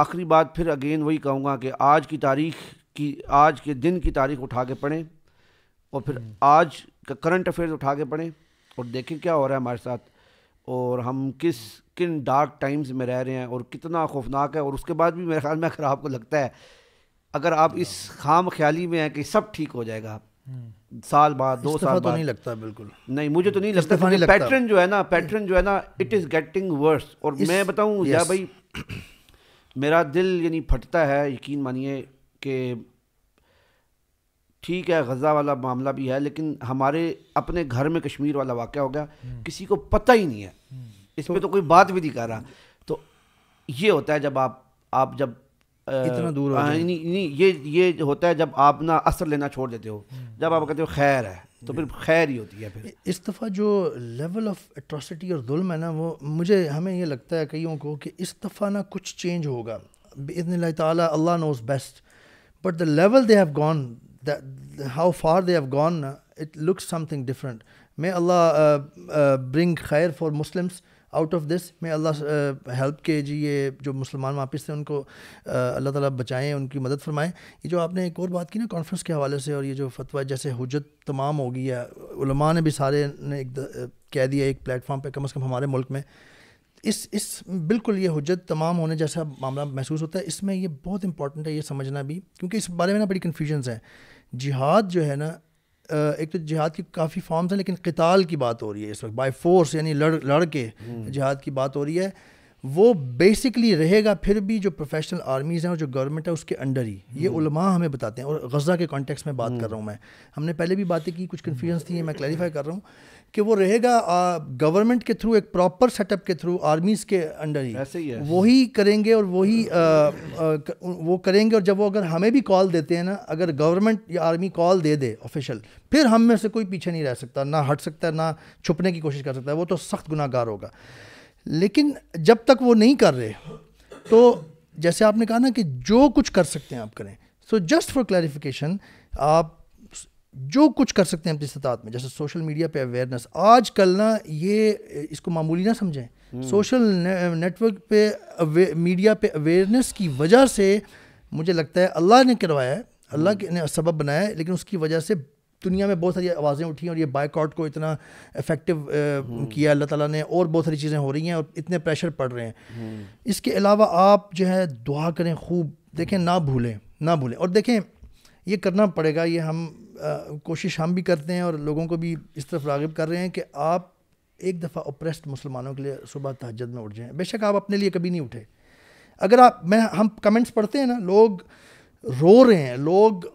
आखिरी बात फिर अगेन वही कहूँगा कि आज की तारीख की आज के दिन की तारीख उठा के पढ़ें और फिर हम्म। आज का करंट अफेयर्स उठा के पढ़ें और देखें क्या हो रहा है हमारे साथ और हम किस किन डार्क टाइम्स में रह रहे हैं और कितना खौफनाक है और उसके बाद भी मेरे ख्याल में अगर आपको लगता है अगर आप इस हाँ। खाम ख्याली में हैं कि सब ठीक हो जाएगा हम्म। साल बाद दो साल तो बाद नहीं लगता बिल्कुल नहीं मुझे तो नहीं लगता नहीं लगता पैटर्न जो है ना पैटर्न जो है ना इट इज़ गेटिंग वर्स और मैं बताऊँ या भाई मेरा दिल यानी फटता है यकीन मानिए कि ठीक है गज़ा वाला मामला भी है लेकिन हमारे अपने घर में कश्मीर वाला वाक़ हो गया हम्म। किसी को पता ही नहीं है हम्म। इसमें तो, तो कोई बात भी नहीं कर रहा तो ये होता है जब आप आप जब इतना दूर हो हाँ, नहीं नहीं ये ये होता है जब आप ना असर लेना छोड़ देते हो हम्म। जब आप कहते हो खैर है तो फिर खैर ही होती है फिर इस दफ़ा जो लेवल ऑफ एट्रॉसिटी और जुल्म है ना वो मुझे हमें ये लगता है कईयों को कि इस दफ़ा ना कुछ चेंज होगा इतन ताला Allah knows best but the level they have gone how far they have gone it looks something different may Allah bring खैर for Muslims out of this may Allah help के जी ये जो मुसलमान वापस थे उनको अल्लाह ताला बचाएं उनकी मदद फरमाएं ये जो आपने एक और बात की ना कॉन्फ्रेंस के हवाले से और ये जो फतवा जैसे हजत तमाम हो गई उलमा ने भी सारे ने एक कह दिया एक प्लेटफार्म पर कम अज़ कम हमारे मुल्क में इस इस बिल्कुल ये हजत तमाम होने जैसा मामला महसूस होता है इसमें ये बहुत इंपॉर्टेंट है ये समझना भी क्योंकि इस बारे में ना बड़ी कन्फ्यूजन्स हैं जिहाद जो है ना एक तो जिहाद की काफ़ी फॉर्म्स हैं लेकिन कताल की बात हो रही है इस वक्त बाई फोर्स यानी लड़ लड़ के हम्म। जिहाद की बात हो रही है वो बेसिकली रहेगा फिर भी जो प्रोफेशनल आर्मीज़ हैं और जो गवर्नमेंट है उसके अंडर ही ये हम्म। उलमा हमें बताते हैं और गज़ा के कॉन्टेक्स्ट में बात हम्म। कर रहा हूँ मैं हमने पहले भी बातें की कुछ कन्फ्यूजन थी मैं क्लैरिफाई कर रहा हूँ कि वो रहेगा गवर्नमेंट के थ्रू एक प्रॉपर सेटअप के थ्रू आर्मीज़ के अंडर ही ऐसे ही वही करेंगे और वही वो करेंगे और जब वो अगर हमें भी कॉल देते हैं ना अगर गवर्नमेंट या आर्मी कॉल दे दे ऑफिशियल फिर हम में से कोई पीछे नहीं रह सकता ना हट सकता है ना छुपने की कोशिश कर सकता है वो तो सख्त गुनागार होगा लेकिन जब तक वो नहीं कर रहे तो जैसे आपने कहा ना कि जो कुछ कर सकते हैं आप करें सो जस्ट फॉर क्लैरिफिकेशन आप जो कुछ कर सकते हैं अपनी सतात में जैसे सोशल मीडिया पे अवेयरनेस आज कल ना ये इसको मामूली ना समझें सोशल हम्म। नेटवर्क पे मीडिया पे अवेयरनेस की वजह से मुझे लगता है अल्लाह ने करवाया है अल्लाह हम्म। ने सबब बनाया है लेकिन उसकी वजह से दुनिया में बहुत सारी आवाज़ें उठी हैं और ये बाइकआउट को इतना इफेक्टिव हम्म। किया अल्लाह ताला ने और बहुत सारी चीज़ें हो रही हैं और इतने प्रेशर पड़ रहे हैं इसके अलावा आप जो है दुआ करें खूब देखें ना भूलें ना भूलें और देखें ये करना पड़ेगा ये हम कोशिश हम भी करते हैं और लोगों को भी इस तरफ रागब कर रहे हैं कि आप एक दफ़ा ओप्रेस्ड मुसलमानों के लिए सुबह तहजद में उठ जाएं बेशक आप अपने लिए कभी नहीं उठे अगर आप मैं हम कमेंट्स पढ़ते हैं ना लोग रो रहे हैं लोग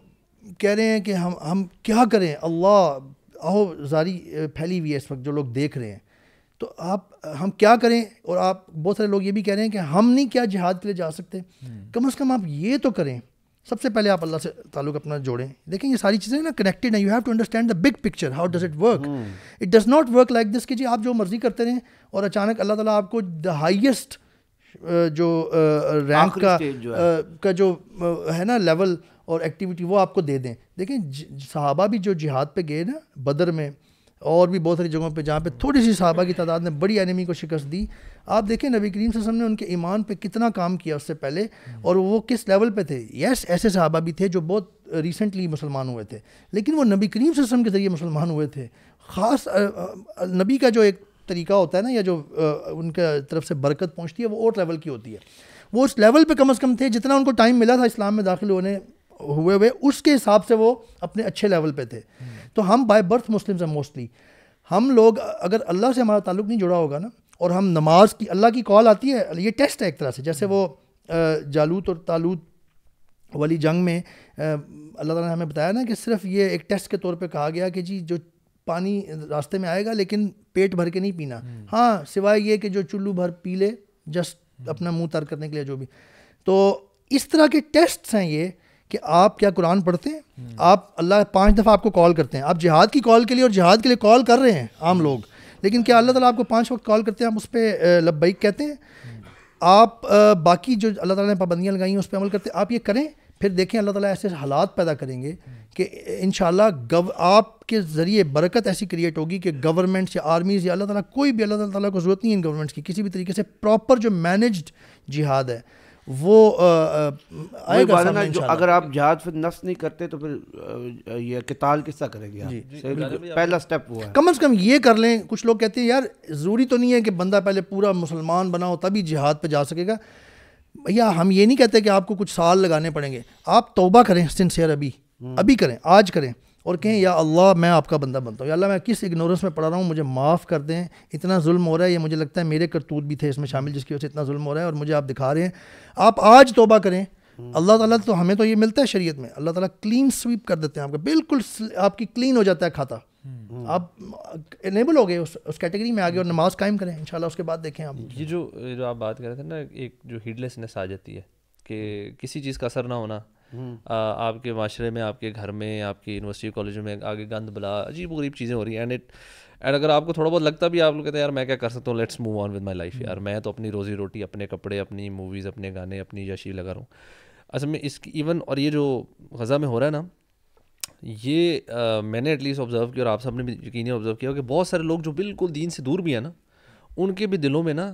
कह रहे हैं कि हम हम क्या करें अल्लाह आहो जारी फैली हुई है इस वक्त जो लोग देख रहे हैं तो आप हम क्या करें और आप बहुत सारे लोग ये भी कह रहे हैं कि हम नहीं क्या जिहाद के लिए जा सकते हम्म। कम अज़ कम आप ये तो करें सबसे पहले आप अल्लाह से ताल्लुक अपना जोड़ें देखें ये सारी चीज़ें ना कनेक्टेड हैं you have to understand the big picture how does it work it does not work like this कि जी आप जो मर्ज़ी करते रहें और अचानक अल्लाह ताला आपको द हाइएस्ट जो रैंक का जो का जो है ना लेवल और एक्टिविटी वो आपको दे दें देखें सहाबा भी जो जिहाद पे गए ना बदर में और भी बहुत सारी जगहों पे जहाँ पे थोड़ी सी सहाबा की तादाद ने बड़ी एनिमी को शिकस्त दी आप देखें नबी करीम वसम ने उनके ईमान पे कितना काम किया उससे पहले और वो किस लेवल पे थे यस ऐसे सहाबा भी थे जो बहुत रिसेंटली मुसलमान हुए थे लेकिन वो नबी करीम वसम के ज़रिए मुसलमान हुए थे ख़ास नबी का जो एक तरीका होता है ना या जो उनके तरफ से बरकत पहुँचती है वो और लेवल की होती है वो उस लेवल पर कम अज़ कम थे जितना उनको टाइम मिला था इस्लाम में दाखिल होने हुए हुए उसके हिसाब से वो अपने अच्छे लेवल पे थे हम्म। तो हम बाय बर्थ मुस्लिम्स हैं मोस्टली हम लोग अगर अल्लाह से हमारा ताल्लुक नहीं जुड़ा होगा ना और हम नमाज की अल्लाह की कॉल आती है ये टेस्ट है एक तरह से जैसे वो जालूत और तालूत वाली जंग में अल्लाह ताला ने हमें बताया ना कि सिर्फ ये एक टेस्ट के तौर पे कहा गया कि जी जो पानी रास्ते में आएगा लेकिन पेट भर के नहीं पीना हम्म। हाँ सिवाय ये कि जो चुल्लू भर पी ले जस्ट हम्म। अपना मुंह तर करने के लिए जो भी तो इस तरह के टेस्ट्स हैं ये कि आप क्या कुरान पढ़ते हैं हम्म। आप अल्लाह पाँच दफ़ा आपको कॉल करते हैं आप जिहाद की कॉल के लिए और जिहाद के लिए कॉल कर रहे हैं आम लोग लेकिन क्या अल्लाह ताला आपको पाँच वक्त कॉल करते हैं आप उस पर लब्बैक कहते हैं आप आ, बाकी जो अल्लाह ताला ने पाबंदियाँ लगाई हैं उस पर अमल करते हैं आप ये करें फिर देखें अल्लाह ताला ऐसे हालात पैदा करेंगे कि इन गव आपके ज़रिए बरकत ऐसी क्रिएट होगी कि गवर्नमेंट्स या आर्मीज़ या अल्लाह ताला कोई भी अल्लाह ताला को ज़रूरत नहीं है इन गवर्नमेंट्स की किसी भी तरीके से प्रॉपर जो मैनेज्ड जिहाद है वो आएगा जो अगर आप जहाज फिर नष्ट नहीं करते तो फिर ये किताल किस्सा करेंगे जी, जी, पहला स्टेप हुआ है कम से कम ये कर लें कुछ लोग कहते हैं यार ज़रूरी तो नहीं है कि बंदा पहले पूरा मुसलमान बनाओ तभी जिहाद पे जा सकेगा भैया हम ये नहीं कहते कि आपको कुछ साल लगाने पड़ेंगे आप तोबा करें सिंसियर अभी हम्म। अभी करें आज करें और कहें या अल्लाह मैं आपका बंदा बनता हूँ या अल्लाह मैं किस इग्नोरेंस में पढ़ा रहा हूँ मुझे माफ़ कर दें इतना जुल्म हो रहा है ये मुझे लगता है मेरे करतूत भी थे इसमें शामिल जिसकी वजह से इतना जुल्म हो रहा है और मुझे आप दिखा रहे हैं आप आज तोबा करें अल्लाह ताला तो हमें तो ये मिलता है शरीयत में अल्लाह ताला क्लीन स्वीप कर देते हैं आपका बिल्कुल आपकी क्लीन हो जाता है खाता हम्म। आप इनेबल हो गए उस उस कैटेगरी में आगे और नमाज कायम करें इंशाल्लाह उसके बाद देखें आप ये जो जो आप बात कर रहे थे ना एक जो हीडलेसनेस आ जाती है कि किसी चीज़ का असर ना होना आपके माशरे में आपके घर में आपकी यूनिवर्सिटी कॉलेज में आगे गंद बला अजीब गरीब चीज़ें हो रही हैं एंड इट एंड अगर आपको थोड़ा बहुत लगता भी आप लोग कहते हैं यार मैं क्या कर सकता हूँ let's move on with my life यार मैं तो अपनी रोज़ी रोटी अपने कपड़े अपनी मूवीज़ अपने गाने अपनी यशी लगा रहा हूँ असल में इसकी इवन और ये जो गज़ा में हो रहा है ना ये आ, मैंने एटलीस्ट ऑब्ज़र्व किया और आप सबने भी यकीन ऑब्ज़र्व किया कि बहुत सारे लोग जो बिल्कुल दीन से दूर भी हैं ना उनके भी दिलों में ना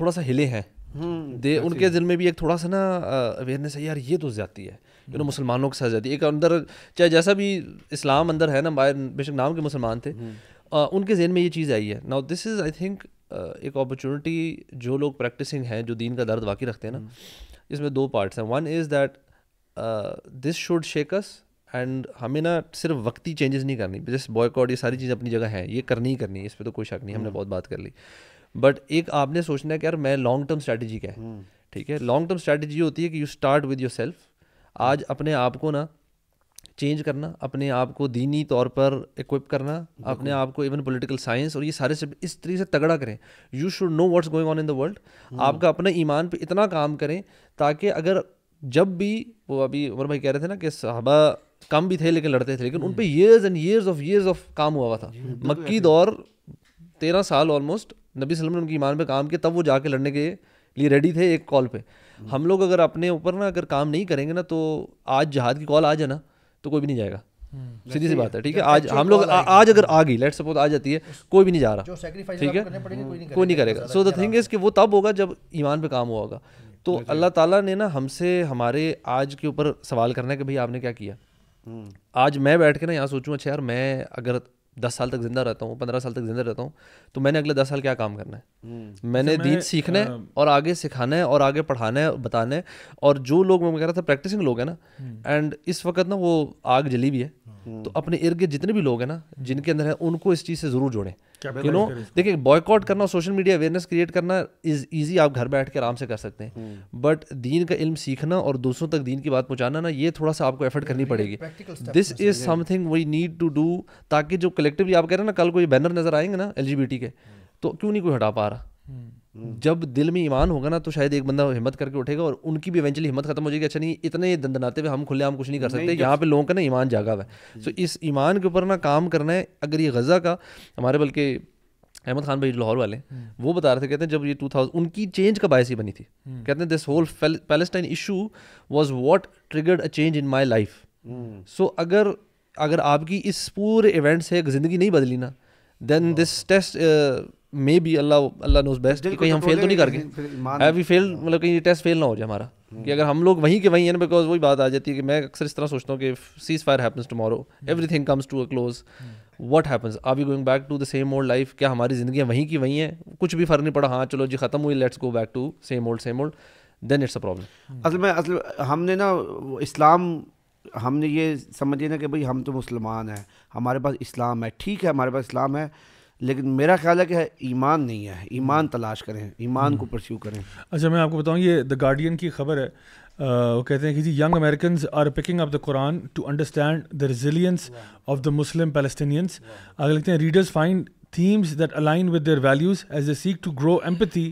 थोड़ा सा हिले हैं दे उनके दिल में भी एक थोड़ा सा ना अवेयरनेस है यार ये तो जाती है यू नो hmm. मुसलमानों के साथ जाती है एक अंदर चाहे जैसा भी इस्लाम अंदर है ना बाहर बेशक नाम के मुसलमान थे आ, hmm. उनके जहन में ये चीज़ आई है now this is I think एक अपॉर्चुनिटी जो लोग प्रैक्टिसिंग हैं जो दीन का दर्द बाकी रखते हैं ना hmm. इसमें दो पार्ट्स हैं one is that this should shake us and हमें ना सिर्फ वक्ती चेंजेस नहीं करनी जैसे बॉयकॉट ये सारी चीज़ें अपनी जगह हैं ये करनी ही करनी है इस पर तो कोई शक नहीं हमने बहुत बात कर ली बट एक आपने सोचना है कि यार मैं लॉन्ग टर्म स्ट्रैटेजी क्या है हम्म। ठीक है लॉन्ग टर्म स्ट्रैटेजी होती है कि you start with yourself आज अपने आप को ना चेंज करना अपने आप को दीनी तौर पर इक्विप करना अपने आप को इवन पॉलिटिकल साइंस और ये सारे सब इस तरीके से तगड़ा करें you should know what's going on in the world आपका अपने ईमान पे इतना काम करें ताकि अगर जब भी वो अभी उमर भाई कह रहे थे ना कि साहबा कम भी थे लेकिन लड़ते थे लेकिन उन पर years and years of years of काम हुआ हुआ था मक्की दौर तेरह साल ऑलमोस्ट नबी वसल्लम ने उनकी ईमान पे काम किया तब वो जाके लड़ने के लिए रेडी थे एक कॉल पे हम लोग अगर अपने ऊपर ना अगर काम नहीं करेंगे ना तो आज जहाद की कॉल आ जाए ना तो कोई भी नहीं जाएगा हम्म, सीधी सी बात है ठीक है आज हम लोग आज अगर आ गई लेट सपोज आ जाती है कोई भी नहीं जा रहा ठीक है कोई नहीं करेगा सो द थिंग इज कि वो तब होगा जब ईमान पे काम हुआ होगा तो अल्लाह ताला ने ना हमसे हमारे आज के ऊपर सवाल करना है कि भाई आपने क्या किया हम्म। आज मैं बैठ के ना यहाँ सोचूँ अच्छा यार मैं अगर दस साल तक जिंदा रहता हूँ पंद्रह साल तक जिंदा रहता हूँ तो मैंने अगले दस साल क्या काम करना है हम्म। मैंने दीन सीखना है हाँ। और आगे सिखाना है और आगे पढ़ाना है बताना है और जो लोग मैं कह रहा था प्रैक्टिसिंग लोग हैं ना एंड हम्म। इस वक्त ना वो आग जली भी है हम्म। तो अपने इर्द गिर्द जितने भी लोग हैं ना जिनके अंदर है उनको इस चीज़ से ज़रूर जोड़ें यू नो देखिए बॉयकॉट करना सोशल मीडिया अवेयरनेस क्रिएट करना इज ईजी आप घर बैठ के आराम से कर सकते हैं बट हम्म। दीन का इल्म सीखना और दूसरों तक दीन की बात पहुंचाना ना ये थोड़ा सा आपको एफर्ट करनी पड़ेगी this is something we need to do ताकि जो कलेक्टिवली आप कह रहे हैं ना कल कोई बैनर नजर आएंगे ना एल के हम्म। तो क्यों नहीं कोई हटा पा रहा हम्म। जब दिल में ईमान होगा ना तो शायद एक बंदा हिम्मत करके उठेगा और उनकी भी इवेंचुअली हिम्मत खत्म हो जाएगी अच्छा नहीं इतने दंदनाते हुए हम खुले हम कुछ नहीं कर सकते यहाँ पे लोगों का ना ईमान जागा हुआ है सो इस ईमान के ऊपर ना काम करना है अगर ये गज़ा का हमारे बल्कि अहमद खान भाई लाहौर वाले हम्म। वो बता रहे थे कहते हैं जब ये टू थाउजेंड उनकी चेंज का बायस ही बनी थी हम्म। कहते हैं this whole Palestine issue was what triggered a change in my life so अगर अगर आपकी इस पूरे इवेंट से ज़िंदगी नहीं बदली ना then this test may be Allah Allah knows best कहीं हम फेल तो नहीं कर गए फेल मतलब कहीं टेस्ट फेल ना हो जाए हमारा कि हम्म। अगर हम लोग वहीं के वहीं हैं बिकॉज वही बात आ जाती है कि मैं अक्सर इस तरह सोचता हूँ कि ceasefire happens tomorrow thing comes to a close what happens are we going back to the same old life क्या हमारी जिंदगी वहीं की वहीं हैं कुछ भी फ़र्क नहीं पड़ा हाँ चलो जी ख़त्म हुई let's go back to same old same old then it's a problem असल में असल हमने ना इस्लाम हमने ये समझिए ना कि भाई हम तो मुसलमान हैं हमारे पास इस्लाम है ठीक है हमारे पास इस्लाम है लेकिन मेरा ख्याल है कि ईमान नहीं है ईमान हम्म। तलाश करें ईमान को परस्यू हम्म। करें अच्छा मैं आपको बताऊँ ये द गार्डियन की खबर है Uh, वो कहते हैं कि जी young American are picking up the Quran to understand the resilience of the Muslim Palestinians आगे लिखते हैं readers find themes that align with their values as they seek to grow empathy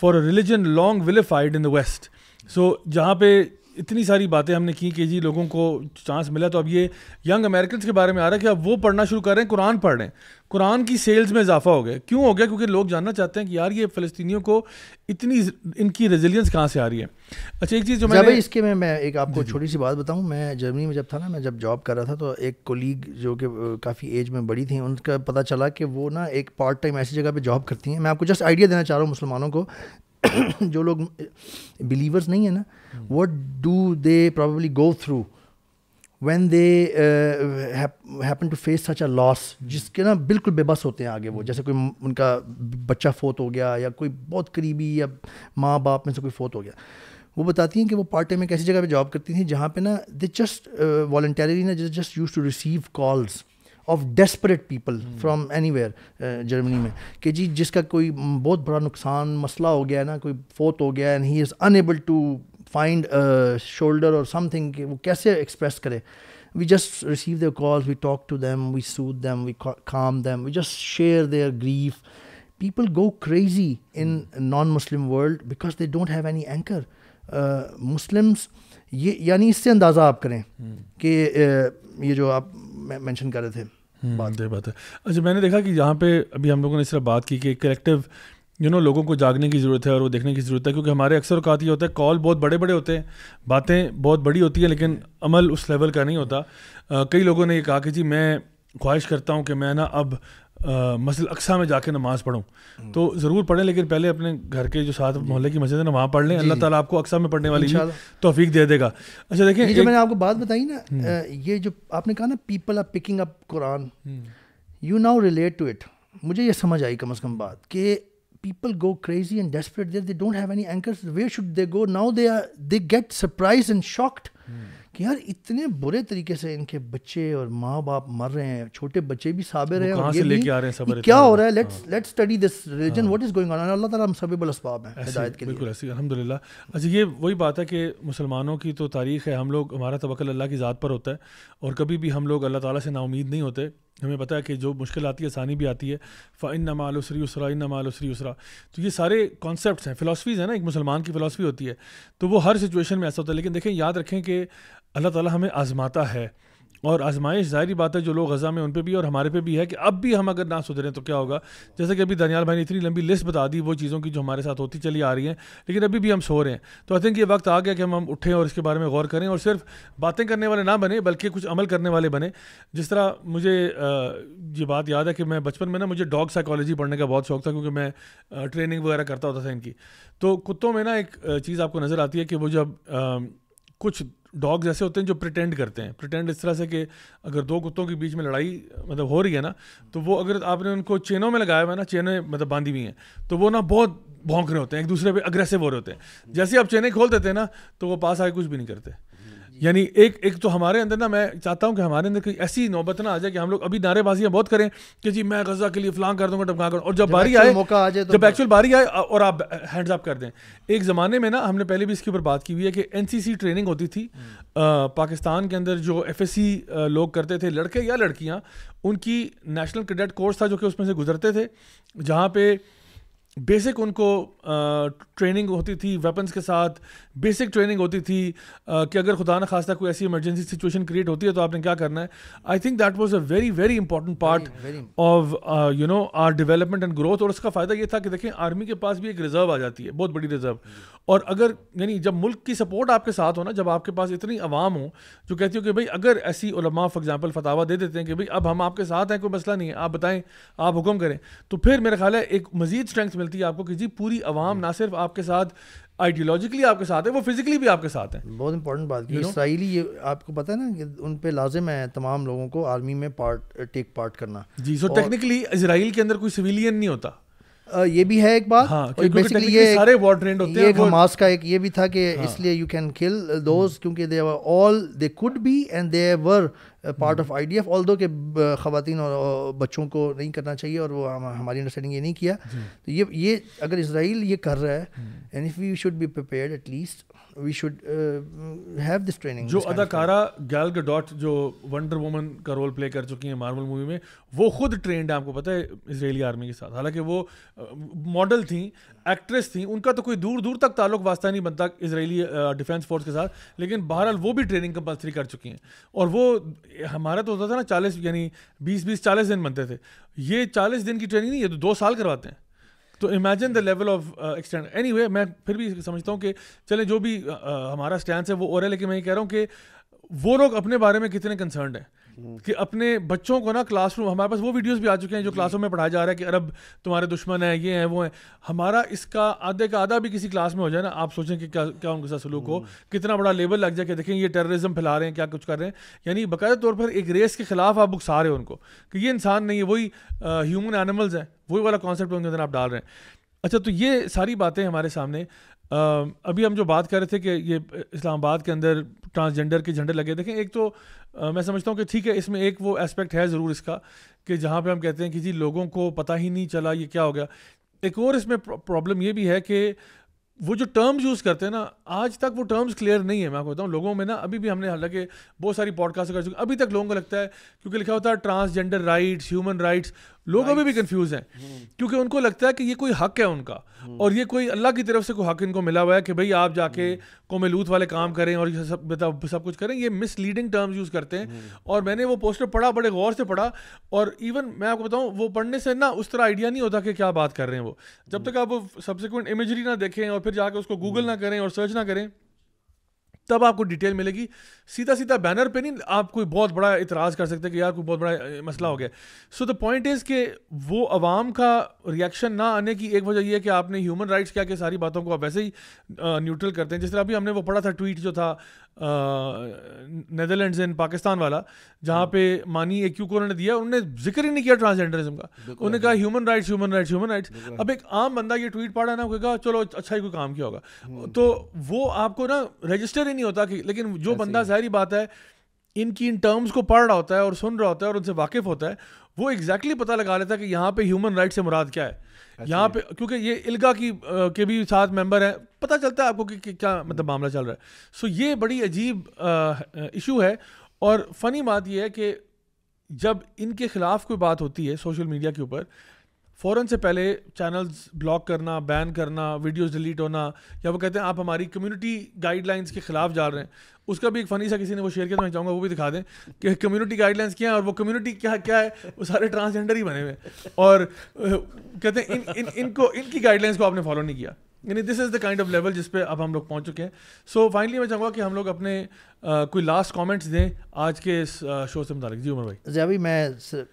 for a religion long vilified in the West so जहाँ पे इतनी सारी बातें हमने की कि जी लोगों को चांस मिला तो अब ये यंग अमेरिकन के बारे में आ रहा है कि अब वो पढ़ना शुरू कर रहे हैं कुरान पढ़ रहे हैं कुरान की सेल्स में इजाफा हो गया क्यों हो गया क्योंकि लोग जानना चाहते हैं कि यार ये फ़लस्तियों को इतनी इनकी रेजिलियंस कहाँ से आ रही है अच्छा एक चीज़ जो अच्छा, मैं इसके में मैं एक आपको छोटी सी बात बताऊँ मैं जर्मनी में जब था ना मैं जब जॉब कर रहा था तो एक कोलीग जो कि काफ़ी एज में बड़ी थी उनका पता चला कि वो ना एक पार्ट टाइम ऐसी जगह पर जॉब करती हैं मैं आपको जस्ट आइडिया देना चाह रहा हूँ मुसलमानों को जो लोग बिलीवर्स नहीं है ना what do they probably go through when they happen to face such a loss जिसके ना बिल्कुल बेबस होते हैं आगे वो जैसे कोई उनका बच्चा फोत हो गया या कोई बहुत करीबी या माँ बाप में से कोई फोत हो गया वो बताती हैं कि वो पार्ट टाइम एक ऐसी जगह पे जॉब करती थी जहाँ पे ना दे जस्ट वॉल्टरली ना just use to receive calls of desperate people from anywhere Germany में कि जी जिसका कोई बहुत बड़ा नुकसान मसला हो गया है ना कोई फोत हो गया and he is unable to find shoulder और समथिंग वो कैसे एक्सप्रेस करे we just receive their calls we talk to them we soothe them we calm them we just share their grief people go crazy in non Muslim world because they don't have any anchor Muslims ये यानी इससे अंदाज़ा आप करें hmm. कि uh, ये जो आप मैंशन कर रहे थे hmm, बात बात है अच्छा मैंने देखा कि यहाँ पे अभी हम लोगों ने सिर्फ बात की कि collective you you know know, लोगों को जागने की ज़रूरत है और वो देखने की ज़रूरत है क्योंकि हमारे अक्सर अवकात तो ये होता है कॉल बहुत बड़े बड़े होते हैं बातें बहुत बड़ी होती है लेकिन अमल उस लेवल का नहीं होता आ, कई लोगों ने ये कहा कि जी मैं ख्वाहिश करता हूँ कि मैं ना अब मसल अक्सा में जाके नमाज़ पढ़ूँ हम्म। तो ज़रूर पढ़ें लेकिन पहले अपने घर के जो साथ मोहल्ले की मस्जिद है ना वहाँ पढ़ लें अल्लाह ताला आपको अक्सा में पढ़ने वाली तोफीक दे देगा अच्छा देखें जो मैंने आपको बात बताई ना हम्म। ये जो आपने कहा ना people are picking up Quran you now relate to it मुझे ये समझ आई कम अज़ कम बात कि people go crazy and desperate there they don't have any anchors where should they go now they are they get surprised and shocked hmm. कि यार इतने बुरे तरीके से इनके बच्चे और माँ बाप मर रहे हैं छोटे बच्चे भी साबिर हैं और ये भी आ रहे हैं सबर क्या हो रहा है let's let's study this religion what is going on Allah ताला हम सभी बलस्बाब हैं हिदायत के लिए बिल्कुल ऐसी अल्हम्दुलिल्लाह अच्छा ये वही बात है कि मुसलमानों की तो तारीख है हम लोग हमारा तवक्ल अल्लाह की ज़ात पर होता है और कभी भी हम लोग अल्लाह ताला से नाउमीद नहीं होते हमें पता है कि जो मुश्किल आती है आसानी भी आती है फ़ाइन उसरी उसरा इन उसरी उसरा तो ये सारे कॉन्सेप्ट्स हैं फ़िलासफ़ीज़ हैं ना एक मुसलमान की फ़िलासफ़ी होती है तो वो हर सिचुएशन में ऐसा होता है लेकिन देखें याद रखें कि अल्लाह ताला हमें आज़माता है और आजमाइश ज़ाहरी बात है जो लोग गज़ा में उन पर भी और हमारे पे भी है कि अब भी हम अगर ना सुधरें तो क्या होगा जैसे कि अभी दानियाल भाई ने इतनी लंबी लिस्ट बता दी वो चीज़ों की जो हमारे साथ होती चली आ रही हैं लेकिन अभी भी हम सो रहे हैं तो आई थिंक ये वक्त आ गया कि हम हम उठें और इसके बारे में गौर करें और सिर्फ बातें करने वाले ना बने बल्कि कुछ अमल करने वाले बने जिस तरह मुझे ये बात याद है कि मैं बचपन में ना मुझे डॉग साइकोलॉजी पढ़ने का बहुत शौक था क्योंकि मैं ट्रेनिंग वगैरह करता होता था इनकी तो कुत्तों में ना एक चीज़ आपको नज़र आती है कि वो जब कुछ डॉग्स ऐसे होते हैं जो प्रिटेंड करते हैं प्रिटेंड इस तरह से कि अगर दो कुत्तों के बीच में लड़ाई मतलब हो रही है ना तो वो अगर आपने उनको चेनों में लगाया हुआ है ना चेनें मतलब बांधी हुई हैं तो वो ना बहुत भौंक रहे होते हैं एक दूसरे पे अग्रेसिव हो रहे होते हैं जैसे आप चेनें खोल देते हैं ना तो वो पास आए कुछ भी नहीं करते यानी एक एक तो हमारे अंदर ना मैं चाहता हूँ कि हमारे अंदर कोई ऐसी नौबत ना आ जाए कि हम लोग अभी नारेबाजियाँ बहुत करें कि जी मैं गजा के लिए फलां कर दूंगा टपका कर और जब, जब बारी आए मौका आ जाए तो जब एक्चुअल तो बारी आए और आप हैंड्स अप कर दें एक ज़माने में ना हमने पहले भी इसके ऊपर बात की हुई है कि एन ट्रेनिंग होती थी हम्म। पाकिस्तान के अंदर जो एफ लोग करते थे लड़के या लड़कियाँ उनकी नेशनल क्रेडेट कोर्स था जो कि उसमें से गुजरते थे जहाँ पे बेसिक उनको ट्रेनिंग होती थी वेपन्स के साथ बेसिक ट्रेनिंग होती थी कि अगर खुदा न खास्ता कोई ऐसी इमरजेंसी सिचुएशन क्रिएट होती है तो आपने क्या करना है I think that was a very very important part of you know our development and growth और उसका फ़ायदा ये था कि देखें आर्मी के पास भी एक रिजर्व आ जाती है बहुत बड़ी रिजर्व और अगर यानी जब मुल्क की सपोर्ट आपके साथ हो ना जब आपके पास इतनी आवाम हो जो कहती हो कि भाई अगर ऐसी उलमा फॉर एग्जाम्पल फतावा दे देते हैं कि भाई अब हम आपके साथ हैं कोई मसला नहीं है आप बताएं आप हुक्म करें तो फिर मेरा ख्याल है एक मजीद स्ट्रेंथ मिलती है आपको कि जी पूरी आवाम hmm. ना सिर्फ आपके साथ आइडियोलॉजिकली आपके साथ है वो फिजिकली भी आपके साथ है बहुत इंपॉर्टेंट बात की इसराइली ये आपको पता है ना कि उन पर लाजिम है तमाम लोगों को आर्मी में पार्ट टेक पार्ट करना जी सो टेक्निकली इसराइल के अंदर कोई सिविलियन नहीं होता ये भी है एक बात हाँ, बेसिकली ये सारे वॉर ट्रेंड होते हैं हमास का एक ये भी था कि हाँ, इसलिए यू कैन किल दोज क्योंकि they were all they could be and they were part of I D F although के खातन और बच्चों को नहीं करना चाहिए और वो हम, हमारी अंडरस्टैंडिंग ये नहीं किया तो ये ये अगर इसराइल ये कर रहा है and if you should be prepare at least we should have this training जो अदाकारा गैल गडॉट जो वंडर वुमन का रोल प्ले कर चुकी हैं मार्वल मूवी में वो खुद ट्रेंड है आपको पता है इसराइली आर्मी के साथ हालांकि वो मॉडल थी एक्ट्रेस थी उनका तो कोई दूर दूर तक ताल्लुक वास्ता नहीं बनता इसराइली डिफेंस फोर्स के साथ लेकिन बहरहाल वो भी ट्रेनिंग कंपल्सरी कर चुकी हैं और वो हमारा तो होता था ना चालीस यानी बीस बीस चालीस दिन बनते थे ये चालीस दिन की ट्रेनिंग नहीं ये तो दो साल करवाते हैं तो imagine the level of extend anyway मैं फिर भी समझता हूँ कि चले जो भी uh, uh हमारा स्टैंड है वो और है लेकिन मैं ये कह रहा हूँ कि वो लोग अपने बारे में कितने कंसर्नड हैं कि अपने बच्चों को ना क्लासरूम हमारे पास वो वीडियोस भी आ चुके हैं जो क्लासों में पढ़ाया जा रहा है कि अरब तुम्हारे दुश्मन है ये है वो है हमारा इसका आधे का आधा भी किसी क्लास में हो जाए ना आप सोचें कि क्या क्या उनके साथ सलूक हो हम्म। कितना बड़ा लेबल लग जाए कि देखें ये टेररिज्म फैला रहे हैं क्या कुछ कर रहे हैं यानी बाकायदा तौर पर एक रेस के खिलाफ आप उकसा रहे हो उनको कि ये इंसान नहीं है वही ह्यूमन एनिमल्स हैं वही वाला कॉन्सेप्ट उनके अंदर आप डाल रहे हैं अच्छा तो ये सारी बातें हमारे सामने अभी हम जो बात कर रहे थे कि ये इस्लामाबाद के अंदर ट्रांसजेंडर के झंडे लगे देखें एक तो आ, मैं समझता हूँ कि ठीक है इसमें एक वो एस्पेक्ट है ज़रूर इसका कि जहाँ पे हम कहते हैं कि जी लोगों को पता ही नहीं चला ये क्या हो गया एक और इसमें प्रॉब्लम ये भी है कि वो जो टर्म्स यूज़ करते हैं ना आज तक वो टर्म्स क्लियर नहीं है मैं आपको बताऊँ लोगों में ना अभी भी हमने हालांकि बहुत सारी पॉडकास्ट कर चुके अभी तक लोगों को लगता है क्योंकि लिखा होता है ट्रांसजेंडर राइट्स ह्यूमन राइट्स लोग अभी भी कंफ्यूज हैं hmm. क्योंकि उनको लगता है कि ये कोई हक है उनका hmm. और ये कोई अल्लाह की तरफ से कोई हक इनको मिला हुआ है कि भाई आप जाके hmm. कोमलूत वाले काम करें और ये सब मतलब सब कुछ करें ये मिसलीडिंग टर्म्स यूज़ करते हैं और मैंने वो पोस्टर पढ़ा बड़े गौर से पढ़ा और इवन मैं आपको बताऊँ वो पढ़ने से ना उस तरह आइडिया नहीं होता कि क्या बात कर रहे हैं वो जब तक आप सबसे सब्सिक्वेंट इमेजरी ना देखें और फिर जाके उसको गूगल ना करें और सर्च ना करें तब आपको डिटेल मिलेगी सीधा सीधा बैनर पे नहीं आप कोई बहुत बड़ा इतराज़ कर सकते हैं कि यार कोई बहुत बड़ा मसला हो गया सो द पॉइंट इज़ कि वो आवाम का रिएक्शन ना आने की एक वजह यह है कि आपने ह्यूमन राइट्स क्या के सारी बातों को आप वैसे ही न्यूट्रल करते हैं जिस तरह अभी हमने वो पढ़ा था ट्वीट जो था नदरलैंड एंड पाकिस्तान वाला जहाँ पे मानी एक क्यू ने दिया उन्होंने जिक्र ही नहीं किया ट्रांसजेंडरिज्म का उन्होंने कहा human rights human rights human rights अब एक आम बंदा ये ट्वीट पढ़ा ना कहेगा चलो अच्छा ही कोई काम किया होगा हम्म। तो वो आपको ना रजिस्टर ही नहीं होता कि लेकिन जो बंदा जाहिर बात है इनकी इन टर्म्स को पढ़ रहा होता है और सुन रहा होता है और उनसे वाकिफ होता है वो एग्जैक्टली exactly पता लगा लेता कि यहाँ पे ह्यूमन राइट से मुराद क्या है यहाँ पे क्योंकि ये इल्गा की आ, के भी साथ मेंबर हैं पता चलता है आपको कि, कि क्या मतलब मामला चल रहा है सो ये बड़ी अजीब इशू है और फनी बात ये है कि जब इनके खिलाफ कोई बात होती है सोशल मीडिया के ऊपर फ़ौरन से पहले चैनल्स ब्लॉक करना बैन करना वीडियोस डिलीट होना या वो कहते हैं आप हमारी कम्युनिटी गाइडलाइंस के खिलाफ जा रहे हैं उसका भी एक फ़नी सा किसी ने वो शेयर किया तो मैं चाहूँगा वो भी दिखा दें कि कम्युनिटी गाइडलाइंस क्या है और वो कम्युनिटी क्या क्या है वो सारे ट्रांसजेंडर ही बने हुए हैं और कहते हैं इन, इन इनको इनकी गाइडलाइंस को आपने फॉलो नहीं किया यानी this is the kind of level जिस पे अब हम लोग पहुंच चुके हैं सो so, फाइनली मैं चाहूँगा कि हम लोग अपने आ, कोई लास्ट कमेंट्स दें आज के इस शो से मुतालिक जी उमर भाई जयावी मैं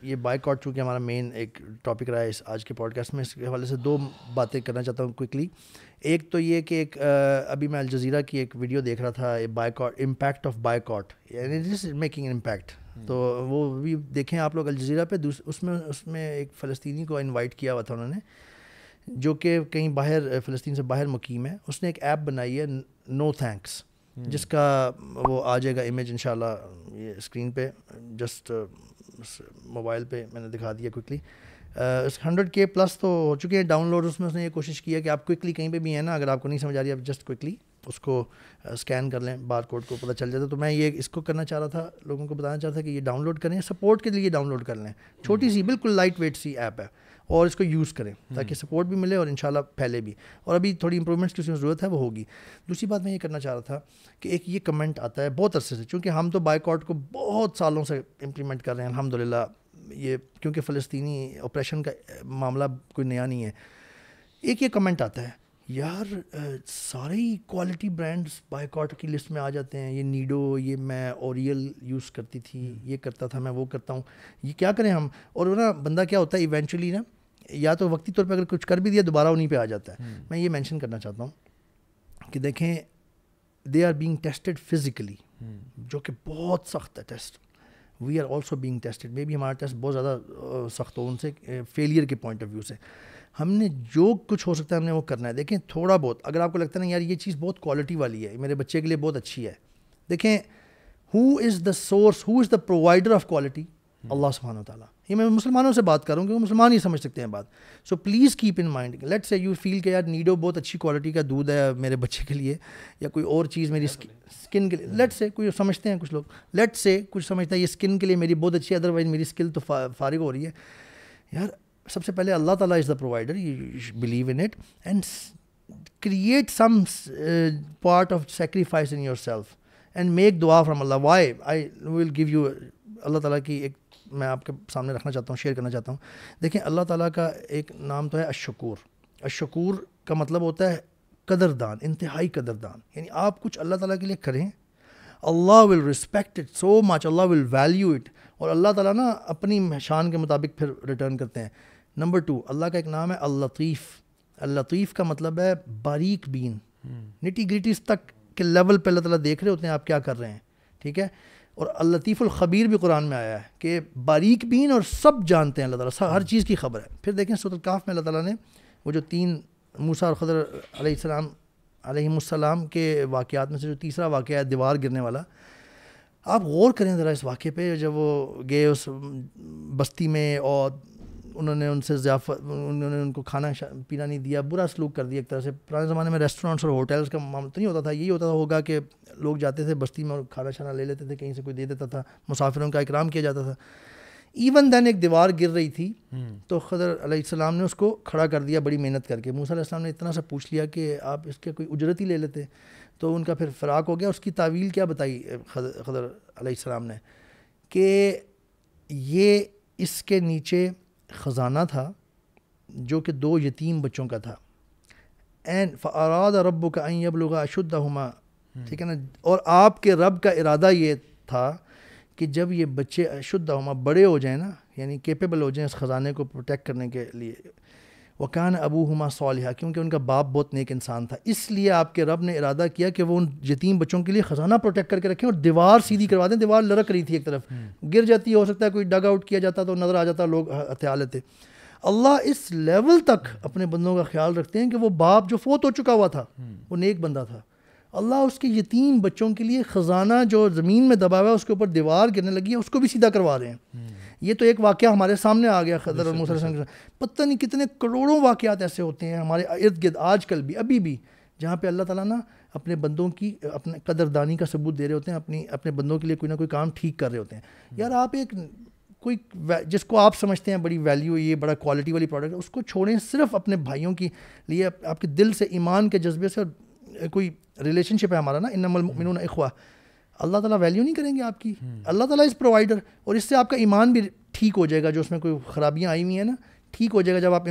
ये आउट चूँकि हमारा मेन एक टॉपिक रहा है इस आज के पॉडकास्ट में इसके हवाले से दो बातें करना चाहता हूँ क्विकली एक तो ये कि एक आ, अभी मैं अलज़ीरा की एक वीडियो देख रहा था big impact of boycott it is making impact तो वो भी देखें आप लोग अलज़ीरा पे उसमें उसमें एक फ़लस्तीनी को इन्वाइट किया हुआ था उन्होंने जो कि कहीं बाहर फ़लस्तीन से बाहर मुकीम है उसने एक ऐप बनाई है नो थैंक्स हम्म। जिसका वो आ जाएगा इमेज इन ये स्क्रीन पे जस्ट मोबाइल पे मैंने दिखा दिया क्विकली हंड्रेड के प्लस तो हो चुके हैं डाउनलोड उसमें उसने ये कोशिश की है कि आप क्विकली कहीं पे भी हैं ना अगर आपको नहीं समझ आ रही आप जस्ट क्विकली उसको स्कैन कर लें बार कोड को पता चल जाता तो मैं ये इसको करना चाह रहा था लोगों को बताना चाह रहा था कि ये डाउनलोड करें सपोर्ट के लिए डाउनलोड कर लें छोटी हम्म। सी बिल्कुल लाइट वेट सी ऐप है और इसको यूज़ करें हम्म। ताकि सपोर्ट भी मिले और इन फैले भी और अभी थोड़ी इंप्रूवमेंट्स की उसमें ज़रूरत है वो होगी दूसरी बात मैं ये करना चाह रहा था कि एक ये कमेंट आता है बहुत अरसे से चूँकि हम तो बाइकआउट को बहुत सालों से इम्प्लीमेंट कर रहे हैं अलहमदिल्ला ये क्योंकि फ़लस्तनी ऑपरेशन का मामला कोई नया नहीं है एक ये कमेंट आता है यार सारे ही क्वालिटी ब्रांड्स बाइकआउट की लिस्ट में आ जाते हैं ये नीडो ये मैं ओरियल यूज़ करती थी हम्म। ये करता था मैं वो करता हूँ ये क्या करें हम और ना बंदा क्या होता है इवेंचुअली ना या तो वक्ती तौर पर अगर कुछ कर भी दिया दोबारा उन्हीं पर आ जाता है हम्म। मैं ये मैंशन करना चाहता हूँ कि देखें they are being tested physically जो कि बहुत सख्त है test we are also being tested may be हमारा टेस्ट बहुत ज़्यादा सख्त हो उनसे फेलियर के पॉइंट ऑफ व्यू से हमने जो कुछ हो सकता है हमने वो करना है देखें थोड़ा बहुत अगर आपको लगता है ना यार ये चीज़ बहुत क्वालिटी वाली है मेरे बच्चे के लिए बहुत अच्छी है देखें who is the source who is the provider of quality Allah सुबहाना तला ये मैं मुसलमानों से बात करूँ क्योंकि मुसलमान ही समझ सकते हैं बात so please keep in mind let say you feel के यार नीडो बहुत अच्छी क्वालिटी का दूध है मेरे बच्चे के लिए या कोई और चीज़ मेरी स्किन के लिए लेट से कोई समझते हैं कुछ लोग लेट से कुछ समझते हैं ये स्किन के लिए मेरी बहुत अच्छी अदरवाइज मेरी स्किल तो फारिग हो रही है यार सबसे पहले अल्लाह ताला is the provider you believe in it and create some part of sacrifice in yourself and make दुआ from Allah why I will give you Allah ताला की एक मैं आपके सामने रखना चाहता हूँ शेयर करना चाहता हूँ देखें अल्लाह ताला का एक नाम तो है अशकूर अशकूर का मतलब होता है कदरदान इंतहाई कदरदान यानी आप कुछ अल्लाह ताला के लिए करें Allah will respect it so much Allah will value it और अल्लाह ताला ना अपनी शान के मुताबिक फिर रिटर्न करते हैं नंबर टू अल्लाह का एक नाम है अल्लतीफ़ अल्लतीफ़ का मतलब है बारीक बीन निटी हम्म। ग्रिटीज तक के लेवल पर अल्लाह ताला देख रहे होते हैं आप क्या कर रहे हैं ठीक है और अल्लतीफ़ुल ख़बीर भी कुरान में आया है कि बारीक बीन और सब जानते हैं अल्लाह ताला हर चीज़ की खबर है फिर देखें सूरतकाफ़ में अल्लाह ताला ने वो जो तीन मूसा और खदर अलैहिस्सलाम के वाक़ात में से जो तीसरा वाक़ है दीवार गिरने वाला आप गौर करें ज़रा इस वाक़े पे जब वो गए उस बस्ती में और उन्होंने उनसे ज़ियाफ़त उन्होंने उनको खाना पीना नहीं दिया बुरा सलूक कर दिया एक तरह से पुराने ज़माने में रेस्टोरेंट्स और होटल्स का मामला तो नहीं होता था यही होता होगा कि लोग जाते थे बस्ती में और खाना छाना ले लेते थे कहीं से कोई दे देता था मुसाफिरों का इकराम किया जाता था इवन देन एक दीवार गिर रही थी हम्म। तो खदर अलैहिस्सलाम ने उसको खड़ा कर दिया बड़ी मेहनत करके मूसा अलैहिस्सलाम ने इतना सा पूछ लिया कि आप इसके कोई उजरत ही ले लेते तो उनका फिर फ़राक हो गया उसकी तावील क्या बताई खदर, अलैहिस्सलाम ने कि ये इसके नीचे ख़जाना था जो कि दो यतीम बच्चों का था एन फ़राद रब का अबलगा अशुद्ध हमा हम्म। ठीक है ना और आपके रब का इरादा ये था कि जब ये बच्चे अशुद्ध हम बड़े हो जाए ना यानी केपेबल हो जाएँ इस ख़जाने को प्रोटेक्ट करने के लिए वकान अबू हमा सालिहा क्योंकि उनका बाप बहुत नेक इंसान था इसलिए आपके रब ने इरादा किया कि वो उन यतीम बच्चों के लिए ख़जाना प्रोटेक्ट करके रखें और दीवार सीधी अच्छा। करवा दें दीवार लड़क रही थी एक तरफ हम्म। गिर जाती हो सकता है कोई डग आउट किया जाता तो नज़र आ जाता लोग हत्या लेते अल्लाह इस लेवल तक अपने बंदों का ख्याल रखते हैं कि वो बाप जो फोत हो चुका हुआ था हम्म। वो नेक बंदा था अल्लाह उसके यतीम बच्चों के लिए ख़जाना जो ज़मीन में दबा हुआ है उसके ऊपर दीवार गिरने लगी है उसको भी सीधा करवा रहे हैं हम्म। ये तो एक वाक़ हमारे सामने आ गया खदर और पता नहीं कितने करोड़ों वाक़ात ऐसे होते हैं हमारे इर्द गिर्द आज कल भी अभी भी जहाँ पर अल्लाह तला ना अपने बंदों की अपने कदरदानी का सबूत दे रहे होते हैं अपनी अपने बंदों के लिए कोई ना कोई काम ठीक कर रहे होते हैं हम्म। यार आप एक कोई जिसको आप समझते हैं बड़ी वैल्यू ये बड़ा क्वालिटी वाली प्रोडक्ट है उसको छोड़ें सिर्फ अपने भाइयों के लिए आपके दिल से ईमान के जज्बे से और कोई रिलेशनशिप है हमारा ना इन हम्म। ना इखवा अल्लाह ताला वैल्यू नहीं करेंगे आपकी हम्म। अल्लाह ताला इज़ प्रोवाइडर और इससे आपका ईमान भी ठीक हो जाएगा जो उसमें कोई खराबियाँ आई हुई हैं ना ठीक हो जाएगा जब आप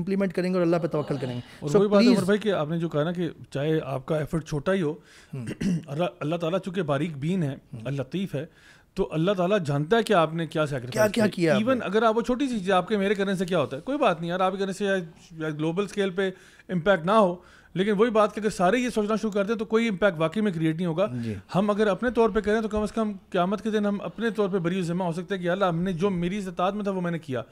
इम्प्लीमेंट करेंगे और अल्लाह पे तवक्ल करेंगे और so, बात है भाई कि आपने जो कहा ना कि चाहे आपका एफर्ट छोटा ही हो हम्म। अल्लाह ताला चूंकि बारीक बीन है लतीफ़ है तो अल्लाह ताला जानता है कि आपने क्या सैक्रिफाइस क्या, क्या किया इवन अगर आप वो छोटी सी चीज़ आपके मेरे करने से क्या होता है कोई बात नहीं यार आपके करने से या, या ग्लोबल स्केल पे इम्पैक्ट ना हो लेकिन वही बात कि अगर सारे ये सोचना शुरू कर दें तो कोई इम्पैक्ट वाकई में क्रिएट नहीं होगा हम अगर अपने तौर पे करें तो कम से कम क्यामत के दिन हम अपने तौर पे बरी जमा हो सकते हैं कि अल्लाह हमने जो मेरी इस्तात में था वो मैंने किया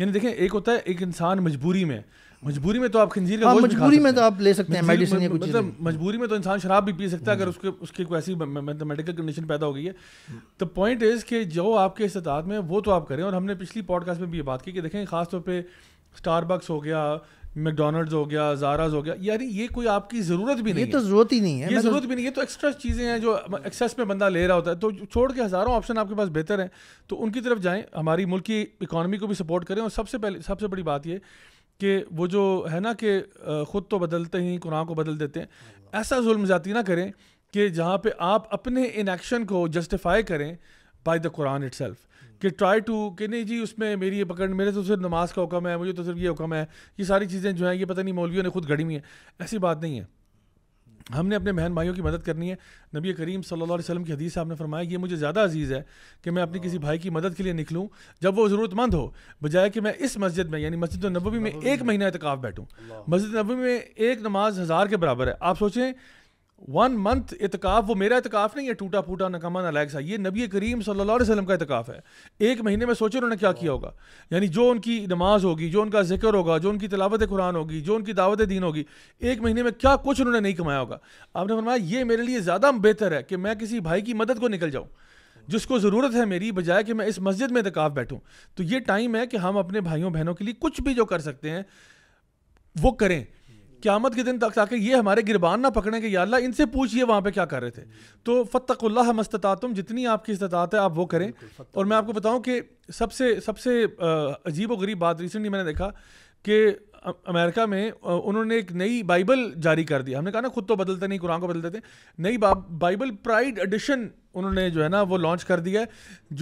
यानी देखें एक होता है एक इंसान मजबूरी में मजबूरी में तो आप खंजीर का हाँ, मजबूरी में तो आप ले सकते हैं मेडिसिन कुछ मतलब मजबूरी में तो इंसान शराब भी पी सकता है अगर उसके उसकी कोई ऐसी मेडिकल कंडीशन पैदा हो गई है तो पॉइंट इज़ कि जो आपके इस्तात में वो तो आप करें और हमने पिछली पॉडकास्ट में भी ये बात की कि देखें खासतौर पर स्टारबक्स हो गया मैकडोनल्ड्स हो गया जाराज हो गया यार ये कोई आपकी ज़रूरत भी नहीं ये तो ज़रूरत ही नहीं है ये मतलब ज़रूरत भी नहीं है तो एक्स्ट्रा चीज़ें हैं जो एक्सेस में बंदा ले रहा होता है तो छोड़ के हज़ारों ऑप्शन आपके पास बेहतर हैं तो उनकी तरफ जाएँ हमारी मुल्क की इकानमी को भी सपोर्ट करें और सबसे पहले सबसे बड़ी बात ये कि वो जो है ना कि ख़ुद तो बदलते ही कुरान को बदल देते हैं ऐसा जुल्म जाती ना करें कि जहाँ पर आप अपने इन एक्शन को जस्टिफाई करें by the Quran itself कि ट्राई टू कि नहीं जी उसमें मेरी ये पकड़ मेरे तो सिर्फ नमाज का हुक्म है मुझे तो सिर्फ ये हुक्म है ये सारी चीज़ें जो हैं ये पता नहीं मौलवियों ने खुद घड़ी हुई हैं ऐसी बात नहीं है हमने अपने बहन भाइयों की मदद करनी है नबी करीम सल्लल्लाहु अलैहि वसल्लम की हदीस आपने फरमाया ये मुझे ज़्यादा अजीज़ है कि मैं अपनी किसी भाई की मदद के लिए निकलूँ जब वो ज़रूरतमंद हो बजाय कि मैं इस मस्जिद में यानी मस्जिद नबी में एक महीना एतकाफ़ बैठूँ मस्जिद नबी में एक नमाज हज़ार के बराबर है आप सोचें वन मंथ इतकाफ वो मेरा इतकाफ नहीं है टूटा फूटा नकमा नलायक सा ये नबी करीम सल्लल्लाहु अलैहि वसल्लम का इतकाफ है एक महीने में सोचे उन्होंने क्या किया होगा यानी जो उनकी नमाज होगी जो उनका जिक्र होगा जो उनकी तलावत कुरान होगी जो उनकी दावत दीन होगी एक महीने में क्या कुछ उन्होंने नहीं कमाया होगा आपने फरमाया ये मेरे लिए ज़्यादा बेहतर है कि मैं किसी भाई की मदद को निकल जाऊँ जिसको ज़रूरत है मेरी बजाय कि मैं इस मस्जिद में इतकाफ बैठूँ तो ये टाइम है कि हम अपने भाइयों बहनों के लिए कुछ भी जो कर सकते हैं वो करें क्यामत के दिन तक ताकि ये हमारे गिरबान ना पकड़ें कि याल्ला इनसे पूछिए वहाँ पे क्या कर रहे थे तो फ़तकुल्ला हम तुम जितनी आपकी इस्तात है आप वो करें और मैं आपको बताऊँ कि सबसे सबसे अजीब व गरीब बात रिसेंटली मैंने देखा कि अमेरिका में उन्होंने एक नई बाइबल जारी कर दी हमने कहा ना खुद तो बदलते नहीं कुरान को बदलते थे नई बाइबल प्राइड एडिशन उन्होंने जो है ना वो लॉन्च कर दिया है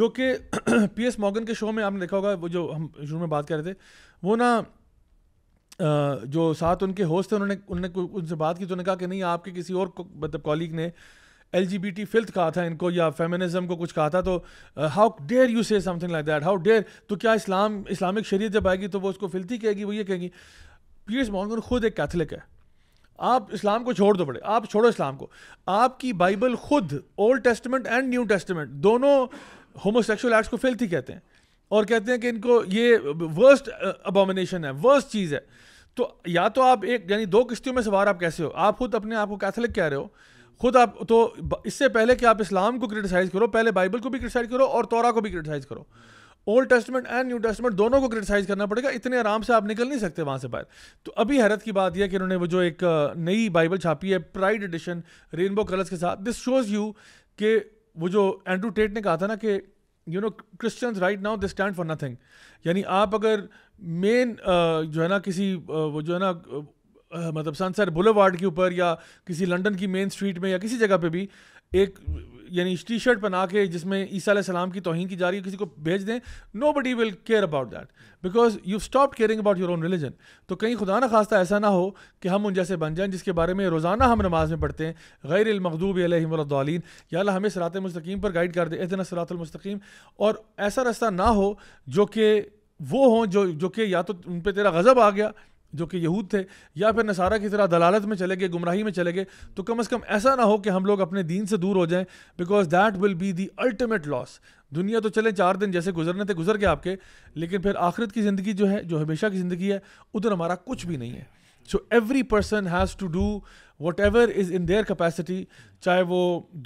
जो कि पी एस मॉगन के शो में आपने देखा होगा वो जो हम शुरू में बात कर रहे थे वो ना जो साथ उनके होस्ट थे उन्होंने उन्होंने उनसे बात की तो उन्होंने कहा कि नहीं आपके किसी और मतलब कॉलीग ने L G B T filth कहा था इनको या फेमिनिज्म को कुछ कहा था तो how dare you say something like that how dare तो क्या इस्लाम इस्लामिक शरीय जब आएगी तो वो उसको फिल्थी कहेगी वो ये कहेगी पीएस मॉर्गन खुद एक कैथलिक है आप इस्लाम को छोड़ दो बड़े आप छोड़ो इस्लाम को आपकी बाइबल खुद Old Testament and New Testament दोनों होमोसेक्सुअल एक्ट्स को फिल्थी कहते हैं और कहते हैं कि इनको ये वर्स्ट अबोमिनेशन है वर्स्ट चीज़ है तो या तो आप एक यानी दो किश्तियों में सवार आप कैसे हो आप खुद अपने आप को कैथलिक कह रहे हो खुद आप तो इससे पहले कि आप इस्लाम को क्रिटिसाइज़ करो पहले बाइबल को भी क्रिटिसाइज़ करो और तौरा को भी क्रिटिसाइज़ करो Old Testament and New Testament दोनों को क्रिटिसाइज करना पड़ेगा इतने आराम से आप निकल नहीं सकते वहाँ से बाहर तो अभी हैरत की बात यह कि उन्होंने वो जो एक नई बाइबल छापी है प्राइड एडिशन रेनबो कलर्स के साथ दिस शोज़ यू कि वो जो एंड्रू टेट ने कहा था ना कि you know Christians right now they stand for nothing यानी आप अगर मेन uh, जो है ना किसी uh, वो जो है ना uh, मतलब सनसेट बुलेवार्ड के ऊपर या किसी लंदन की मेन स्ट्रीट में या किसी जगह पे भी एक यानी टी शर्ट बना के जिसमें ईसा सलाम की तोहन की जा रही है किसी को भेज दें nobody will care about that because you stop caring about your own religion तो कहीं खुदा ना खास्ता ऐसा ना हो कि हम उन जैसे बन जाएं जिसके बारे में रोज़ाना हम नमाज में पढ़ते हैं गैर मखदूब अलहमदालीन या हमें सरात मस्तकीम पर गाइड कर दे एहतना सरातमस्तकीम और ऐसा रास्ता ना हो जो कि वो हों जो जो कि या तो उन पर तेरा गज़ब आ गया जो कि यहूद थे या फिर नसारा की तरह दलालत में चले गए गुमराही में चले गए तो कम अज़ कम ऐसा ना हो कि हम लोग अपने दीन से दूर हो जाएं because that will be the ultimate loss दुनिया तो चले चार दिन जैसे गुजरने थे गुजर गए आपके लेकिन फिर आखिरत की ज़िंदगी जो है जो हमेशा की ज़िंदगी है उधर हमारा कुछ भी नहीं है so every person has to do whatever is in their capacity चाहे वो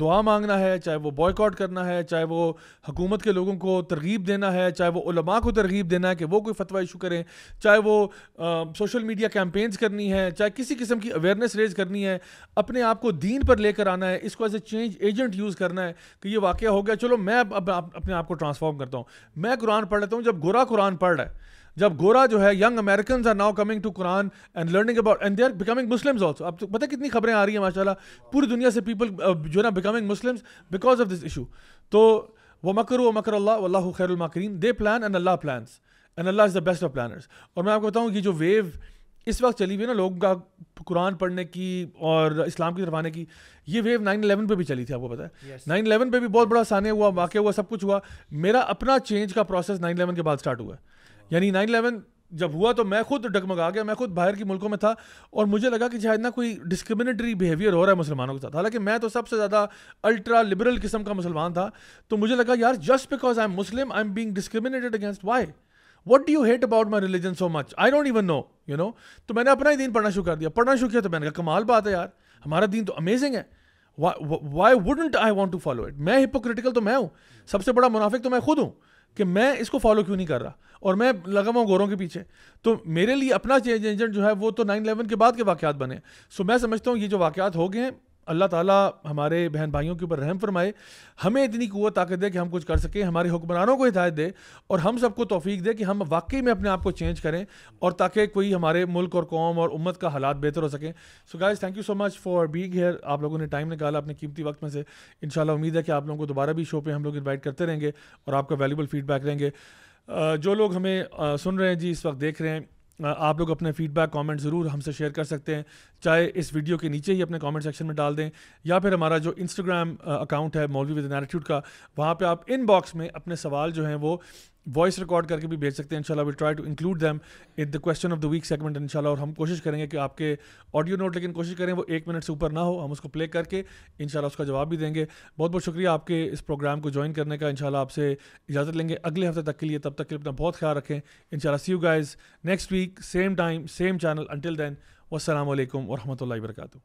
दुआ मांगना है चाहे वो बॉयकॉट करना है चाहे वो हकूमत के लोगों को तरगीब देना है चाहे वो उलमा को तरगीब देना है कि वो कोई फतवा इशू करें चाहे वो सोशल मीडिया कैंपेन्स करनी है चाहे किसी किस्म की अवेयरनेस रेज करनी है अपने आप को दीन पर लेकर आना है इसको as a change agent use करना है कि ये वाक़ हो गया चलो मैं अब, अपने आप को ट्रांसफॉर्म करता हूँ मैं कुरान पढ़ लेता हूँ जब गुरा कुरान पढ़ रहा है जब गोरा जो है young American are now coming to Quran and learning about and they are becoming Muslims also अब तो पता कितनी खबरें आ रही हैं माशाल्लाह पूरी दुनिया से पीपल जो है ना becoming Muslims because of this issue तो वो मकर व मकर अल्लाह वल्ला they plan and Allah plan and Allah is the best of planners और मैं आपको बताऊँ ये जो वेव इस वक्त चली हुई है ना लोगों का कुरान पढ़ने की और इस्लाम की तरफ आने की ये वेव नाइन अलेवन पर भी चली थी आपको पता है नाइन अलेवन पर भी बहुत बड़ा सानिया हुआ वाक़ हुआ सब कुछ हुआ मेरा अपना चेंज का प्रोसेस नाइन अलेवन के बाद स्टार्ट हुआ है यानी नाइन इलेवन जब हुआ तो मैं खुद डगमगा गया मैं खुद बाहर के मुल्कों में था और मुझे लगा कि शायद ना कोई डिस्क्रिमिनेटरी बिहेवियर हो रहा है मुसलमानों के साथ हालांकि मैं तो सबसे ज़्यादा अल्ट्रा लिबरल किस्म का मुसलमान था तो मुझे लगा यार just because I am Muslim I am being discriminated against why what do you hate about my religion so much I don't even know you know तो मैंने अपना ही दिन पढ़ना शुरू कर दिया पढ़ना शुरू किया तो मैंने कहा कमाल बात है यार हमारा दिन तो अमेजिंग है why wouldn't I want to follow it मैं हिपोक्रिटिकल तो मैं हूँ सबसे बड़ा मुनाफिक तो मैं खुद हूँ कि मैं इसको फॉलो क्यों नहीं कर रहा और मैं लगा हुआ गोरों के पीछे तो मेरे लिए अपना चेंज एजेंट जो है वो तो नाइन इलेवन के बाद के वाक़ात बने सो मैं समझता हूँ ये जो वाक़ात हो गए हैं अल्लाह ताला हमारे बहन भाइयों के ऊपर रहम फरमाए हमें इतनी कुत ताकत दे कि हम कुछ कर सकें हमारे हुक्मरानों को हिदायत दे और हम सबको तोफ़ीक दे कि हम वाकई में अपने आप को चेंज करें और ताकि कोई हमारे मुल्क और कौम और उम्मत का हालात बेहतर हो सकें so guys thank you so much for being here आप लोगों ने टाइम निकाला अपने कीमती वक्त में से इन उम्मीद है कि आप लोगों को दोबारा भी शो पर हम लोग इन्वाइट करते रहेंगे और आपका वैल्यूबल फीडबैक रहेंगे जो लोग हमें सुन रहे हैं जी इस वक्त देख रहे हैं आप लोग अपने फीडबैक कमेंट ज़रूर हमसे शेयर कर सकते हैं चाहे इस वीडियो के नीचे ही अपने कमेंट सेक्शन में डाल दें या फिर हमारा जो इंस्टाग्राम अकाउंट है मौलवी विद एटीट्यूड का वहाँ पे आप इनबॉक्स में अपने सवाल जो हैं वो वॉइस रिकॉर्ड करके भी भेज सकते हैं इनशाला we try to include them in the question of the week segment इनशाला और हम कोशिश करेंगे कि आपके ऑडियो नोट लेकिन कोशिश करें वो एक मिनट से ऊपर ना हो हम उसको प्ले करके इनशाला उसका जवाब भी देंगे बहुत बहुत शुक्रिया आपके इस प्रोग्राम को ज्वाइन करने का इनशाला आपसे इजाज़त लेंगे अगले हफ्ते तक के लिए तब तक के लिए अपना बहुत ख्याल रखें इनशाला see you guys next week same time same channel until then वसलम वरहमल वर्का